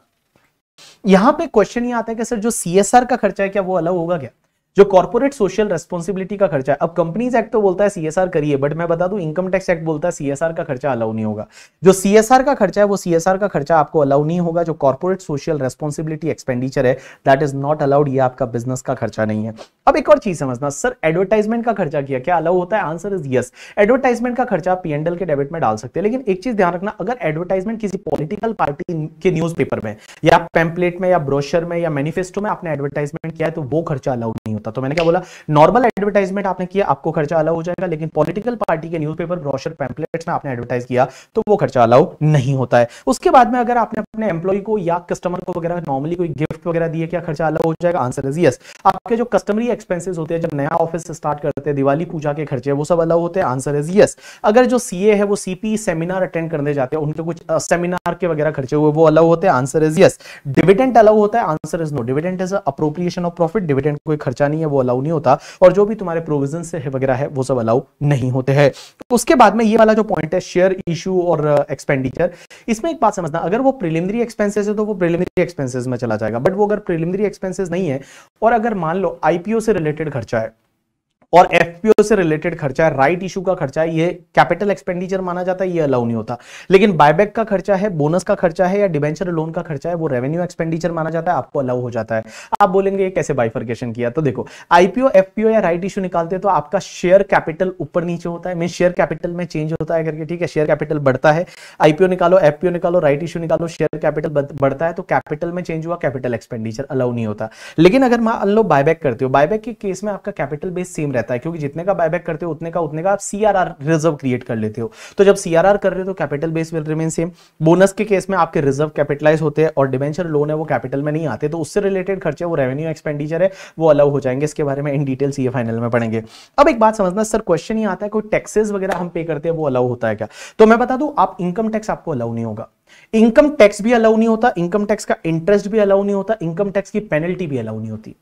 यहां पे क्वेश्चन ये आता है कि सर जो सीएसआर का खर्चा है क्या वो अलग होगा क्या जो कॉर्पोरेट सोशल रेस्पॉन्सिबिलिटी का खर्चा है अब कंपनीज एक्ट तो बोलता है सीएसआर करिए बट मैं बता दूं इनकम टैक्स एक्ट बोलता है सीएसआर का खर्चा अलाउ नहीं होगा जो सीएसआर का खर्चा है वो सीएसआर का खर्चा आपको अलाउ नहीं होगा जो कॉर्पोरेट सोशल रेस्पॉन्सिबिलिटी एक्सपेंडिचर है दैट इज नॉट अलाउड ये आपका बिजनेस का खर्चा नहीं है अब एक और चीज समझना सर एडवर्टाइजमेंट का खर्चा किया क्या अलाउ होता है आंसर इज यस एडवर्टाइजमेंट का खर्चा आप पीएनडल के डेबिट में डाल सकते हैं लेकिन एक चीज ध्यान रखना अगर एडवर्टाइजमेंट किसी पॉलिटिकल पार्टी के न्यूज में या पेम्पलेट में या ब्रोशर में या मैनिफेस्टो में आपने एडवर्टाइजमेंट किया है तो वो खर्चा अलाउ नहीं होता होता तो मैंने क्या बोला नॉर्मल एडवर्टाइजमेंट आपने किया आपको खर्चा अलाउ हो जाएगा लेकिन पॉलिटिकल पार्टी के न्यूज़पेपर ब्रोशर पैम्पलेट्स में आपने एडवर्टाइज किया तो वो खर्चा अलाउ नहीं होता है उसके बाद में अगर आपने अपने एम्प्लॉय को या कस्टमर को वगैरह नॉर्मली कोई गिफ्ट वगैरह दिए क्या खर्चा अलाउ हो जाएगा आंसर इज यस आपके जो कस्टमरी एक्सपेंसिस होते हैं जब नया ऑफिस स्टार्ट करते हैं दिवाली पूजा के खर्चे वो सब अलाउ होते हैं आंसर इज यस अगर जो सी है वो सीपी सेमिनार अटेंड करने जाते हैं उनके कुछ सेमिनार के वगैरह खर्चे हुए वो अलाउ होते हैं answer is yes dividend allow होता है answer is no dividend is appropriation of profit dividend कोई खर्चा नहीं है वो अलाउ नहीं होता और जो भी तुम्हारे प्रोविजन वगैरह है वो सब अलाउ नहीं होते हैं उसके बाद में ये वाला जो पॉइंट है शेयर इशू और एक्सपेंडिचर uh, इसमें एक बात समझना अगर वो प्रिलिमिनरी एक्सपेंसेस है तो वो प्रिलिमिनरी एक्सपेंसेस में चला जाएगा बट वो अगर प्रिलिमिनरी एक्सपेंसेस नहीं है और अगर मान लो आईपीओ से रिलेटेड खर्चा है और एफपीओ से रिलेटेड खर्चा है राइट इशू का खर्चा है ये कैपिटल एक्सपेंडिचर माना जाता है ये अलाउ नहीं होता लेकिन बायबैक का खर्चा है बोनस का खर्चा है या डिवेंचर लोन का खर्चा है वो रेवेन्यू एक्सपेंडिचर माना जाता है आपको अलाउ हो जाता है आप बोलेंगे कैसे बाइफर्केशन किया तो देखो आईपीओ एफपीओ या राइट इशू निकालते हैं तो आपका शेयर कैपिटल ऊपर नीचे होता है मीन शेयर कैपिटल में चेंज होता है करके ठीक है शेयर कैपिटल बढ़ता है आईपीओ निकालो एफपीओ निकालो राइट इशू निकालो शेयर कैपिटल बढ़ता है तो कैपिटल में चेंज हुआ कैपिटल एक्सपेंडिचर अलाउ नहीं होता लेकिन अगर मान लो बायबैक करते हो बायबैक के केस में आपका कैपिटल बेस सेम रहता रहता है क्योंकि जितने का बायबैक करते हो उतने का उतने का आप सीआरआर रिजर्व क्रिएट कर लेते हो तो जब सीआरआर कर रहे हो तो capital base will remain same bonus के केस में आपके रिजर्व कैपिटलाइज होते हैं और डिवेंचर लोन है वो कैपिटल में नहीं आते तो उससे रिलेटेड खर्चे वो रेवेन्यू एक्सपेंडिचर है वो अलाउ हो जाएंगे इसके बारे में इन डिटेल ये फाइनल में पढ़ेंगे अब एक बात समझना सर क्वेश्चन ही आता है कोई टैक्सेस वगैरह हम पे करते हैं वो अलाउ होता है क्या तो मैं बता दूं आप इनकम टैक्स आपको अलाउ नहीं होगा इनकम टैक्स भी अलाउ नहीं होता इनकम टैक्स का इंटरेस्ट भी अलाउ नहीं होता इनकम टैक्स की पेनल्टी भी अलाउ नहीं होती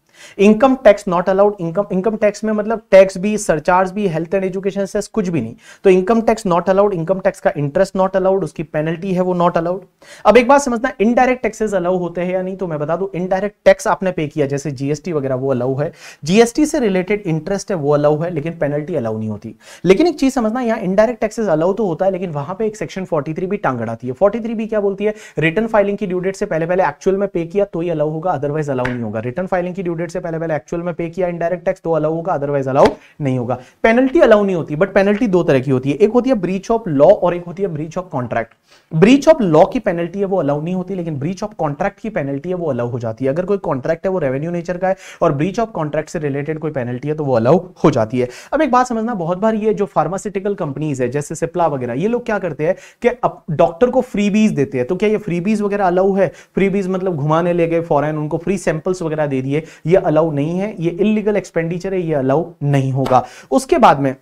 income tax not allowed income income tax में मतलब टैक्स भी सरचार्ज भी हेल्थ एंड एजुकेशन से कुछ भी नहीं तो income tax not allowed income tax का इंटरेस्ट नॉट अलाउड उसकी पेनल्टी है वो नॉट अलाउड अब एक बात समझना इनडायरेक्ट टैक्सेस अलाउ होते हैं या नहीं तो मैं बता दू इनडायरेक्ट टैक्स आपने पे किया जैसे जीएसटी वगैरह वो अलाउ है जीएसटी से रिलेटेड इंटरेस्ट है वो अलाउ है लेकिन पेनल्टी अलाउ नहीं होती लेकिन एक चीज समझना यहाँ इनडायरेक्ट टैक्सेस अलाउ तो होता है लेकिन वहां पर एक सेक्शन 43 भी टांग आती है 43 भी क्या बोलती है रिटर्न फाइलिंग की ड्यू डेट से पहले पहले एक्चुअल में पे किया तो ही अलाउ होगा अदरवाइज अलाउ नहीं होगा रिटर्न फाइलिंग की ड्यू डेट डेट से पहले पहले एक्चुअल में पे किया इनडायरेक्ट टैक्स तो अलाउ होगा अदरवाइज अलाउ नहीं होगा पेनल्टी अलाउ नहीं होती बट पेनल्टी दो तरह की होती है एक होती है ब्रीच ऑफ लॉ और एक होती है breach of contract breach of law की पेनल्टी है वो अलाउ नहीं होती लेकिन ब्रीच ऑफ कॉन्ट्रैक्ट की पेनल्टी है वो अलाउ हो जाती है अगर कोई कॉन्ट्रैक्ट है वो रेवेन्यू नेचर का है और ब्रीच ऑफ कॉन्ट्रैक्ट से रिलेटेड कोई पेनल्टी है तो वो अलाउ हो जाती है अब एक बात समझना बहुत बार ये जो फार्मास्यूटिकल कंपनीज है जैसे सिप्ला वगैरह ये लोग क्या करते हैं कि डॉक्टर को फ्रीबीज देते हैं तो क्या ये फ्रीबीज वगैरह अलाउ है फ्रीबीज मतलब घुमाने ले गए फॉरन उनको फ्री सैंपल्स वगैरह दे दिए ये अलाउ नहीं है ये इलीगल एक्सपेंडिचर है ये अलाउ नहीं होगा उसके बाद में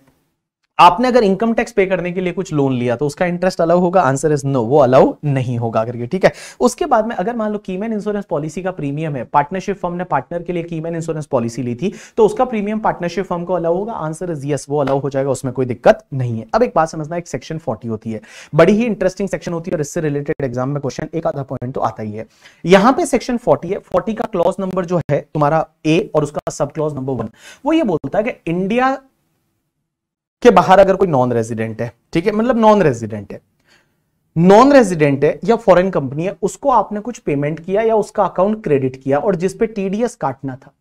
आपने अगर इनकम टैक्स पे करने के लिए कुछ लोन लिया तो उसका इंटरेस्ट अलाउ होगा आंसर इज नो वो अलाउ नहीं होगा करके ठीक है उसके बाद में अगर मान लो कीमेन इंश्योरेंस पॉलिसी का प्रीमियम है पार्टनरशिप फर्म ने पार्टनर के लिए कीमेन इंश्योरेंस पॉलिसी ली थी तो उसका प्रीमियम पार्टनरशिप फर्म को अलाउ होगा आंसर इज यस वो अलाउ हो जाएगा उसमें कोई दिक्कत नहीं है अब एक बात समझना एक सेक्शन फोर्टी होती है बड़ी ही इंटरेस्टिंग सेक्शन होती है और इससे रिलेटेड एग्जाम में क्वेश्चन एक आधा पॉइंट तो आता ही है यहां पर सेक्शन फोर्टी है फोर्टी का क्लॉज नंबर जो है तुम्हारा ए और उसका सब क्लॉज नंबर वन वो ये बोलता है कि इंडिया के बाहर अगर कोई नॉन रेजिडेंट है ठीक है मतलब नॉन रेजिडेंट है नॉन रेजिडेंट है या फॉरेन कंपनी है उसको आपने कुछ पेमेंट किया या उसका अकाउंट क्रेडिट किया और जिसपे टीडीएस काटना था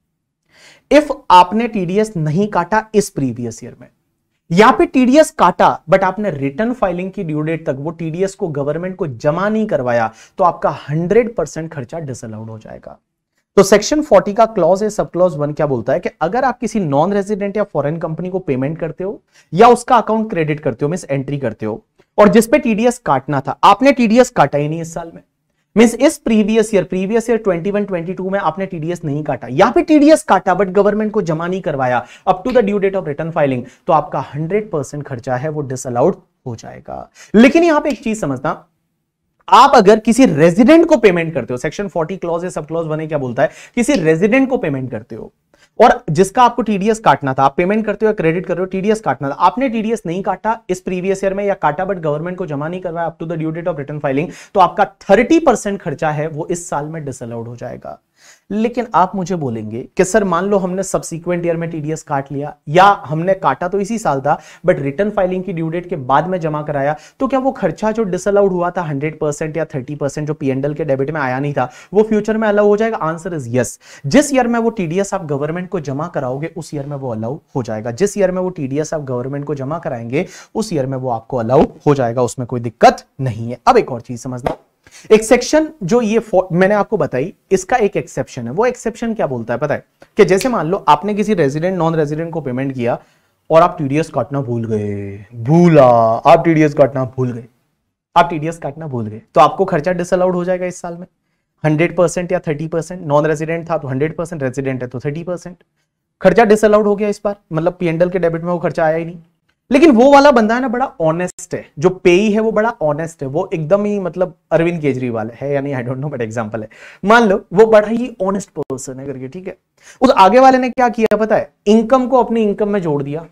इफ आपने टीडीएस नहीं काटा इस प्रीवियस ईयर में यहां पे टीडीएस काटा बट आपने रिटर्न फाइलिंग की ड्यू डेट तक वो टीडीएस को गवर्नमेंट को जमा नहीं करवाया तो आपका 100 परसेंट खर्चा डिसअलाउड हो जाएगा तो सेक्शन 40 का क्लॉज है सब क्लॉज वन क्या बोलता है कि अगर आप किसी नॉन रेजिडेंट या फॉरेन कंपनी को पेमेंट करते हो या उसका अकाउंट क्रेडिट करते हो मीन एंट्री करते हो और जिसपे टीडीएस काटना था आपने टीडीएस काटा ही नहीं इस साल में मिस इस प्रीवियस ईयर प्रीवियस ईयर 21 22 में आपने टीडीएस नहीं काटा या फिर टीडीएस काटा बट गवर्नमेंट को जमा नहीं करवाया up to the due date of return filing तो आपका 100 परसेंट खर्चा है वो डिसअलाउड हो जाएगा लेकिन यहां पे एक चीज समझना आप अगर किसी रेजिडेंट को पेमेंट करते हो सेक्शन 40 क्लॉज सब क्लॉज बने क्या बोलता है किसी रेजिडेंट को पेमेंट करते हो और जिसका आपको टीडीएस काटना था आप पेमेंट करते हो या क्रेडिट कर रहे हो टीडीएस काटना था आपने टीडीएस नहीं काटा इस प्रीवियस ईयर में या काटा बट गवर्नमेंट को जमा नहीं करवाया up to the due date of return filing तो आपका थर्टी परसेंट खर्चा है वो इस साल में डिसअलाउड हो जाएगा लेकिन आप मुझे बोलेंगे कि सर मान लो हमने सबसिक्वेंट ईयर में टीडीएस काट लिया या हमने काटा तो इसी साल था बट रिटर्न फाइलिंग की ड्यू डेट के बाद में जमा कराया तो क्या वो खर्चा जो डिसअलाउड हुआ था हंड्रेड परसेंट या थर्टी परसेंट जो पीएनडल के डेबिट में आया नहीं था वो फ्यूचर में अलाउ हो जाएगा आंसर इज यस जिस ईयर में वो टीडीएस आप गवर्नमेंट को जमा कराओगे उस ईयर में वो अलाउ हो जाएगा जिस ईयर में वो टीडीएस आप गवर्नमेंट को जमा कराएंगे उस ईयर में वो आपको अलाउ हो जाएगा उसमें कोई दिक्कत नहीं है अब एक और चीज समझना एक सेक्शन जो ये मैंने आपको बताई इसका एक एक्सेप्शन है वो एक्सेप्शन क्या बोलता है पता है कि जैसे मान लो आपने किसी रेजिडेंट नॉन रेजिडेंट को पेमेंट किया और आप टीडीएस काटना भूल गए भूला आप टीडीएस काटना भूल गए आप टीडीएस काटना भूल गए तो आपको खर्चा डिसअलाउड हो जाएगा इस साल में हंड्रेड परसेंट या थर्टी परसेंट नॉन रेजिडेंट था तो हंड्रेड परसेंट रेजिडेंट है तो थर्टी परसेंट खर्चा डिसअलाउड हो गया इस बार मतलब पीएनडल के डेबिट में वो खर्चा आया ही नहीं लेकिन वो वाला बंदा है ना बड़ा ऑनेस्ट है जो पेई है वो बड़ा ऑनेस्ट है वो एकदम ही मतलब अरविंद केजरीवाल है यानी I don't know but example है मान लो वो बड़ा ही ऑनेस्ट पर्सन है करके ठीक है उस आगे वाले ने क्या किया पता है इनकम को अपनी इनकम में जोड़ दिया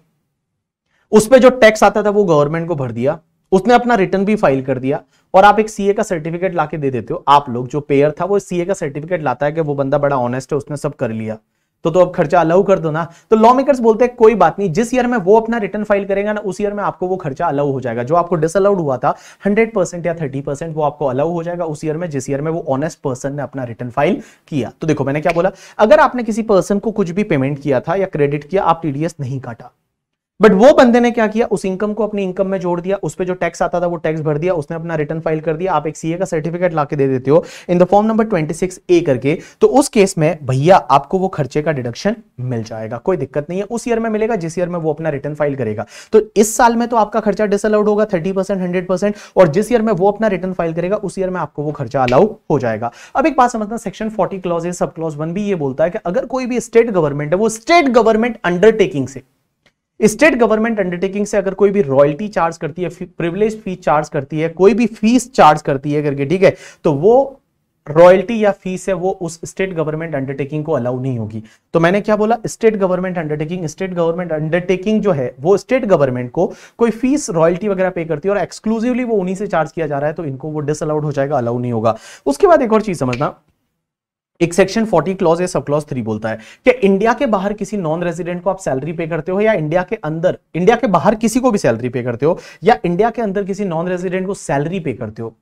उस पर जो टैक्स आता था वो गवर्नमेंट को भर दिया उसने अपना रिटर्न भी फाइल कर दिया और आप एक सीए का सर्टिफिकेट लाके दे देते हो आप लोग जो पेयर था वो सीए का सर्टिफिकेट लाता है कि वो बंदा बड़ा ऑनेस्ट है उसने सब कर लिया तो तो अब खर्चा अलाउ कर दो ना तो लॉ मेकर्स बोलते हैं कोई बात नहीं जिस ईयर में वो अपना रिटर्न फाइल करेगा ना उस ईयर में आपको वो खर्चा अलाउ हो जाएगा जो आपको डिसअलाउड हुआ था हंड्रेड या थर्टी वो आपको अलाउ हो जाएगा उस ईयर में जिस ईयर में वो ऑनेस्ट पर्सन ने अपना रिटर्न फाइल किया तो देखो मैंने क्या बोला अगर आपने किसी पर्सन को कुछ भी पेमेंट किया था या क्रेडिट किया आप टीडीएस नहीं काटा बट वो बंदे ने क्या किया उस इनकम को अपनी इनकम में जोड़ दिया उस पर जो टैक्स आता था वो टैक्स भर दिया उसने अपना रिटर्न फाइल कर दिया आप एक सीए का सर्टिफिकेट ला के दे देते हो in the form number six A करके तो उस केस में भैया आपको वो खर्चे का डिडक्शन मिल जाएगा कोई दिक्कत नहीं है उस ईयर में मिलेगा जिस ईयर में वो अपना रिटर्न फाइल करेगा तो इस साल में तो आपका खर्चा डिसअलाउड होगा थर्टी परसेंट और जिस ईयर में वो अपना रिटर्न फाइल करेगा उस ईयर में आपको वो खर्चा अलाउ हो जाएगा अब एक बात समझना section forty clause sub clause one भी ये बोलता है कि अगर कोई भी स्टेट गवर्नमेंट है वो स्टेट गवर्नमेंट अंडरटेकिंग से स्टेट गवर्नमेंट अंडरटेकिंग से अगर कोई भी रॉयल्टी चार्ज करती है प्रिविलेज फीस चार्ज करती है कोई भी फीस चार्ज करती है करके ठीक है तो वो रॉयल्टी या फीस है वो उस स्टेट गवर्नमेंट अंडरटेकिंग को अलाउ नहीं होगी तो मैंने क्या बोला state government undertaking state government undertaking जो है वो स्टेट गवर्नमेंट को कोई फीस रॉयल्टी वगैरह पे करती है और एक्सक्लूसिवली वो उन्हीं से चार्ज किया जा रहा है तो इनको वो डिसअलाउड हो जाएगा अलाउ नहीं होगा उसके बाद एक और चीज समझना एक सेक्शन 40 क्लॉज या सब क्लॉज थ्री बोलता है कि इंडिया के बाहर किसी नॉन रेजिडेंट को आप सैलरी पे करते हो या इंडिया के अंदर इंडिया के बाहर किसी को भी सैलरी पे करते हो या इंडिया के अंदर किसी नॉन रेजिडेंट को सैलरी पे करते हो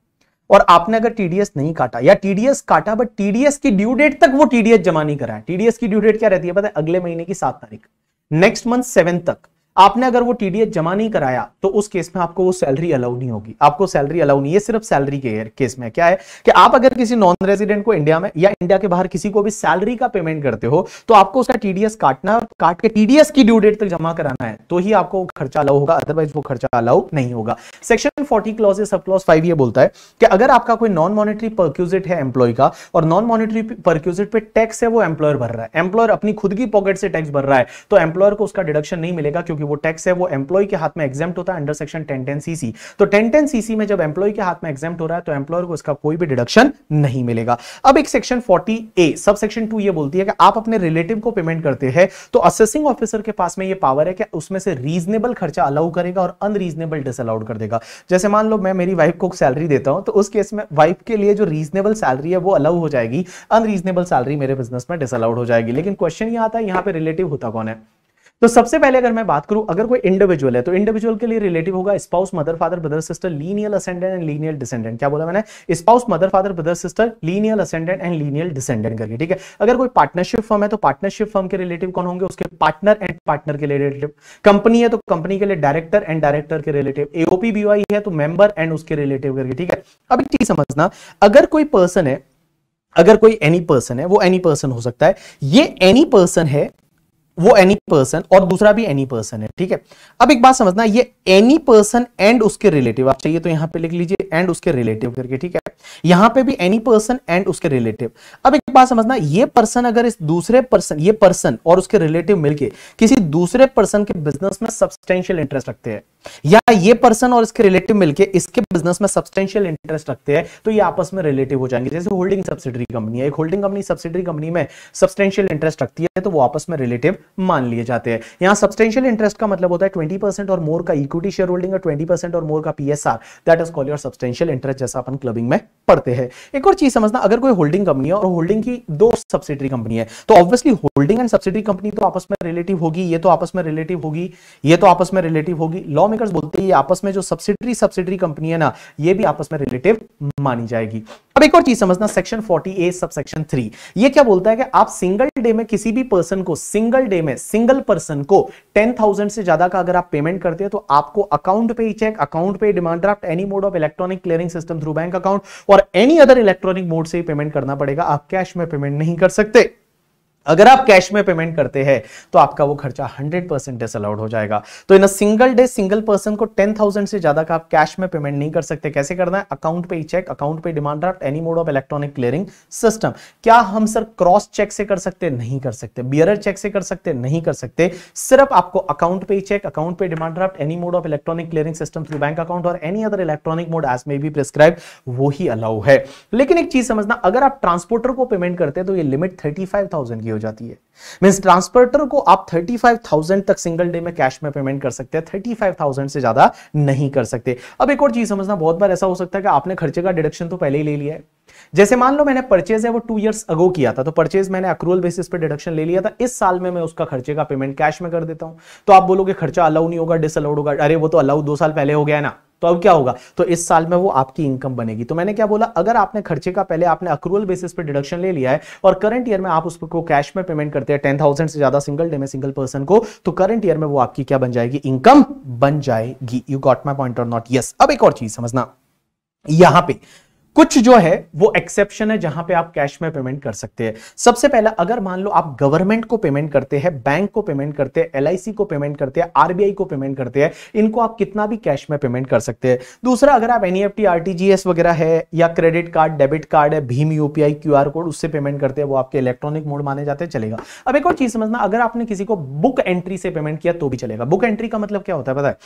और आपने अगर टीडीएस नहीं काटा या टीडीएस काटा बट टीडीएस की ड्यू डेट तक वो टीडीएस जमा नहीं करा टीडीएस की ड्यू डेट क्या रहती है पता है अगले महीने की सात तारीख नेक्स्ट मंथ सेवन तक आपने अगर वो टीडीएस जमा नहीं कराया तो उस केस में आपको वो सैलरी अलाउ नहीं होगी आपको सैलरी अलाउ नहीं है सिर्फ सैलरी के केस में क्या है कि आप अगर किसी नॉन रेजिडेंट को इंडिया में या इंडिया के बाहर किसी को भी सैलरी का पेमेंट करते हो तो आपको उसका टीडीएस काटना काट के टीडीएस की ड्यू डेट तक जमा कराना है तो ही आपको खर्चा अलाउ होगा अदरवाइज वो खर्चा अलाउ नहीं होगा section forty clause sub clause five ये बोलता है कि अगर आपका कोई नॉन मॉनिटरी परक्यूजिट है एम्प्लॉय का और नॉन मॉनिटरी परक्यूजिट पे टैक्स है वो एम्प्लॉयर भर रहा है एम्प्लॉयर अपनी खुद की पॉकेट से टैक्स भर रहा है तो एम्प्लॉयर को उसका डिडक्शन नहीं मिलेगा क्योंकि क्योंकि वो टैक्स है वो एम्प्लॉय के हाथ में एग्जाम होता है under section ten ten CC तो टेन टेन सीसी में जब एम्प्लॉय के हाथ में एग्जाम हो रहा है तो एम्प्लॉयर को इसका कोई भी डिडक्शन नहीं मिलेगा अब एक सेक्शन फोर्टी ए सब सेक्शन टू ये बोलती है कि आप अपने रिलेटिव को पेमेंट करते हैं तो असेसिंग ऑफिसर के पास में ये पावर है कि उसमें से रीजनेबल खर्चा अलाउ करेगा और अनरीजनेबल डिसअलाउड कर देगा जैसे मान लो मैं मेरी वाइफ को सैलरी देता हूं तो उस केस में वाइफ के लिए जो रीजनेबल सैलरी है वो अलाउ हो जाएगी अनरीजनेबल सैलरी मेरे बिजनेस में डिसअलाउड हो जाएगी लेकिन क्वेश्चन ये आता है यहां पे रिलेटिव होता कौन है तो सबसे पहले अगर मैं बात करूं अगर कोई इंडिविजुअल है तो इंडिविजुअल के लिए रिलेटिव होगा spouse mother father brother sister lineal ascendant and lineal descendant क्या बोला मैंने spouse mother father brother sister lineal ascendant and lineal descendant करके ठीक है अगर कोई पार्टनरशिप फर्म है तो पार्टनरशिप फर्म के रिलेटिव कौन होंगे उसके पार्टनर एंड पार्टनर के रिलेटिव कंपनी है तो कंपनी के लिए डायरेक्टर एंड डायरेक्टर के रिलेटिव एओपी बीवाई है तो मेंबर एंड उसके रिलेटिव करके ठीक है अब एक चीज समझना अगर कोई पर्सन है अगर कोई एनी पर्सन है वो एनी पर्सन हो सकता है ये एनी पर्सन है वो एनी पर्सन और दूसरा भी एनी पर्सन है ठीक है अब एक बात समझना ये एनी पर्सन एंड उसके रिलेटिव आप चाहिए तो यहां पे लिख लीजिए एंड उसके रिलेटिव करके ठीक है यहां पे भी एनी पर्सन एंड उसके रिलेटिव अब एक बात समझना ये पर्सन अगर इस दूसरे पर्सन ये पर्सन और उसके रिलेटिव मिलके किसी दूसरे पर्सन के बिजनेस में सब्सटेंशियल इंटरेस्ट रखते हैं या ये पर्सन और इसके रिलेटिव मिलके इसके बिजनेस में सब्सटेंशियल इंटरेस्ट रखते हैं तो ये आपस में रिलेटिव हो जाएंगे जैसे होल्डिंग सब्सिडरी कंपनी है एक होल्डिंग कंपनी सब्सिडरी कंपनी में सब्सटेंशियल इंटरेस्ट रखती है तो वो आपस में रिलेटिव मान लिए जाते हैं यहां सब्सटेंशियल इंटरेस्ट का मतलब होता है ट्वेंटी और मोर का इक्विटी शेयर होल्डिंग और ट्वेंटी और मोर का PSR that is call your substantial interest जैसा अपन क्लबिंग में पढ़ते हैं एक और चीज समझना अगर कोई होल्डिंग कंपनी है और होल्डिंग की दो सब्सिडरी कंपनी है तो obviously holding and subsidiary company तो आपस में रिलेटिव होगी ये तो आपस में रिलेटिव होगी ये तो आपस में रिलेटिव होगी लॉ मेकर्स बोलते हैं आपस में जो सब्सिडरी सब्सिडरी कंपनी है ना ये भी आपस में रिलेटिव मानी जाएगी अब एक और चीज समझना सेक्शन 40 ए सब सेक्शन थ्री ये क्या बोलता है कि आप सिंगल डे में किसी भी पर्सन को सिंगल डे में सिंगल पर्सन को 10,000 से ज्यादा का अगर आप पेमेंट करते हैं तो आपको अकाउंट पे ही चेक अकाउंट पे demand draft any mode of electronic clearing system through bank account और एनी अदर इलेक्ट्रॉनिक मोड से पेमेंट करना पड़ेगा आप कैश में पेमेंट नहीं कर सकते अगर आप कैश में पेमेंट करते हैं तो आपका वो खर्चा 100 परसेंट डिसअलाउड हो जाएगा तो in a single day single person को 10,000 से ज्यादा का आप कैश में पेमेंट नहीं कर सकते कैसे करना है अकाउंट पे चेक अकाउंट पे demand draft any mode of electronic clearing system क्या हम सर क्रॉस चेक से कर सकते नहीं कर सकते बियर चेक से कर सकते नहीं कर सकते सिर्फ आपको अकाउंट पे चेक अकाउंट पे demand draft any mode of electronic clearing system through bank account और any other electronic mode as may be prescribe वो अलाउ है लेकिन एक चीज समझना अगर आप ट्रांसपोर्टर को पेमेंट करते तो ये लिमिट थर्टी की हो जाती है मीन्स ट्रांसपोर्टर को आप 35,000 तक सिंगल डे में कैश में पेमेंट कर सकते हैं 35,000 से ज्यादा नहीं कर सकते अब एक और चीज समझना बहुत बार ऐसा हो सकता है कि आपने खर्चे का डिडक्शन तो पहले ही ले लिया है जैसे मान लो मैंने परचेज है वो टू ईयर्स अगो किया था तो परचेज मैंने अक्रूअल बेसिस पे डिडक्शन ले लिया था इस साल में मैं उसका खर्चे का पेमेंट कैश में कर देता हूं तो आप बोलोगे खर्चा अलाउ नहीं होगा डिसअलाउड होगा अरे वो तो अलाउ दो साल पहले हो गया ना तो अब क्या होगा तो इस साल में वो आपकी इनकम बनेगी तो मैंने क्या बोला अगर आपने खर्चे का पहले आपने अक्रूवल बेसिस पे डिडक्शन ले लिया है और करंट ईयर में आप उसको कैश में पेमेंट करते हैं टेन थाउजेंड से ज्यादा सिंगल डे में सिंगल पर्सन को तो करंट ईयर में वो आपकी क्या बन जाएगी इनकम बन जाएगी यू गॉट माई पॉइंट और नॉट यस अब एक और चीज समझना यहां पे कुछ जो है वो एक्सेप्शन है जहां पे आप कैश में पेमेंट कर सकते हैं सबसे पहला अगर मान लो आप गवर्नमेंट को पेमेंट करते हैं बैंक को पेमेंट करते हैं एलआईसी को पेमेंट करते हैं आरबीआई को पेमेंट करते हैं इनको आप कितना भी कैश में पेमेंट कर सकते हैं दूसरा अगर आप एनईएफटी आरटीजीएस e वगैरह है या क्रेडिट कार्ड डेबिट कार्ड है भीम यूपीआई क्यू कोड उससे पेमेंट करते हैं वो आपके इलेक्ट्रॉनिक मोड माने जाते हैं चलेगा अब एक और चीज समझना अगर आपने किसी को बुक एंट्री से पेमेंट किया तो भी चलेगा बुक एंट्री का मतलब क्या होता है पता है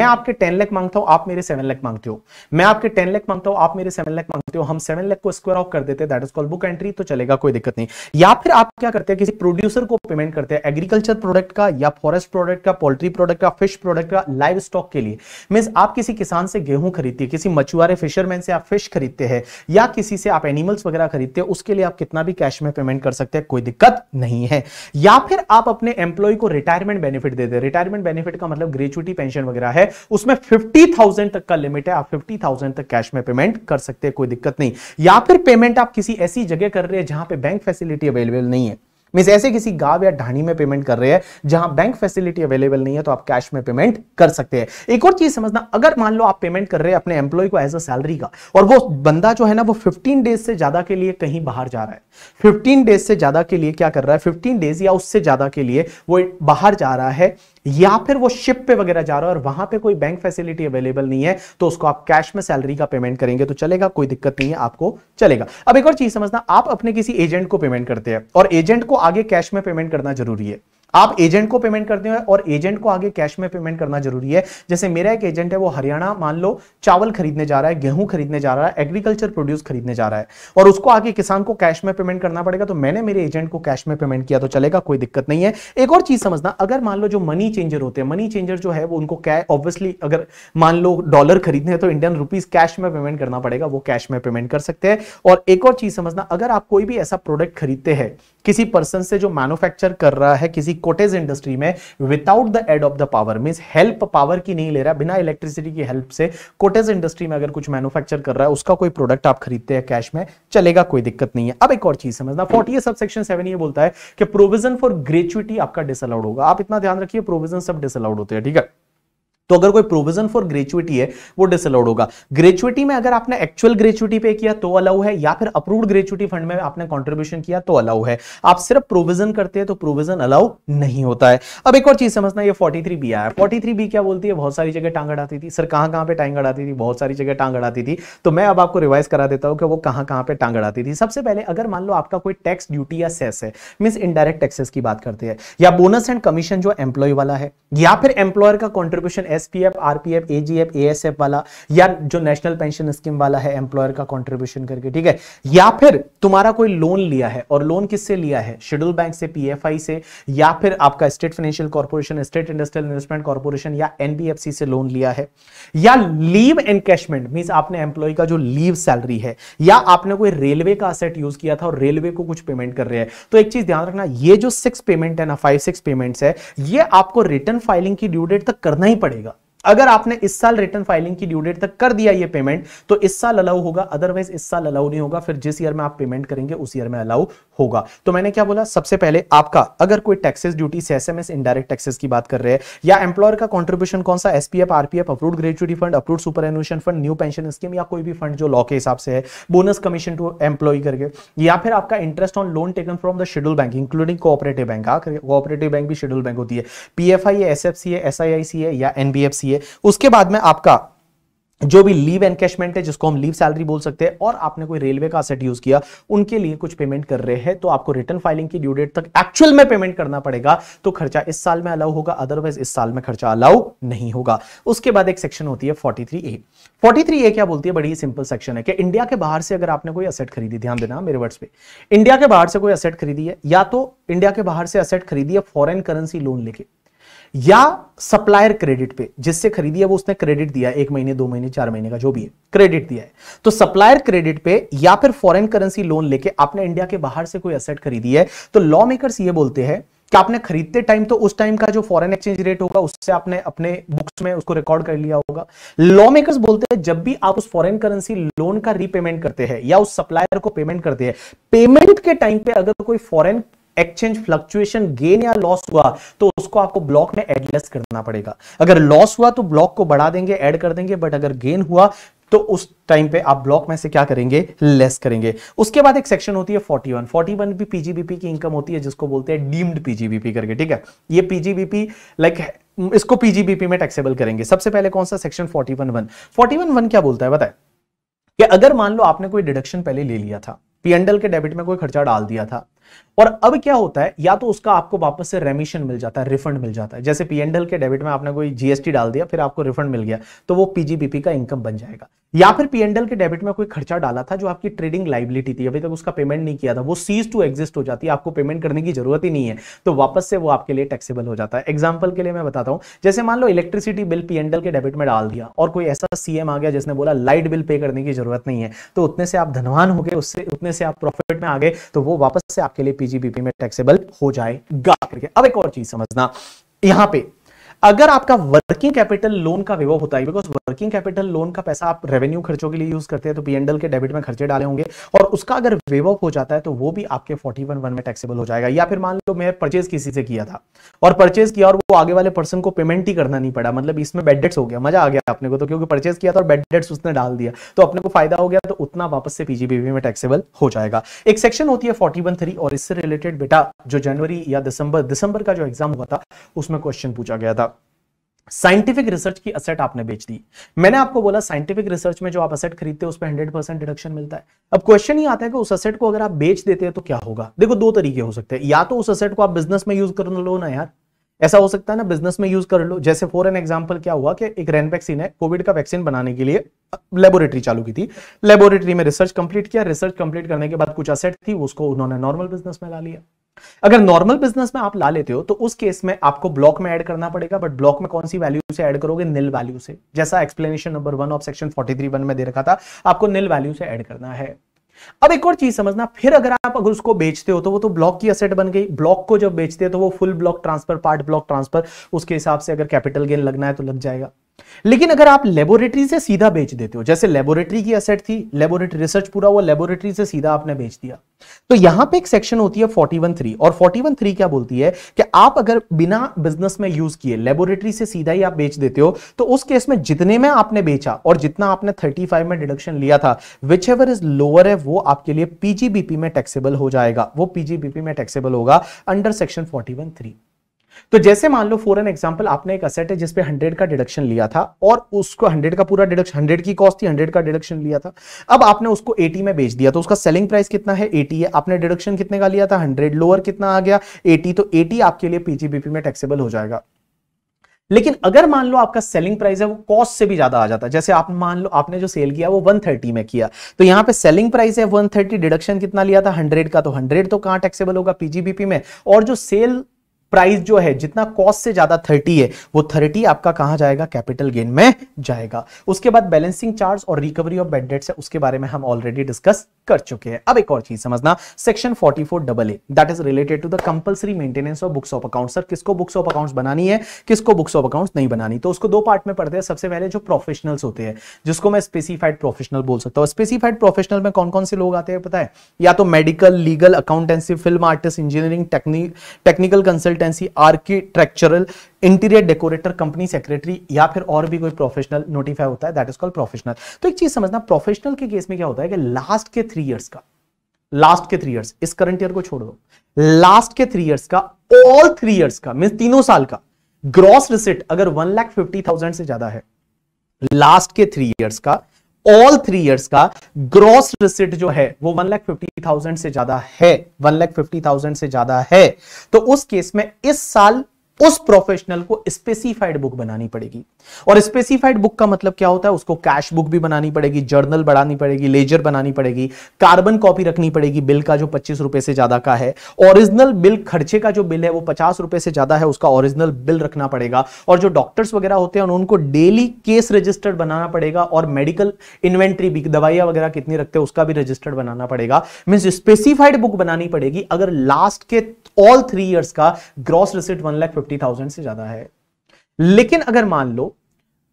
मैं आपके टेन लैख मांगता हूं आप मेरे सेवन लेख मांगते हो मैं आपके टेन लेख मांगता हूं आप मेरे सेवन लाख मांगते हो हम सेवन लैख को स्क्वायर ऑफ कर देते हैं दैट कॉल्ड बुक एंट्री तो चलेगा कोई दिक्कत नहीं या फिर आप क्या करते हैं किसी प्रोड्यूसर को पेमेंट करते हैं एग्रीकल्चर प्रोडक्ट का या फॉरेस्ट प्रोडक्ट का पोल्ट्री प्रोडक्ट का फिश प्रोडक्ट का लाइव स्टॉक के लिए मीन आप किसी किसान से गेहूं खरीदती है किसी मछुआरे फिशरमैन से आप फिश खरीदते हैं या किसी से आप एनिमल्स वगैरह खरीदते हैं उसके लिए आप कितना भी कैश में पेमेंट कर सकते हैं कोई दिक्कत नहीं है या फिर आप अपने एम्प्लॉय को रिटायरमेंट बेनिफिट देते हैं रिटायरमेंट बेनिफिट का मतलब ग्रेचुटी पेंशन वगैरह है उसमें फिफ्टी तक का लिमिट है आप फिफ्टी तक कैश में पेमेंट कर सकते हैं कोई दिक्कत नहीं या फिर पेमेंट आप किसी ऐसी जगह कर रहे हैं जहां पे बैंक फैसिलिटी अवेलेबल नहीं है मीन ऐसे किसी गांव या ढाणी में पेमेंट कर रहे हैं जहां बैंक फैसिलिटी अवेलेबल नहीं है तो आप कैश में पेमेंट कर सकते हैं एक और चीज समझना अगर मान लो आप पेमेंट कर रहे हैं अपने एम्प्लॉय को एज अ सैलरी का और वो बंदा जो है ना वो 15 डेज से ज्यादा के लिए कहीं बाहर जा रहा है 15 डेज से ज्यादा के लिए क्या कर रहा है 15 डेज या उससे ज्यादा के लिए वो बाहर जा रहा है या फिर वो शिप पे वगैरह जा रहा है और वहां पे कोई बैंक फैसिलिटी अवेलेबल नहीं है तो उसको आप कैश में सैलरी का पेमेंट करेंगे तो चलेगा कोई दिक्कत नहीं है आपको चलेगा अब एक और चीज समझना आप अपने किसी एजेंट को पेमेंट करते हैं और एजेंट को आगे कैश में पेमेंट करना जरूरी है आप एजेंट को पेमेंट करते हो और एजेंट को आगे कैश में पेमेंट करना जरूरी है जैसे मेरा एक एजेंट है वो हरियाणा मान लो चावल खरीदने जा रहा है गेहूं खरीदने जा रहा है एग्रीकल्चर प्रोड्यूस खरीदने जा रहा है और उसको आगे किसान को कैश में पेमेंट करना पड़ेगा तो मैंने मेरे एजेंट को कैश में पेमेंट किया तो चलेगा कोई दिक्कत नहीं है एक और चीज समझना अगर मान लो जो मनी चेंजर होते हैं मनी चेंजर जो है वो उनको कैश ऑब्वियसली अगर मान लो डॉलर खरीदने हैं तो इंडियन रुपीज कैश में पेमेंट करना पड़ेगा वो कैश में पेमेंट कर सकते हैं और एक और चीज समझना अगर आप कोई भी ऐसा प्रोडक्ट खरीदते हैं किसी पर्सन से जो मैन्युफैक्चर कर रहा है किसी कोटेज इंडस्ट्री में without the aid of the power mean help power की नहीं ले रहा बिना इलेक्ट्रिसिटी की हेल्प से कोटेज इंडस्ट्री में अगर कुछ मैन्युफैक्चर कर रहा है उसका कोई प्रोडक्ट आप खरीदते हैं कैश में चलेगा कोई दिक्कत नहीं है अब एक और चीज समझना फोर्टी सब सेक्शन सेवन ये बोलता है कि प्रोविजन फॉर ग्रेचुटी आपका डिसअलाउड होगा आप इतना ध्यान रखिए प्रोविजन सब डिसअलाउड होते हैं ठीक है थीका? तो अगर कोई प्रोविजन फॉर ग्रेचुइटी है वो डिसअलाउड होगा ग्रेचुइटी में अगर आपने एक्चुअल ग्रेचुइटी पे किया तो अलाउ है या फिर अप्रूव्ड ग्रेचुइटी फंड में आपने कॉन्ट्रीब्यूशन किया तो अलाउ है आप सिर्फ प्रोविजन करते हैं तो प्रोविजन अलाउ नहीं होता है अब एक और चीज समझना ये फोर्टी थ्री बी आया फोर्टी थ्री बी क्या बोलती है बहुत सारी जगह टांग अड़ाती थी सर कहां कहां पर टांग अड़ाती थी बहुत सारी जगह टांग अड़ाती थी तो मैं अब आपको रिवाइज करा देता हूं कि वो कहां कहां पर टांग अड़ाती थी सबसे पहले अगर मान लो आपका कोई टैक्स ड्यूटी या सेस है मीन इनडायरेक्ट टैक्सेस की बात करते हैं या बोनस एंड कमीशन जो एम्प्लॉय वाला है या फिर एम्प्लॉयर का contribution SPF RPF AGF ASF वाला या जो नेशनल पेंशन स्कीम वाला है एम्प्लॉयर का कॉन्ट्रीब्यूशन करके ठीक है या फिर तुम्हारा कोई लोन लिया है और लोन किससे लिया है शेड्यूल बैंक से पीएफआई से या फिर आपका state financial corporation state industrial investment corporation या एनबीएफसी से लोन लिया है या लीव एनकैशमेंट मीन आपने एम्प्लॉय का जो लीव सैलरी है या आपने कोई रेलवे का असेट यूज किया था और रेलवे को कुछ पेमेंट कर रहे हैं तो एक चीज ध्यान रखना ये जो सिक्स पेमेंट है ना फाइव सिक्स पेमेंट्स है ये आपको रिटर्न फाइलिंग की ड्यू डेट तक करना ही पड़ेगा अगर आपने इस साल रिटर्न फाइलिंग की ड्यू डेट तक कर दिया ये पेमेंट तो इस साल अलाउ होगा अदरवाइज इस साल अलाउ नहीं होगा फिर जिस ईयर में आप पेमेंट करेंगे उस ईयर में अलाउ होगा तो मैंने क्या बोला सबसे पहले आपका अगर कोई टैक्सेस ड्यूटी से एसएमएस इनडायरेक्ट टैक्सेस की बात कर रहे हैं या एम्प्लॉयर का कॉन्ट्रीब्यूशन कौन सा SPF RPF approve gratuity fund approve superannuation fund new pension scheme या कोई भी फंड जो लॉ के हिसाब से है बोनस कमीशन टू एम्प्लॉय करके या फिर आपका interest on loan taken from the schedule bank including cooperative bank cooperative bank भी शेड्यूल बैंक होती है पीएफआई है आई आई सी है या एनबीएफसी है उसके बाद में आपका जो भी लीव एनकेशमेंट है जिसको हम लीव सैलरी बोल सकते हैं और आपने कोई रेलवे का असेट यूज किया उनके लिए कुछ पेमेंट कर रहे हैं तो आपको रिटर्न फाइलिंग की ड्यू डेट तक एक्चुअल में पेमेंट करना पड़ेगा तो खर्चा इस साल में अलाउ होगा अदरवाइज इस साल में खर्चा अलाउ नहीं होगा उसके बाद एक सेक्शन होती है forty forty three A three A क्या बोलती है बड़ी सिंपल सेक्शन है कि इंडिया के बाहर से अगर आपने कोई असेट खरीदी ध्यान देना मेरे वर्ड्स पे इंडिया के बाहर से कोई असेट खरीदी है या तो इंडिया के बाहर से असेट खरीदी है फॉरेन करेंसी लोन लेके या सप्लायर क्रेडिट पे जिससे खरीदी है वो उसने क्रेडिट दिया एक महीने दो महीने चार महीने का जो भी है क्रेडिट दिया है तो सप्लायर क्रेडिट पे या फिर फॉरेन करेंसी लोन लेके आपने इंडिया के बाहर से कोई असेट खरीदी है तो लॉ मेकर्स ये बोलते हैं कि आपने खरीदते टाइम तो उस टाइम का जो फॉरेन एक्सचेंज रेट होगा उससे आपने अपने बुक्स में उसको रिकॉर्ड कर लिया होगा लॉ मेकर्स बोलते हैं जब भी आप उस फॉरेन करेंसी लोन का रीपेमेंट करते हैं या उस सप्लायर को पेमेंट करते हैं पेमेंट के टाइम पे अगर कोई फॉरेन एक्सचेंज फ्लक्चुएशन गेन या लॉस हुआ तो उसको आपको ब्लॉक में एडलेस करना पड़ेगा अगर लॉस हुआ तो ब्लॉक को बढ़ा देंगे एड कर देंगे बट अगर गेन हुआ तो उस टाइम पे आप ब्लॉक में से क्या करेंगे लेस करेंगे उसके बाद एक सेक्शन होती है 41 41 भी पीजीबीपी की इनकम होती है जिसको बोलते हैं डीम्ड पीजीबीपी करके ठीक है ये पीजीबीपी लाइक इसको पीजीबीपी में टैक्सेबल करेंगे सबसे पहले कौन सा सेक्शन 41 41 वन क्या बोलता है बताए कि अगर मान लो आपने कोई डिडक्शन पहले ले लिया था पीएनडल के डेबिट में कोई खर्चा डाल दिया था और अब क्या होता है या तो उसका आपको वापस से रेमिशन मिल जाता है रिफंड मिल जाता है जैसे पीएनडल के डेबिट में आपने कोई जीएसटी डाल दिया फिर आपको रिफंड मिल गया तो वो पीजीबीपी का इनकम बन जाएगा या फिर पीएनडल के डेबिट में कोई खर्चा डाला था जो आपकी ट्रेडिंग लाइबिलिटी थी अभी तक उसका पेमेंट नहीं किया था वो सीज टू एग्जिस्ट हो जाती है आपको पेमेंट करने की जरूरत ही नहीं है तो वापस से वो आपके लिए टैक्सेबल हो जाता है एग्जाम्पल के लिए मैं बताता हूँ जैसे मान लो इलेक्ट्रिसिटी बिल पीएनडल के डेबिट में डाल दिया और कोई ऐसा सीएम आ गया जिसने बोला लाइट बिल पे करने की जरूरत नहीं है तो उतने से आप धनवान हो गए उससे उतने से आप प्रॉफिट में आ गए तो वो वापस से आपके लिए पीजीबीपी में टैक्सेबल हो जाएगा अब एक और चीज समझना यहां पे अगर आपका वर्किंग कैपिटल लोन का विवो होता है बिकॉज वर्किंग कैपिटल लोन का पैसा आप रेवेन्यू खर्चों के लिए यूज करते हैं तो पीएनडल के डेबिट में खर्चे डाले होंगे और उसका अगर विवो हो जाता है तो वो भी आपके फोर्टी वन वन में टैक्सेबल हो जाएगा या फिर मान लो मैं परचेज किसी से किया था और परचेज किया और वो आगे वाले पर्सन को पेमेंट ही करना नहीं पड़ा मतलब इसमें बेडेट्स हो गया मजा आ गया अपने को तो क्योंकि परचेज किया था और बेडेट्स उसने डाल दिया तो अपने को फायदा हो गया तो उतना वापस से पीजीबीवी में टैक्सेबल हो जाएगा एक सेक्शन होती है फोर्टी वन थ्री और इससे रिलेटेड बेटा जो जनवरी या दिसंबर दिसंबर का जो एग्जाम हुआ था उसमें क्वेश्चन पूछा गया था साइंटिफिक रिसर्च की असेट आपने बेच दी मैंने आपको बोला साइंटिफिक रिसर्च में जो आप असेट खरीदते हैं उस पर हंड्रेड परसेंट डिडक्शन मिलता है अब क्वेश्चन ही आता है कि उस असेट को अगर आप बेच देते हैं तो क्या होगा देखो दो तरीके हो सकते हैं या तो उस असेट को आप बिजनेस में यूज कर लो ना यार ऐसा हो सकता है ना बिजनेस में यूज कर लो जैसे फॉर एन एग्जाम्पल क्या हुआ कि एक रेन वैक्सीन है कोविड का वैक्सीन बनाने के लिए लेबोरेटरी चालू की थी लेबोरेटरी में रिसर्च कंप्लीट किया रिसर्च कंप्लीट करने के बाद कुछ असेट थी उसको उन्होंने नॉर्मल बिजनेस में ला लिया अगर नॉर्मल बिजनेस में आप ला लेते हो तो उस केस में आपको ब्लॉक में ऐड करना पड़ेगा बट ब्लॉक में कौन सी वैल्यू से ऐड करोगे निल वैल्यू से जैसा explanation number one of section forty three one में दे रखा था आपको निल वैल्यू से ऐड करना है अब एक और चीज समझना फिर अगर आप अगर उसको बेचते हो तो वो तो ब्लॉक की असेट बन गई ब्लॉक को जब बेचते हो तो वो full block transfer part block transfer उसके हिसाब से अगर कैपिटल गेन लगना है तो लग जाएगा लेकिन अगर आप लेबोरेटरी से सीधा बेच देते हो जैसे लेबोरेटरी की असेट थी लेबोरेटरी रिसर्च पूरा हुआ लेबोरेटरी से सीधा आपने बेच दिया तो यहां पे एक सेक्शन होती है 413 और 413 क्या बोलती है कि आप अगर बिना बिजनेस में यूज किए लेबोरेटरी से सीधा ही आप बेच देते हो तो उस केस में जितने में आपने बेचा और जितना आपने 35 में डिडक्शन लिया था विच एवर इज लोअर है वो आपके लिए पीजीबीपी में टैक्सेबल हो जाएगा वो पीजीबीपी में टैक्सेबल होगा अंडर सेक्शन थ्री तो जैसे मान लो फॉर एन एग्जाम्पल आपने एक असेट है जिसपे हंड्रेड का डिडक्शन लिया था और उसको हंड्रेड का पूरा डिडक्शन हंड्रेड की कॉस्ट थी हंड्रेड का डिडक्शन लिया था अब आपने उसको एटी में बेच दिया तो उसका सेलिंग प्राइस कितना है एटी है आपने डिडक्शन कितने का लिया था हंड्रेड लोअर कितना आ गया एटी तो एटी आपके लिए पीजीबीपी में टैक्सेबल हो जाएगा लेकिन अगर मान लो आपका सेलिंग प्राइस है वो कॉस्ट से भी ज्यादा आ जाता है जैसे आप मान लो आपने जो सेल किया वो 130 में किया तो यहां पे सेलिंग प्राइस है 130 डिडक्शन कितना लिया था 100 का तो 100 तो कहां टैक्सेबल होगा पीजीबीपी में और जो सेल प्राइस जो है जितना कॉस्ट से ज्यादा थर्टी है वो थर्टी आपका कहां जाएगा कैपिटल गेन में जाएगा उसके बाद बैलेंसिंग चार्ज और रिकवरी ऑफ बेड डेट्स है उसके बारे में हम ऑलरेडी डिस्कस कर चुके हैं अब एक और चीज समझना section four double A that is related to the compulsory maintenance of books of account sir किसको बुक्स ऑफ अकाउंट बनानी है किसको बुक्स ऑफ अकाउंट नहीं बनानी तो उसको दो पार्ट में पढ़ते हैं सबसे पहले जो प्रोफेशनल्स होते हैं जिसको मैं स्पेसिफाइड प्रोफेशनल बोल सकता हूँ स्पेसिफाइड प्रोफेशनल में कौन कौन से लोग आते हैं पता है या तो medical legal accountancy film artist engineering technical consult consultancy architectural interior decorator company secretary या फिर और भी कोई प्रोफेशनल नोटिफाई होता है दैट इज कॉल्ड प्रोफेशनल तो एक चीज समझना प्रोफेशनल के केस में क्या होता है कि लास्ट के थ्री ईयर्स का लास्ट के थ्री ईयर्स इस करंट ईयर को छोड़ दो लास्ट के थ्री ईयर्स का ऑल थ्री ईयर्स का मीन तीनों साल का ग्रॉस रिसिट अगर वन लाख फिफ्टी थाउजेंड से ज्यादा है लास्ट के थ्री ईयर्स का ऑल थ्री इयर्स का ग्रॉस रिसिट जो है वो वन लाख फिफ्टी थाउजेंड से ज्यादा है वन लाख फिफ्टी थाउजेंड से ज्यादा है तो उस केस में इस साल उस प्रोफेशनल को स्पेसिफाइड बुक बनानी पड़ेगी और स्पेसिफाइड बुक का मतलब क्या होता है उसको कैश बुक भी बनानी पड़ेगी जर्नल बनानी पड़ेगी लेजर बनानी पड़ेगी कार्बन कॉपी रखनी पड़ेगी बिल का जो पच्चीस रुपए से ज्यादा का है ओरिजिनल बिल खर्चे का जो बिल है वो पचास रुपए से ज्यादा है उसका ओरिजिनल बिल रखना पड़ेगा और जो डॉक्टर्स वगैरह होते हैं उनको डेली केस रजिस्टर्ड बनाना पड़ेगा और मेडिकल इन्वेंट्री भी दवाइयां वगैरह कितनी रखते हैं उसका भी रजिस्टर्ड बनाना पड़ेगा मीन स्पेसिफाइड बुक बनानी पड़ेगी अगर लास्ट के ऑल थ्री ईयर्स का gross receipt one lakh fifty forty thousand से ज्यादा है लेकिन अगर मान लो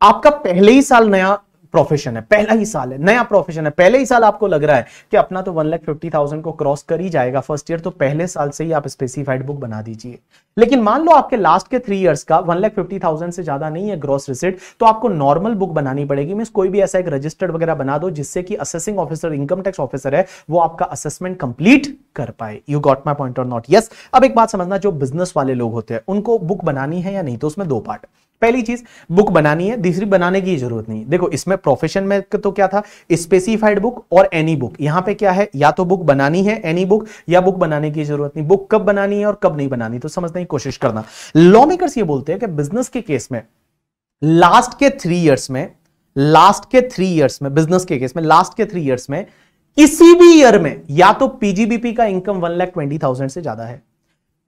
आपका पहले ही साल नया प्रोफेशन है पहला ही साल है नया प्रोफेशन है पहले ही साल आपको लग रहा है कि अपना तो वन लाख फिफ्टी थाउजेंड को क्रॉस कर ही जाएगा फर्स्ट ईयर तो पहले साल से ही आप स्पेसिफाइड बुक बना दीजिए लेकिन मान लो आपके लास्ट के थ्री ईयर्स का वन लाख फिफ्टी थाउजेंड से ज्यादा नहीं है ग्रॉस रिसिट तो आपको नॉर्मल बुक बनानी पड़ेगी मीन कोई भी ऐसा एक रजिस्टर्ड वगैरह बना दो जिससे कि assessing officer income tax officer है वो आपका असेसमेंट कंप्लीट कर पाए यू गॉट माई पॉइंट और नॉट यस अब एक बात समझना जो बिजनेस वाले लोग होते हैं उनको बुक बनानी है या नहीं तो उसमें दो पार्ट पहली चीज बुक बनानी है दूसरी बनाने की जरूरत नहीं देखो इसमें प्रोफेशन में तो क्या था स्पेसिफाइड बुक और एनी बुक यहां पे क्या है या तो बुक बनानी है एनी बुक या बुक बनाने की जरूरत नहीं बुक कब बनानी है और कब नहीं बनानी तो समझने की कोशिश करना लॉ मेकर्स ये बोलते हैं कि बिजनेस के केस में लास्ट के थ्री ईयर्स में लास्ट के थ्री ईयर्स में बिजनेस के केस में लास्ट के थ्री ईयर्स में किसी भी ईयर में या तो पीजीबीपी का income one lakh twenty thousand से ज्यादा है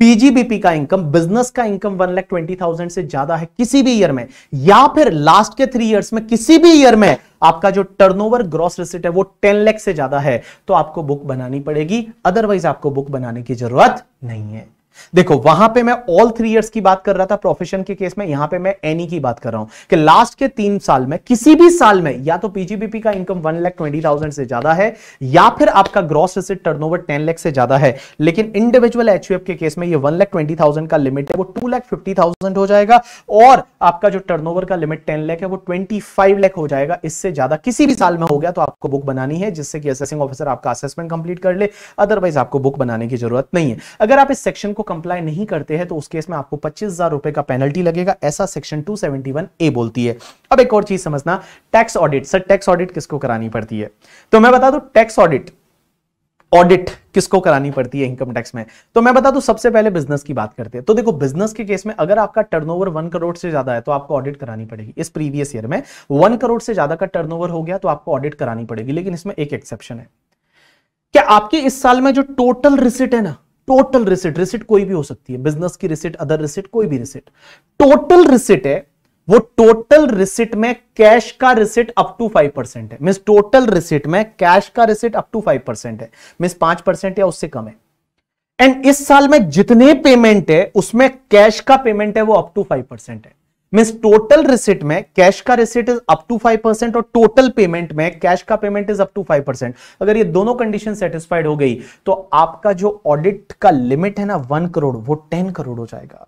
पीजीबीपी का इनकम बिजनेस का income one lakh twenty thousand से ज्यादा है किसी भी ईयर में या फिर लास्ट के थ्री ईयर्स में किसी भी ईयर में आपका जो टर्नओवर ग्रॉस रिसिट है वो टेन लैख से ज्यादा है तो आपको बुक बनानी पड़ेगी अदरवाइज आपको बुक बनाने की जरूरत नहीं है देखो वहां पे मैं ऑल थ्री इयर्स की बात कर रहा था प्रोफेशन के केस में यहां पे मैं एनी की बात कर रहा हूं कि लास्ट के तीन साल में किसी भी साल में या तो पीजीबीपी का income one lakh twenty thousand से ज्यादा है या फिर आपका gross receipt turnover ten lakh से ज्यादा है लेकिन इंडिविजुअल एच के केस में ये वन लैख ट्वेंटी थाउजेंड का लिमिट है वो टू लैख फिफ्टी थाउजेंड हो जाएगा और आपका जो टर्नओवर का लिमिट टेन लैख है वो ट्वेंटी फाइव लैख हो जाएगा इससे ज्यादा किसी भी साल में हो गया तो आपको बुक बनानी है जिससे कि असेसिंग ऑफिसर आपका असेसमेंट कंप्लीट कर ले अदरवाइज आपको बुक बनाने की जरूरत नहीं है अगर आप इस सेक्शन को को कंप्लाई नहीं करते हैं तो उस केस में आपको पच्चीस हजार रुपए का पेनल्टी लगेगा ऐसा सेक्शन 271 ए बोलती है अब एक और चीज समझना tax audit sir tax audit किसको करानी पड़ती है तो मैं बता दू टैक्स ऑडिट ऑडिट किसको करानी पड़ती है इनकम टैक्स में तो मैं बता दू सबसे पहले बिजनेस की बात करते हैं तो देखो बिजनेस के केस में अगर आपका टर्नओवर ओवर वन करोड़ से ज्यादा है तो आपको ऑडिट करानी पड़ेगी इस प्रीवियस ईयर में वन करोड़ से ज्यादा का टर्नओवर हो गया तो आपको ऑडिट करानी पड़ेगी लेकिन इसमें एक एक्सेप्शन है क्या आपकी इस साल में जो टोटल रिसिट है ना टोटल रिसिट रिसिट कोई भी हो सकती है बिजनेस की रिसिट अदर रिसिट कोई भी रिसिट टोटल रिसिट है वो टोटल रिसिट में कैश का receipt up to five percent है मीन टोटल रिसिट में कैश का receipt up to five percent है मीन पांच परसेंट या उससे कम है एंड इस साल में जितने पेमेंट है उसमें कैश का पेमेंट है वो अप टू फाइव परसेंट है मीन टोटल रिसिट में कैश का receipt is up to five percent और टोटल पेमेंट में कैश का payment is up to five percent अगर ये दोनों कंडीशन सेटिस्फाइड हो गई तो आपका जो ऑडिट का लिमिट है ना वन करोड़ वो टेन करोड़ हो जाएगा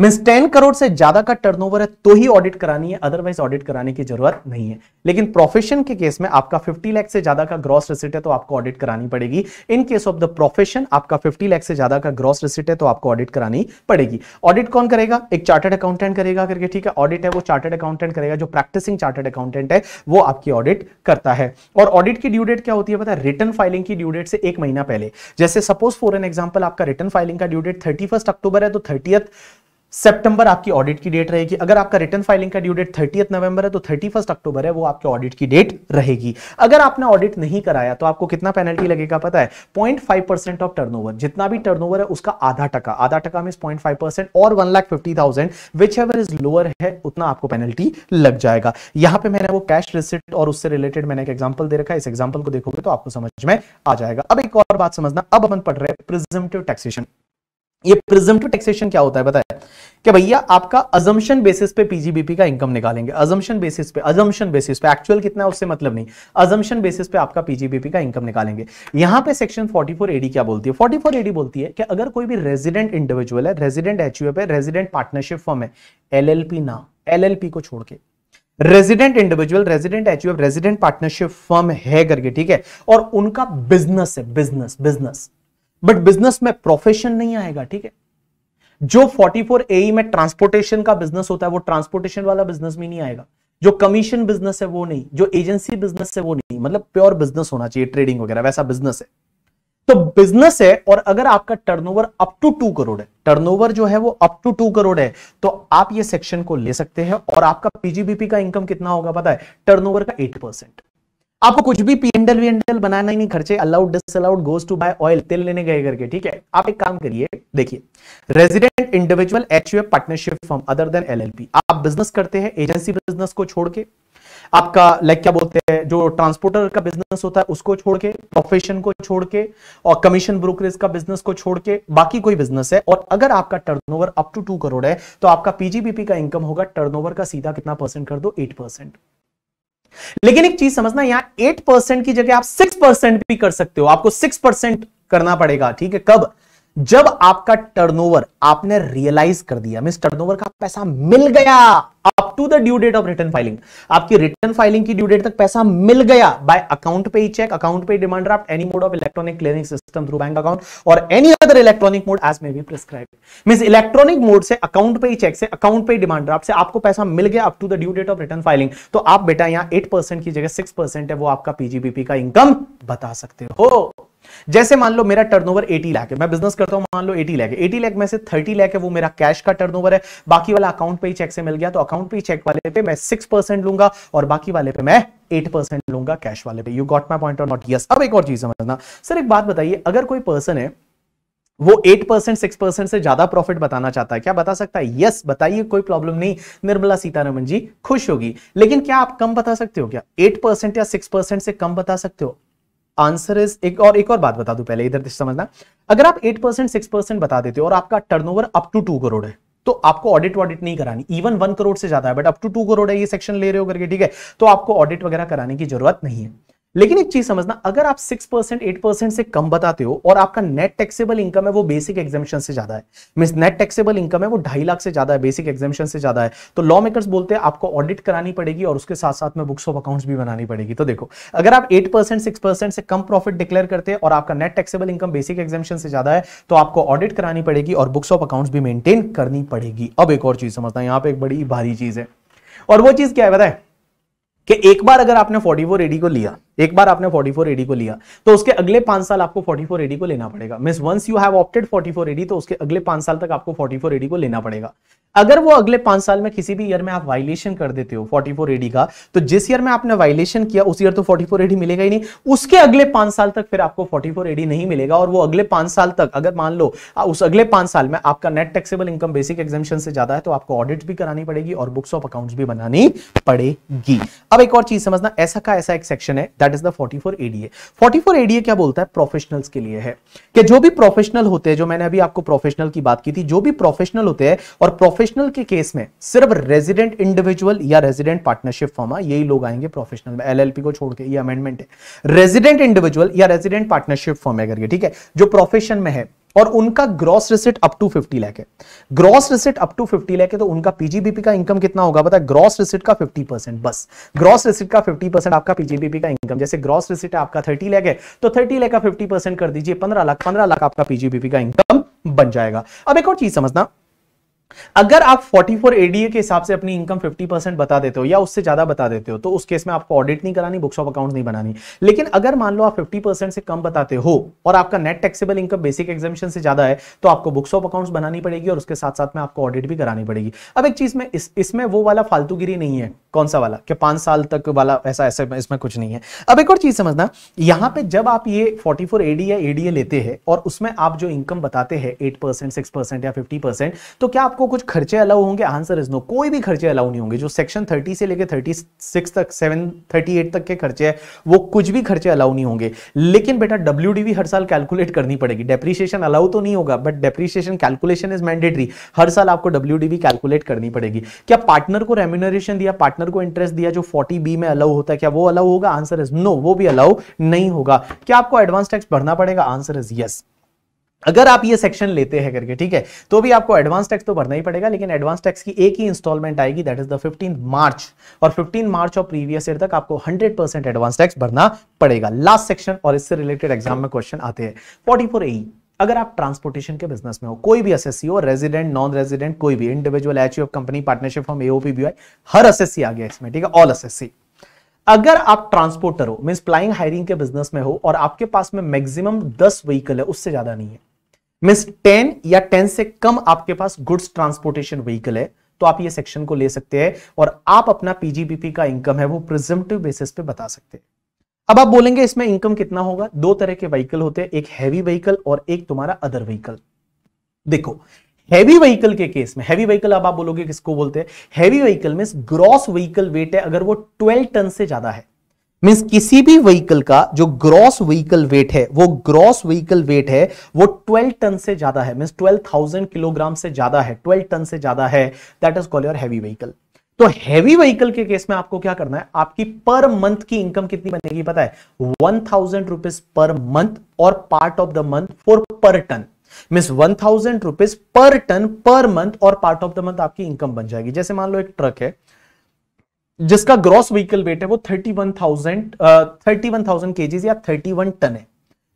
मीन्स टेन करोड़ से ज्यादा का टर्नओवर है तो ही ऑडिट करानी है अदरवाइज ऑडिट कराने की जरूरत नहीं है लेकिन प्रोफेशन के केस में आपका 50 लाख से ज्यादा का ग्रॉस रिसिट है तो आपको ऑडिट करानी पड़ेगी in case of the profession आपका 50 लाख से ज्यादा का ग्रॉस रिसिट है तो आपको ऑडिट करानी पड़ेगी ऑडिट कौन करेगा एक चार्टर्ड अकाउंटेंट करेगा करके ठीक है ऑडिट है वो चार्टर्ड अकाउंटेंट करेगा जो प्रैक्टिसिंग चार्टर्ड अकाउंटेंट है वो आपकी ऑडिट करता है और ऑडिट की ड्यू डेट क्या होती है पता है रिटर्न फाइलिंग की ड्यू डेट से एक महीना पहले जैसे सपोज फॉर एन एग्जाम्पल आपका रिटर्न फाइलिंग का ड्यू डेट थर्टी अक्टूबर है तो थर्टियथ सितंबर आपकी ऑडिट की डेट रहेगी अगर आपका रिटर्न फाइलिंग का ड्यू डेट थर्टी नवंबर है तो थर्टी अक्टूबर है वो आपके ऑडिट की डेट रहेगी अगर आपने ऑडिट नहीं कराया तो आपको कितना पेनल्टी लगेगा पता है point five percent of turn जितना भी टर्न है उसका आधा टका आधा टका मीन पॉइंट फाइव परसेंट और one lakh fifty thousand whichever is lower है उतना आपको पेनल्टी लग जाएगा यहां पर मैंने वो कैश रिसिट और उससे रिलेटेड मैंने एक एग्जाम्पल दे रखा है इस एग्जाम्पल को देखोगे तो आपको समझ में आ जाएगा अब एक और बात समझना अब अपन पढ़ रहे हैं टैक्सेशन ये प्रिजम्प्टिव टैक्सेशन क्या होता है बताया कि भैया आपका अजम्पशन बेसिस पे पीजीबीपी का इनकम निकालेंगे अजम्पशन बेसिस पे अजम्पशन बेसिस पे एक्चुअल कितना है उससे मतलब नहीं अजम्पशन बेसिस पे आपका पीजीबीपी का इनकम निकालेंगे यहां पे सेक्शन 44 एडी क्या बोलती है 44 एडी बोलती है कि अगर कोई भी रेजिडेंट इंडिविजुअल है रेजिडेंट एचयूएफ है रेजिडेंट पार्टनरशिप फर्म है एलएलपी ना एलएलपी को छोड़ के resident individual resident HUF resident partnership firm है करके ठीक है और उनका बिजनेस है बिजनेस बिजनेस बट बिजनेस में प्रोफेशन नहीं आएगा ठीक है जो 44 एई e में ट्रांसपोर्टेशन का बिजनेस होता है वो ट्रांसपोर्टेशन वाला बिजनेस में नहीं आएगा जो कमीशन बिजनेस है वो नहीं जो एजेंसी बिजनेस है वो नहीं मतलब प्योर बिजनेस होना चाहिए ट्रेडिंग वगैरह वैसा बिजनेस है तो बिजनेस है और अगर आपका turnover up to two crore है टर्नओवर जो है वो अप टू टू करोड़ है तो आप ये सेक्शन को ले सकते हैं और आपका पीजीबीपी का इनकम कितना होगा पता है टर्नओवर का एट परसेंट आपको कुछ भी पी एंडल वी एंडल बनाना ही नहीं खर्चे allowed allowed goes to buy oil तेल लेने गए करके ठीक है आप एक काम करिए देखिए resident individual H partnership firm other than LLP आप बिजनेस करते हैं एजेंसी बिजनेस को छोड़ के आपका लाइक क्या बोलते हैं जो ट्रांसपोर्टर का बिजनेस होता है उसको छोड़ के प्रोफेशन को छोड़ के और कमीशन ब्रोकरेज का बिजनेस को छोड़ के बाकी कोई बिजनेस है और अगर आपका turnover up to two crore है तो आपका पीजीबीपी का इनकम होगा टर्नओवर का सीधा कितना परसेंट कर दो एट परसेंट लेकिन एक चीज समझना यहां एट परसेंट की जगह आप सिक्स परसेंट भी कर सकते हो आपको सिक्स परसेंट करना पड़ेगा ठीक है कब जब आपका टर्नओवर आपने रियलाइज कर दिया मीन टर्नओवर का पैसा मिल गया up to the due date of return filing आपकी रिटर्न फाइलिंग की ड्यू डेट तक पैसा मिल गया बाय अकाउंट पे ही चेक अकाउंट पे demand draft any mode of electronic clearing system through bank account और any other electronic mode as may be prescribe mean electronic mode से अकाउंट पे चेक से अकाउंट पे डिमांड ड्राफ्ट से आपको पैसा मिल गया up to the due date of return filing तो आप बेटा यहां एट की जगह सिक्स है वो आपका पीजीबीपी का इनकम बता सकते हो जैसे मान लो मेरा टर्नओवर 80 लाख है मैं बिजनेस करता हूं मान लो 80 लाख है 80 लाख में से 30 लाख है वो मेरा कैश का टर्नओवर है बाकी वाला अकाउंट पे ही चेक से मिल गया तो अकाउंट पे ही चेक वाले पे मैं सिक्स परसेंट लूंगा और बाकी वाले पे मैं 8 परसेंट लूंगा कैश वाले पे यू गॉट माई पॉइंट और नॉट यस अब एक और चीज समझना सर एक बात बताइए अगर कोई पर्सन है वो 8 परसेंट सिक्स परसेंट से ज्यादा प्रॉफिट बताना चाहता है क्या बता सकता है यस बताइए कोई प्रॉब्लम नहीं निर्मला सीतारमन जी खुश होगी लेकिन क्या आप कम बता सकते हो क्या 8 परसेंट या 6 परसेंट से कम बता सकते हो आंसर इज एक और एक और बात बता दू पहले इधर समझना अगर आप एट परसेंट सिक्स परसेंट बता देते हो और आपका turnover up to two crore है तो आपको ऑडिट ऑडिट नहीं करानी इवन वन करोड़ से ज्यादा है but up to two crore है ये सेक्शन ले रहे हो करके ठीक है तो आपको ऑडिट वगैरह कराने की जरूरत नहीं है लेकिन एक चीज समझना अगर आप सिक्स परसेंट एट परसेंट से कम बताते हो और आपका नेट टैक्सेबल इनकम है वो बेसिक एग्जामेशन से ज्यादा है मीन नेट टैक्सेबल इनकम है वो ढाई लाख से ज्यादा है बेसिक एग्जामेशन से ज्यादा है तो लॉ मेकर्स बोलते हैं आपको ऑडिट करानी पड़ेगी और उसके साथ साथ में बुक्स ऑफ अकाउंट्स भी बनानी पड़ेगी तो देखो अगर आप एट परसेंट सिक्स से कम प्रॉफिट डिक्लेयर करते हैं और आपका net taxable income basic exemption से ज्यादा है तो आपको ऑडिट करानी पड़ेगी और बुक्स ऑफ अकाउंट्स भी मेंटेन करनी पड़ेगी अब एक और चीज समझना यहाँ पे एक बड़ी भारी चीज है और वो चीज क्या है बताए कि एक बार अगर आपने 44 एडी को लिया एक बार आपने 44 एडी को लिया तो उसके अगले पांच साल आपको 44 एडी को लेना पड़ेगा mean once you have opted 44 AD तो उसके अगले पांच साल तक आपको 44 एडी को लेना पड़ेगा अगर वो अगले पांच साल में किसी भी ईयर में आप वायलेशन कर देते हो फोर्टी फोर एडी का तो जिस ईयर में आपने वायलेशन किया उस ईयर तो फोर्टी फोर एडी मिलेगा ही नहीं उसके अगले पांच साल तक फिर आपको फोर्टी फोर एडी नहीं मिलेगा और वो अगले पांच साल तक अगर मान लो उस अगले पांच साल में आपका net taxable income basic exemption से ज्यादा है तो आपको ऑडिट भी करानी पड़ेगी और बुक्स ऑफ अकाउंट भी बनानी पड़ेगी अब एक और चीज समझना ऐसा का ऐसा एक सेक्शन है that is the forty four ADA forty four ADA क्या बोलता है प्रोफेशनल के लिए है कि जो भी प्रोफेशनल होते हैं जो मैंने अभी आपको प्रोफेशनल की बात की थी जो भी प्रोफेशनल होते हैं और प्रोफेशनल प्रोफेशनल के केस में सिर्फ रेजिडेंट इंडिविजुअल या रेजिडेंट पार्टनरशिप फॉर्मा यही लोग आएंगे प्रोफेशनल में एलएलपी को छोड़ के ये अमेंडमेंट है रेजिडेंट इंडिविजुअल या रेजिडेंट पार्टनरशिप फॉर्म है करके ठीक है जो प्रोफेशन में है और उनका gross receipt up to 50 lakh है gross receipt up to 50 lakh है तो उनका पीजीबीपी का इनकम कितना होगा पता ग्रॉस रिसिट का 50 परसेंट बस ग्रॉस रिसिट का 50 परसेंट आपका पीजीबीपी का इनकम जैसे ग्रॉस रिसिट आपका 30 लाख है तो 30 लाख का 50 परसेंट कर दीजिए 15 लाख 15 लाख आपका पीजीबीपी का इनकम बन जाएगा अब एक और चीज समझना अगर आप 44 एडीए के हिसाब से अपनी इनकम 50 परसेंट बता देते हो या उससे ज्यादा बता देते हो तो उस केस में आपको ऑडिट नहीं करानी बुक्स ऑफ अकाउंट नहीं बनानी लेकिन अगर मान लो आप 50 परसेंट से कम बताते हो और आपका net taxable income basic exemption से ज्यादा है तो आपको बुक्स ऑफ अकाउंट बनानी पड़ेगी और उसके साथ साथ में आपको ऑडिट भी करानी पड़ेगी अब एक चीज में इसमें इस, वो वाला फालतूगिरी नहीं है कौन सा वाला कि पांच साल तक वाला ऐसा ऐसे इसमें कुछ नहीं है अब एक और चीज समझना यहां पे जब आप ये 44 फोर एडीए एडीए लेते हैं और उसमें आप जो इनकम बताते हैं 8 परसेंट सिक्स परसेंट या 50 परसेंट तो क्या आप आपको कुछ खर्चे अलाउ होंगे आंसर इज नो कोई भी खर्चे अलाउ नहीं होंगे जो सेक्शन 30 से लेकर 36 तक 7 38 तक के खर्चे है वो कुछ भी खर्चे अलाउ नहीं होंगे लेकिन बेटा डब्ल्यू हर साल कैलकुलेट करनी पड़ेगी डेप्रीशिएशन अलाउ तो नहीं होगा but depreciation calculation is mandatory हर साल आपको डब्ल्यू कैलकुलेट करनी पड़ेगी क्या पार्टनर को रेम्यूनरेशन दिया पार्टनर को इंटरेस्ट दिया जो फोर्टी बी में अलाउ होता है क्या वो अलाउ होगा आंसर इज नो वो भी अलाउ नहीं होगा क्या आपको एडवांस टैक्स भरना पड़ेगा आंसर इज यस yes. अगर आप ये सेक्शन लेते हैं करके ठीक है तो भी आपको एडवांस टैक्स तो भरना ही पड़ेगा लेकिन एडवांस टैक्स की एक ही इंस्टॉलमेंट आएगी दैट इज द 15 मार्च और 15 मार्च और प्रीवियस ईयर तक आपको 100 परसेंट एडवांस टैक्स भरना पड़ेगा लास्ट सेक्शन और इससे रिलेटेड एग्जाम में क्वेश्चन आते हैं फोर्टी फोर ए अगर आप ट्रांसपोर्टेशन के बिजनेस में हो कोई भी एस हो रेजिडेंट नॉन रेजिडेंट कोई भी individual H company partnership firm AOP B हर एस आ गया इसमें ठीक है ऑल एस अगर आप ट्रांसपोर्टर हो मीन प्लाइंग हायरिंग के बिजनेस में हो और आपके पास में मैक्सिमम दस व्हीकल है उससे ज्यादा नहीं है मीन टेन या टेन से कम आपके पास गुड्स ट्रांसपोर्टेशन व्हीकल है तो आप ये सेक्शन को ले सकते हैं और आप अपना पीजीबीपी का इनकम है वो प्रिजेंटिव बेसिस पे बता सकते हैं अब आप बोलेंगे इसमें इनकम कितना होगा दो तरह के व्हीकल होते हैं एक हैवी व्हीकल और एक तुम्हारा अदर व्हीकल देखो हैवी व्हीकल के केस में हैवी व्हीकल अब आप बोलोगे किसको बोलते हैं heavy vehicle mean gross vehicle weight है अगर वो 12 टन से ज्यादा है मीन्स किसी भी व्हीकल का जो ग्रॉस व्हीकल वेट है वो ग्रॉस व्हीकल वेट है वो 12 टन से ज्यादा है मीन्स 12,000 किलोग्राम से ज्यादा है 12 टन से ज्यादा है that is called your heavy vehicle तो हैवी व्हीकल के केस में आपको क्या करना है आपकी पर मंथ की इनकम कितनी बनेगी पता है one thousand rupees per month और part of the month for per ton mean one thousand rupees per ton per month और पार्ट ऑफ द मंथ आपकी इनकम बन जाएगी जैसे मान लो एक ट्रक है जिसका ग्रॉस व्हीकल वेट है वो thirty one thousand thirty one thousand kgs या थर्टी वन टन है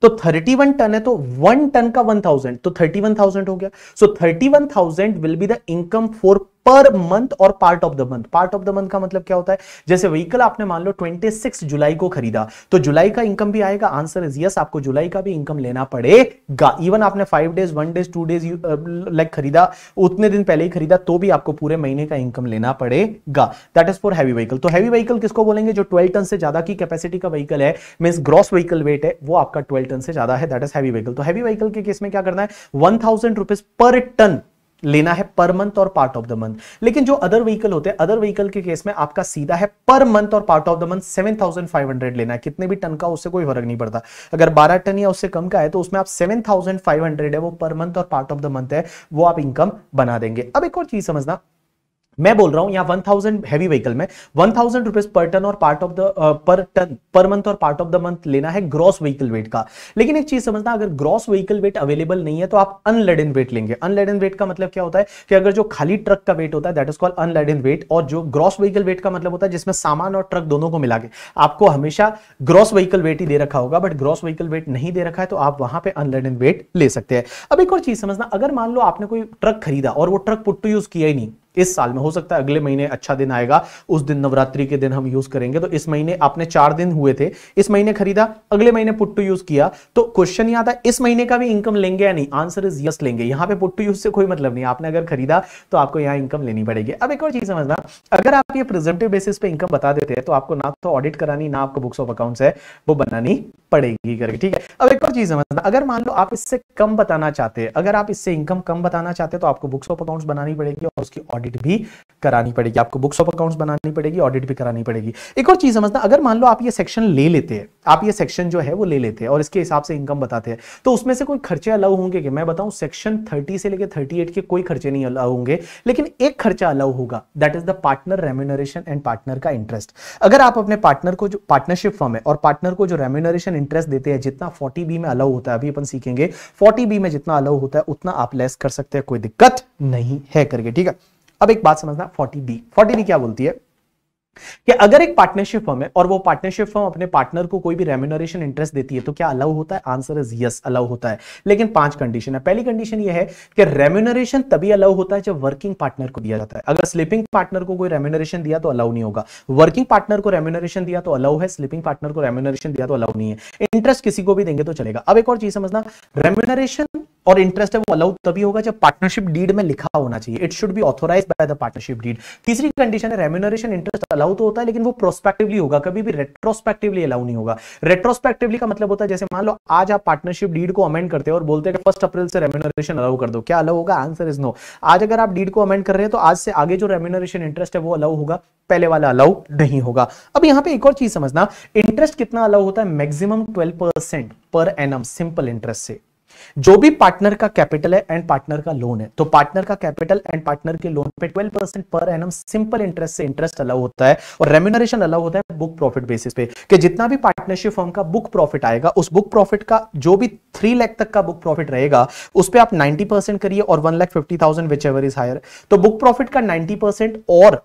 तो थर्टी वन टन है तो वन टन का वन थाउजेंड तो थर्टी वन थाउजेंड हो गया so thirty one thousand will be the income for per month और part of the month part of the month का मतलब क्या होता है जैसे व्हीकल आपने मान लो 26 जुलाई को खरीदा तो जुलाई का इनकम भी आएगा आंसर इज यस आपको जुलाई का भी इनकम लेना पड़ेगा इवन आपने five days one days two days like खरीदा उतने दिन पहले ही खरीदा तो भी आपको पूरे महीने का इनकम लेना पड़ेगा that is for heavy vehicle तो हैवी व्हीकल किसको बोलेंगे जो ट्वेल्व टन से ज्यादा की कैपेसिटी का व्हीकल है मीन ग्रॉस व्हीकल वेट है वो आपका ट्वेल्व टन से ज्यादा है दैट इज हैवी व्हीकल तो हैवी व्हीकल के केस में क्या करना है one thousand rupees per ton लेना है पर मंथ और पार्ट ऑफ द मंथ लेकिन जो अदर व्हीकल होते हैं अदर व्हीकल के केस में आपका सीधा है पर मंथ और part of the month seven thousand five hundred लेना है कितने भी टन का उससे कोई फर्क नहीं पड़ता अगर बारह टन या उससे कम का है तो उसमें आप सेवन थाउजेंड फाइव हंड्रेड है वो पर मंथ और पार्ट ऑफ द मंथ है वो आप इनकम बना देंगे अब एक और चीज समझना मैं बोल रहा हूं यहाँ वन थाउजेंड हैवी व्हीकल में one thousand rupees per ton और part of the per ton per month और पार्ट ऑफ द मंथ लेना है ग्रॉस व्हीकल वेट का लेकिन एक चीज समझना अगर ग्रॉस व्हीकल वेट अवेलेबल नहीं है तो आप अनलेडन वेट लेंगे अनलेडन वेट का मतलब क्या होता है कि अगर जो खाली ट्रक का वेट होता है that is call unladen weight और जो ग्रॉस व्हीकल वेट का मतलब होता है जिसमें सामान और ट्रक दोनों को मिला के आपको हमेशा ग्रॉस व्हीकल वेट ही दे रखा होगा बट ग्रॉस व्हीकल वेट नहीं दे रखा है तो आप वहां पर अनलेडन वेट ले सकते हैं अब एक और चीज समझना अगर मान लो आपने कोई ट्रक खरीदा और वो ट्रक पुट्टू यूज किया ही नहीं इस साल में हो सकता है अगले महीने अच्छा दिन आएगा उस दिन नवरात्रि के दिन हम यूज करेंगे तो इस महीने आपने चार दिन हुए थे इस महीने खरीदा अगले महीने पुट टू यूज किया तो क्वेश्चन यहां था इस महीने का भी इनकम लेंगे या नहीं आंसर इज यस लेंगे यहां पे पुट टू यूज से कोई मतलब नहीं आपने अगर खरीदा तो आपको यहां इनकम लेनी पड़ेगी अब एक और चीज समझना अगर आप ये प्रेजेंटिव बेसिस पे इनकम बता देते हैं तो आपको ना तो ऑडिट करानी ना आपको बुक्स ऑफ अकाउंट्स है वो बनानी पड़ेगी करके ठीक है अब एक और चीज समझना अगर मान लो आप इससे कम बताना चाहते हैं अगर आप इससे इनकम कम बताना चाहते हैं तो आपको बुक्स ऑफ अकाउंट्स बनानी पड़ेगी और उसकी ऑडिट ऑडिट भी करानी पड़ेगी आपको बुक्स ऑफ अकाउंट्स बनानी पड़ेगी ऑडिट भी करानी पड़ेगी एक और चीज समझना अगर मान लो आप ये सेक्शन ले लेते हैं आप ये सेक्शन जो है वो ले लेते हैं और इसके हिसाब से इनकम बताते हैं तो उसमें से कोई खर्चे अलाउ होंगे कि मैं बताऊं सेक्शन 30 से लेकर 38 के कोई खर्चे नहीं अलाउ होंगे लेकिन एक खर्चा अलाउ होगा that is the partner remuneration and partner का इंटरेस्ट अगर आप अपने पार्टनर को जो पार्टनरशिप फॉर्म है और पार्टनर को जो रेम्यूनरेशन इंटरेस्ट देते हैं जितना फोर्टी बी में अलाउ होता है अभी अपन सीखेंगे फोर्टी बी में जितना अलाउ होता है उतना आप लेस कर सकते हैं कोई दिक्कत नहीं है करके ठीक है अब एक बात समझना फोर्टी डी फोर्टी डी क्या बोलती है कि अगर एक पार्टनरशिप फर्म है और वो पार्टनरशिप फर्म अपने पार्टनर को कोई भी रेम्यूनरेशन इंटरेस्ट देती है तो क्या अलाउ होता है आंसर इज यस अलाउ होता है लेकिन पांच कंडीशन है पहली कंडीशन ये है कि रेम्यूनरेशन तभी अलाउ होता है जब वर्किंग पार्टनर को दिया जाता है अगर स्लीपिंग पार्टनर को कोई रेम्यूनरेशन दिया तो अलाउ नहीं होगा वर्किंग पार्टनर को रेम्यूनरेशन दिया तो अलाउ है स्लीपिंग पार्टनर को रेम्यूनरेशन दिया तो अलाउ नहीं है इंटरेस्ट किसी को भी देंगे तो चलेगा अब एक और चीज समझना रेम्यूनरेशन और इंटरेस्ट है वो अलाउड तभी होगा जब पार्टनरशिप डीड में लिखा होना चाहिए it should be authorise by the partnership deed तीसरी कंडीशन है रेम्यूनरेशन इंटरेस्ट अलाउ तो होता है लेकिन वो प्रोस्पेक्टिवली होगा कभी भी रेट्रोस्पेक्टिवली अलाउ नहीं होगा रेट्रोस्पेक्टिवली का मतलब होता है जैसे मान लो आज आप पार्टनरशिप डीड को अमेंड करते हो और बोलते हैं फर्स्ट अप्रैल से रेम्यूनरेशन अलाउ कर दो क्या अलाउ होगा आंसर इज नो आज अगर आप डीड को अमेंड कर रहे हैं तो आज से आगे जो रेम्यूनरेशन इंटरेस्ट है वो अलाउ होगा पहले वाला अलाउ नहीं होगा अब यहां पे एक और चीज समझना इंटरेस्ट कितना अलाउ होता है maximum 12 percent per annum simple interest से जो भी पार्टनर का कैपिटल है एंड पार्टनर का लोन है तो पार्टनर का कैपिटल एंड पार्टनर के लोन पे 12 percent per an simple interest से इंटरेस्ट अलाउ होता है और रेम्यूनरेशन अलाउ होता है बुक प्रॉफिट बेसिस पे कि जितना भी पार्टनरशिप फर्म का बुक प्रॉफिट आएगा उस बुक प्रॉफिट का जो भी थ्री लैख तक का बुक प्रॉफिट रहेगा उस पर आप नाइनटी करिए और one lakh fifty thousand whichever is higher तो बुक प्रॉफिट का नाइनटी और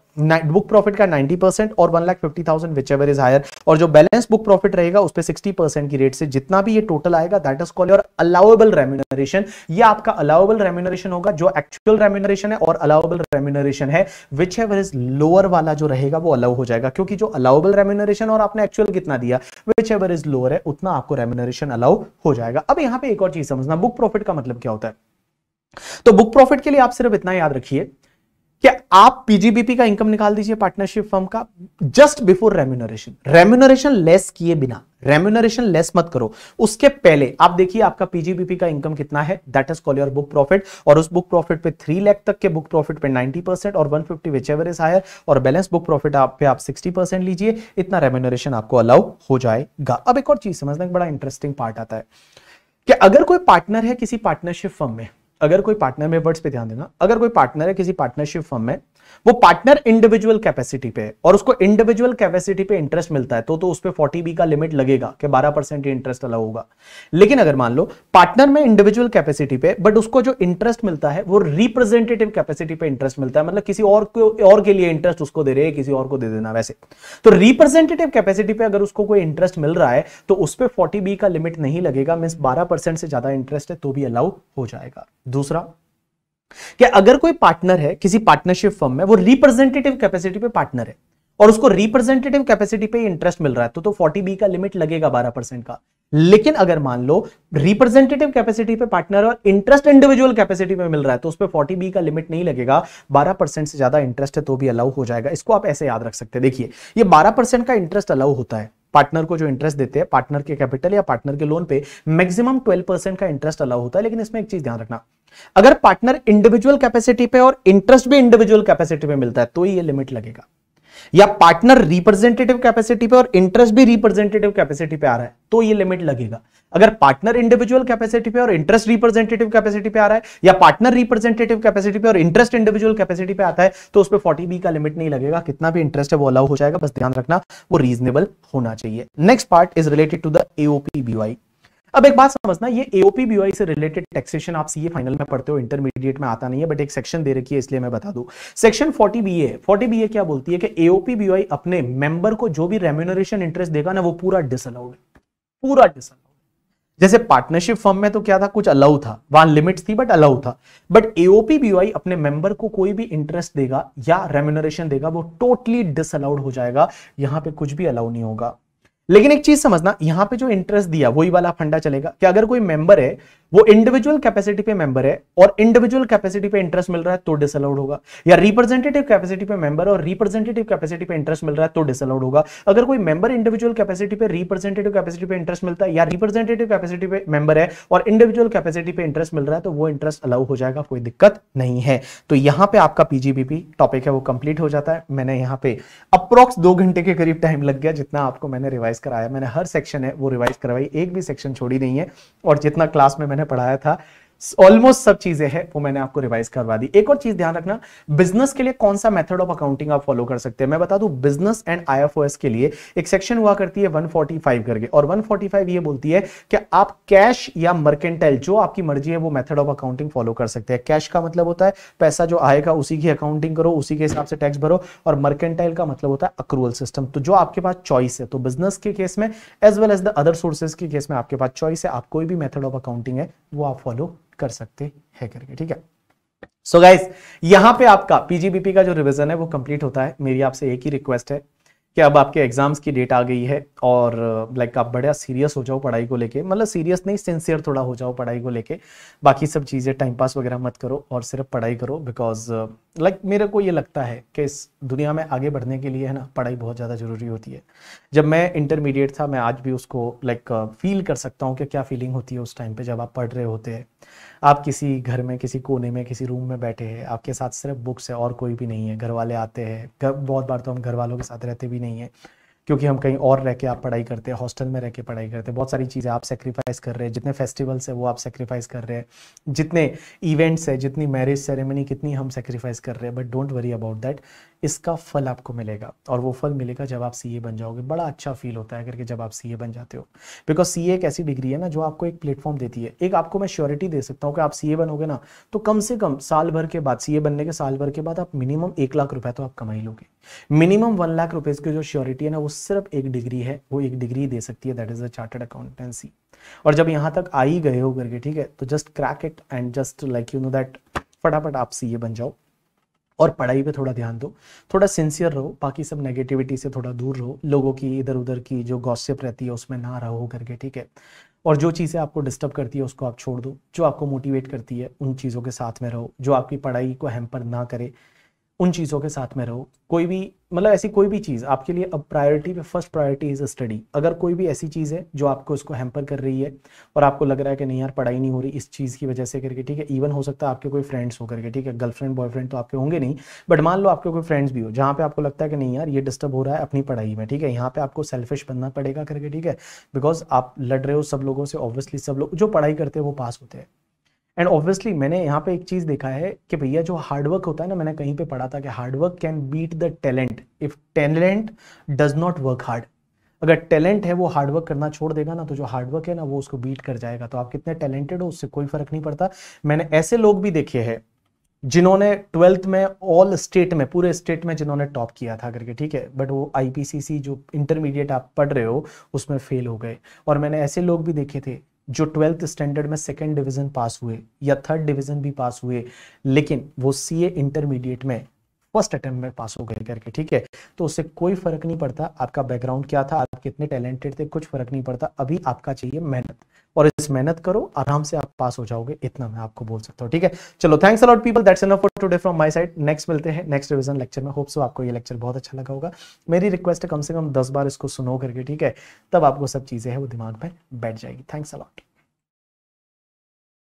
बुक प्रॉफिट का 90 परसेंट और one lakh fifty thousand whichever is higher और जो बैलेंस बुक प्रॉफिट रहेगा उस पर सिक्सटी परसेंट की रेट से जितना भी ये टोटल आएगा that is call your allowable allowable remuneration ये आपका अलाउबल रेम्यूनरेशन होगा जो एक्चुअल रेम्यूनरेशन है और अलाउबल रेम्यूनरेशन है विच एवर इज लोअर वाला जो रहेगा वो अलाउ हो जाएगा क्योंकि जो अलाउबल रेम्यूनरेशन और आपने एक्चुअल कितना दिया विच एवर इज लोअर है उतना आपको रेम्यूनरेशन अलाउ हो जाएगा अब यहां पर एक और चीज समझना बुक प्रॉफिट का मतलब क्या होता है तो बुक प्रॉफिट के लिए आप सिर्फ इतना याद रखिए कि आप पीजीबीपी का इनकम निकाल दीजिए पार्टनरशिप फर्म का just before remuneration remuneration less किए बिना रेम्यूनरेशन लेस मत करो उसके पहले आप देखिए आपका पीजीबीपी का इनकम कितना है that is call your book profit और उस बुक प्रॉफिट पे थ्री लैख तक के बुक प्रॉफिट पे नाइनटी परसेंट और one fifty which is higher और बैलेंस बुक प्रॉफिट आप पे आप सिक्सटी परसेंट लीजिए इतना रेम्यूनरेशन आपको अलाउ हो जाएगा अब एक और चीज समझना एक बड़ा इंटरेस्टिंग पार्ट आता है कि अगर कोई पार्टनर है किसी पार्टनरशिप फर्म में अगर कोई पार्टनर में वर्ड्स पे ध्यान देना अगर कोई पार्टनर है किसी पार्टनरशिप फर्म में वो पार्टनर इंडिविजुअल कैपेसिटी पे है और उसको इंडिविजुअल कैपेसिटी पे इंटरेस्ट मिलता है तो तो उस पर फोर्टी बी का लिमिट लगेगा कि बारह परसेंट इंटरेस्ट अलाउ होगा लेकिन अगर मान लो पार्टनर में इंडिविजुअल कैपेसिटी पे बट उसको जो इंटरेस्ट मिलता है वो रिप्रेजेंटेटिव कैपेसिटी पे इंटरेस्ट मिलता है मतलब किसी और को और के लिए इंटरेस्ट उसको दे रहे किसी और को दे देना वैसे तो रिप्रेजेंटेटिव कैपेसिटी पे अगर उसको कोई इंटरेस्ट मिल रहा है तो उस पर फोर्टी बी का लिमिट नहीं लगेगा मीन्स बारह से ज्यादा इंटरेस्ट है तो भी अलाउ हो जाएगा दूसरा कि अगर कोई पार्टनर है किसी पार्टनरशिप फर्म में वो रिप्रेजेंटेटिव कैपेसिटी पे पार्टनर है और उसको रिप्रेजेंटेटिव कैपेसिटी पे इंटरेस्ट मिल रहा है तो तो 40 बी का लिमिट लगेगा 12 परसेंट का लेकिन अगर मान लो रिप्रेजेंटेटिव कैपेसिटी पे पार्टनर और इंटरेस्ट इंडिविजुअल कैपेसिटी पे मिल रहा है तो उस पर फोर्टी बी का लिमिट नहीं लगेगा 12 परसेंट से ज्यादा इंटरेस्ट है तो भी अलाउ हो जाएगा इसको आप ऐसे याद रख सकते हैं देखिए ये बारह परसेंट का इंटरेस्ट अलाउ होता है पार्टनर को जो इंटरेस्ट देते हैं पार्टनर के कैपिटल या पार्टनर के लोन पे मैक्सिमम 12 परसेंट का इंटरेस्ट अलाउ होता है लेकिन इसमें एक चीज ध्यान रखना अगर पार्टनर इंडिविजुअल कैपेसिटी पे और इंटरेस्ट भी इंडिविजुअल कैपेसिटी पे मिलता है तो ये लिमिट लगेगा या पार्टनर रिप्रेजेंटेटिव कैपेसिटी पे और इंटरेस्ट भी रिप्रेजेंटेटिव कैपेसिटी पे आ रहा है तो ये लिमिट लगेगा अगर पार्टनर इंडिविजुअल कैपेसिटी पे और इंटरेस्ट रिप्रेजेंटेटिव कैपेसिटी पे आ रहा है या पार्टनर रिप्रेजेंटेटिव कैपेसिटी पे और इंटरेस्ट इंडिविजुअल कैपेसिटी पे आता है तो उस पर फोर्टी बी का लिमिट नहीं लगेगा कितना भी इंटरेस्ट है वो अलाउ हो जाएगा बस ध्यान रखना वो रीजनेबल होना चाहिए next part is related to the AOP BOI अब एक बात समझना ये एओपी बीवाई से रिलेटेड टैक्सेशन आप सीए फाइनल में पढ़ते हो इंटरमीडिएट में आता नहीं है बट एक सेक्शन दे रखी है इसलिए मैं बता दू section forty B A forty B A क्या बोलती है कि एओपी बीवाई अपने मेंबर को जो भी रेम्यूनरेशन इंटरेस्ट देगा ना वो पूरा डिसअलाउड है पूरा डिसअलाउड जैसे पार्टनरशिप फर्म में तो क्या था कुछ अलाउ था वहां लिमिट्स थी बट अलाउ था बट एओपी बीवाई अपने मेंबर को कोई भी इंटरेस्ट देगा या रेम्यूनरेशन देगा वो टोटली डिसअलाउड हो जाएगा यहां पे कुछ भी अलाउ नहीं होगा लेकिन एक चीज समझना यहां पे जो इंटरेस्ट दिया वही वाला फंडा चलेगा कि अगर कोई मेंबर है वो इंडिविजुअल कैपेसिटी पे मेंबर है और इंडिविजुअल कैपेसिटी पे इंटरेस्ट मिल रहा है तो डिसअलाउड होगा या रिप्रेजेंटेटिव कैपेसिटी पे मेंबर और रिप्रेजेंटेटिव कैपेसिटी पे इंटरेस्ट मिल रहा है तो डिसअलाउड होगा अगर कोई मेंबर इंडिविजुअल कैपेसिटी पे रिप्रेजेंटेटिव कैपेसिटी पे इंटरेस्ट मिलता है या रिप्रेजेंटेटिव कैपेसिटी पे मेंबर है और इंडिविजुअल कैपेसिटी पे इंटरेस्ट मिल रहा है तो वो इंटरेस्ट अलाउ हो जाएगा कोई दिक्कत नहीं है तो यहाँ पे आपका पीजीबीपी टॉपिक है वो कंप्लीट हो जाता है मैंने यहाँ पे अप्रोक्स दो घंटे के करीब टाइम लग गया जितना आपको मैंने रिवाइज कराया मैंने हर सेक्शन है वो रिवाइज करवाई एक भी सेक्शन छोड़ी नहीं है और जितना क्लास में मैंने पढ़ाया था ऑलमोस्ट सब चीजें हैं वो मैंने आपको रिवाइज करवा दी एक और चीज ध्यान रखना बिजनेस के लिए कौन सा मेथड ऑफ अकाउंटिंग आप फॉलो कर सकते हैं मैं बता दूं बिजनेस एंड आईएफओएस के लिए एक सेक्शन हुआ करती है 145 करके और 145 ये बोलती है कि आप कैश या मर्केंटाइल जो आपकी मर्जी है वो मेथड ऑफ अकाउंटिंग फॉलो कर सकते हैं कैश का मतलब होता है पैसा जो आएगा उसी की अकाउंटिंग करो उसी के हिसाब से टैक्स भरो और मर्केंटाइल का मतलब होता है अक्रूवल सिस्टम तो जो आपके पास चॉइस है तो बिजनेस के केस में as well as the other sources के केस में आपके पास चॉइस है आप कोई भी मेथड ऑफ अकाउंटिंग है वो आप फॉलो कर सकते हैं करके ठीक है सो so गाइस यहां पे आपका पीजीबीपी का जो रिवीजन है वो कंप्लीट होता है मेरी आपसे एक ही रिक्वेस्ट है कि अब आपके एग्ज़ाम्स की डेट आ गई है और लाइक आप बढ़िया सीरियस हो जाओ पढ़ाई को लेके मतलब सीरियस नहीं सिंसियर थोड़ा हो जाओ पढ़ाई को लेके बाकी सब चीज़ें टाइम पास वगैरह मत करो और सिर्फ पढ़ाई करो बिकॉज लाइक मेरे को ये लगता है कि इस दुनिया में आगे बढ़ने के लिए है ना पढ़ाई बहुत ज़्यादा ज़रूरी होती है जब मैं इंटरमीडिएट था मैं आज भी उसको लाइक फील कर सकता हूँ कि क्या फीलिंग होती है उस टाइम पर जब आप पढ़ रहे होते हैं आप किसी घर में किसी कोने में किसी रूम में बैठे हैं आपके साथ सिर्फ बुक्स है और कोई भी नहीं है घर वाले आते हैं बहुत बार तो हम घर वालों के साथ रहते भी नहीं है क्योंकि हम कहीं और रह के आप पढ़ाई करते हैं हॉस्टल में रह के पढ़ाई करते हैं बहुत सारी चीज़ें आप सेक्रीफाइस कर रहे हैं जितने फेस्टिवल्स हैं वो आप सेक्रीफाइस कर रहे हैं जितने इवेंट्स है जितनी मैरिज सेरेमनी कितनी हम सेक्रीफाइस कर रहे हैं but don't worry about that इसका फल आपको मिलेगा और वो फल मिलेगा जब आप सीए बन जाओगे बड़ा अच्छा फील होता है करके जब आप सीए बन जाते हो बिकॉज सीए एक ऐसी डिग्री है ना जो आपको एक प्लेटफॉर्म देती है एक आपको मैं श्योरिटी दे सकता हूँ कि आप सीए बनोगे ना तो कम से कम साल भर के बाद सीए बनने के साल भर के बाद आप मिनिमम एक लाख रुपए तो आप कमाई लोगे मिनिमम वन लाख रुपए की जो श्योरिटी है ना वो सिर्फ एक डिग्री है वो एक डिग्री दे सकती है that is a chartered accountancy और जब यहाँ तक आ ही गए हो करके ठीक है तो just crack it and just like you know that फटाफट आप सीए बन जाओ और पढ़ाई पे थोड़ा ध्यान दो थोड़ा सिंसियर रहो बाकी सब नेगेटिविटी से थोड़ा दूर रहो लोगों की इधर उधर की जो गॉसिप रहती है उसमें ना रहो करके ठीक है और जो चीज़ें आपको डिस्टर्ब करती है उसको आप छोड़ दो जो आपको मोटिवेट करती है उन चीज़ों के साथ में रहो जो आपकी पढ़ाई को हैम्पर ना करे उन चीज़ों के साथ में रहो कोई भी मतलब ऐसी कोई भी चीज़ आपके लिए अब प्रायोरिटी पे फर्स्ट प्रायोरिटी इज़ स्टडी अगर कोई भी ऐसी चीज़ है जो आपको उसको हैम्पर कर रही है और आपको लग रहा है कि नहीं यार पढ़ाई नहीं हो रही इस चीज़ की वजह से करके ठीक है इवन हो सकता है आपके कोई फ्रेंड्स हो करके ठीक है गर्लफ्रेंड बॉयफ्रेंड तो आपके होंगे नहीं बट मान लो आपके कोई फ्रेंड्स भी हो जहाँ पर आपको लगता है कि नहीं यार ये डिस्टर्ब हो रहा है अपनी पढ़ाई में ठीक है यहाँ पे आपको सेल्फिश बनना पड़ेगा करके ठीक है बिकॉज आप लड़ रहे हो सब लोगों से ऑब्वियसली सब लोग जो पढ़ाई करते हैं वो पास होते हैं एंड ऑब्वियसली मैंने यहाँ पे एक चीज़ देखा है कि भैया जो हार्डवर्क होता है ना मैंने कहीं पे पढ़ा था कि hard work can beat the talent if talent does not work hard अगर टैलेंट है वो हार्डवर्क करना छोड़ देगा ना तो जो हार्डवर्क है ना वो उसको बीट कर जाएगा तो आप कितने टैलेंटेड हो उससे कोई फर्क नहीं पड़ता मैंने ऐसे लोग भी देखे हैं जिन्होंने ट्वेल्थ में ऑल स्टेट में पूरे स्टेट में जिन्होंने टॉप किया था करके ठीक है बट वो आईपीसीसी जो इंटरमीडिएट आप पढ़ रहे हो उसमें फेल हो गए और मैंने ऐसे लोग भी देखे थे जो ट्वेल्थ स्टैंडर्ड में सेकेंड डिवीजन पास हुए या थर्ड डिवीजन भी पास हुए लेकिन वो सी ए इंटरमीडिएट में फर्स्ट अटेम्प्ट में पास हो गए करके ठीक है तो उससे कोई फर्क नहीं पड़ता आपका बैकग्राउंड क्या था आप कितने टैलेंटेड थे कुछ फर्क नहीं पड़ता अभी आपका चाहिए मेहनत और इस मेहनत करो आराम से आप पास हो जाओगे इतना मैं आपको बोल सकता हूँ ठीक है चलो thanks a lot people that's an for today from my side next मिलते हैं नेक्स्ट रिविजन लेक्चर में होप सो आपको ये लेक्चर बहुत अच्छा लगा होगा मेरी रिक्वेस्ट है कम से कम दस बार इसको सुनो करके ठीक है तब आपको सब चीज़ें हैं वो दिमाग में बैठ जाएगी थैंक्स अलॉट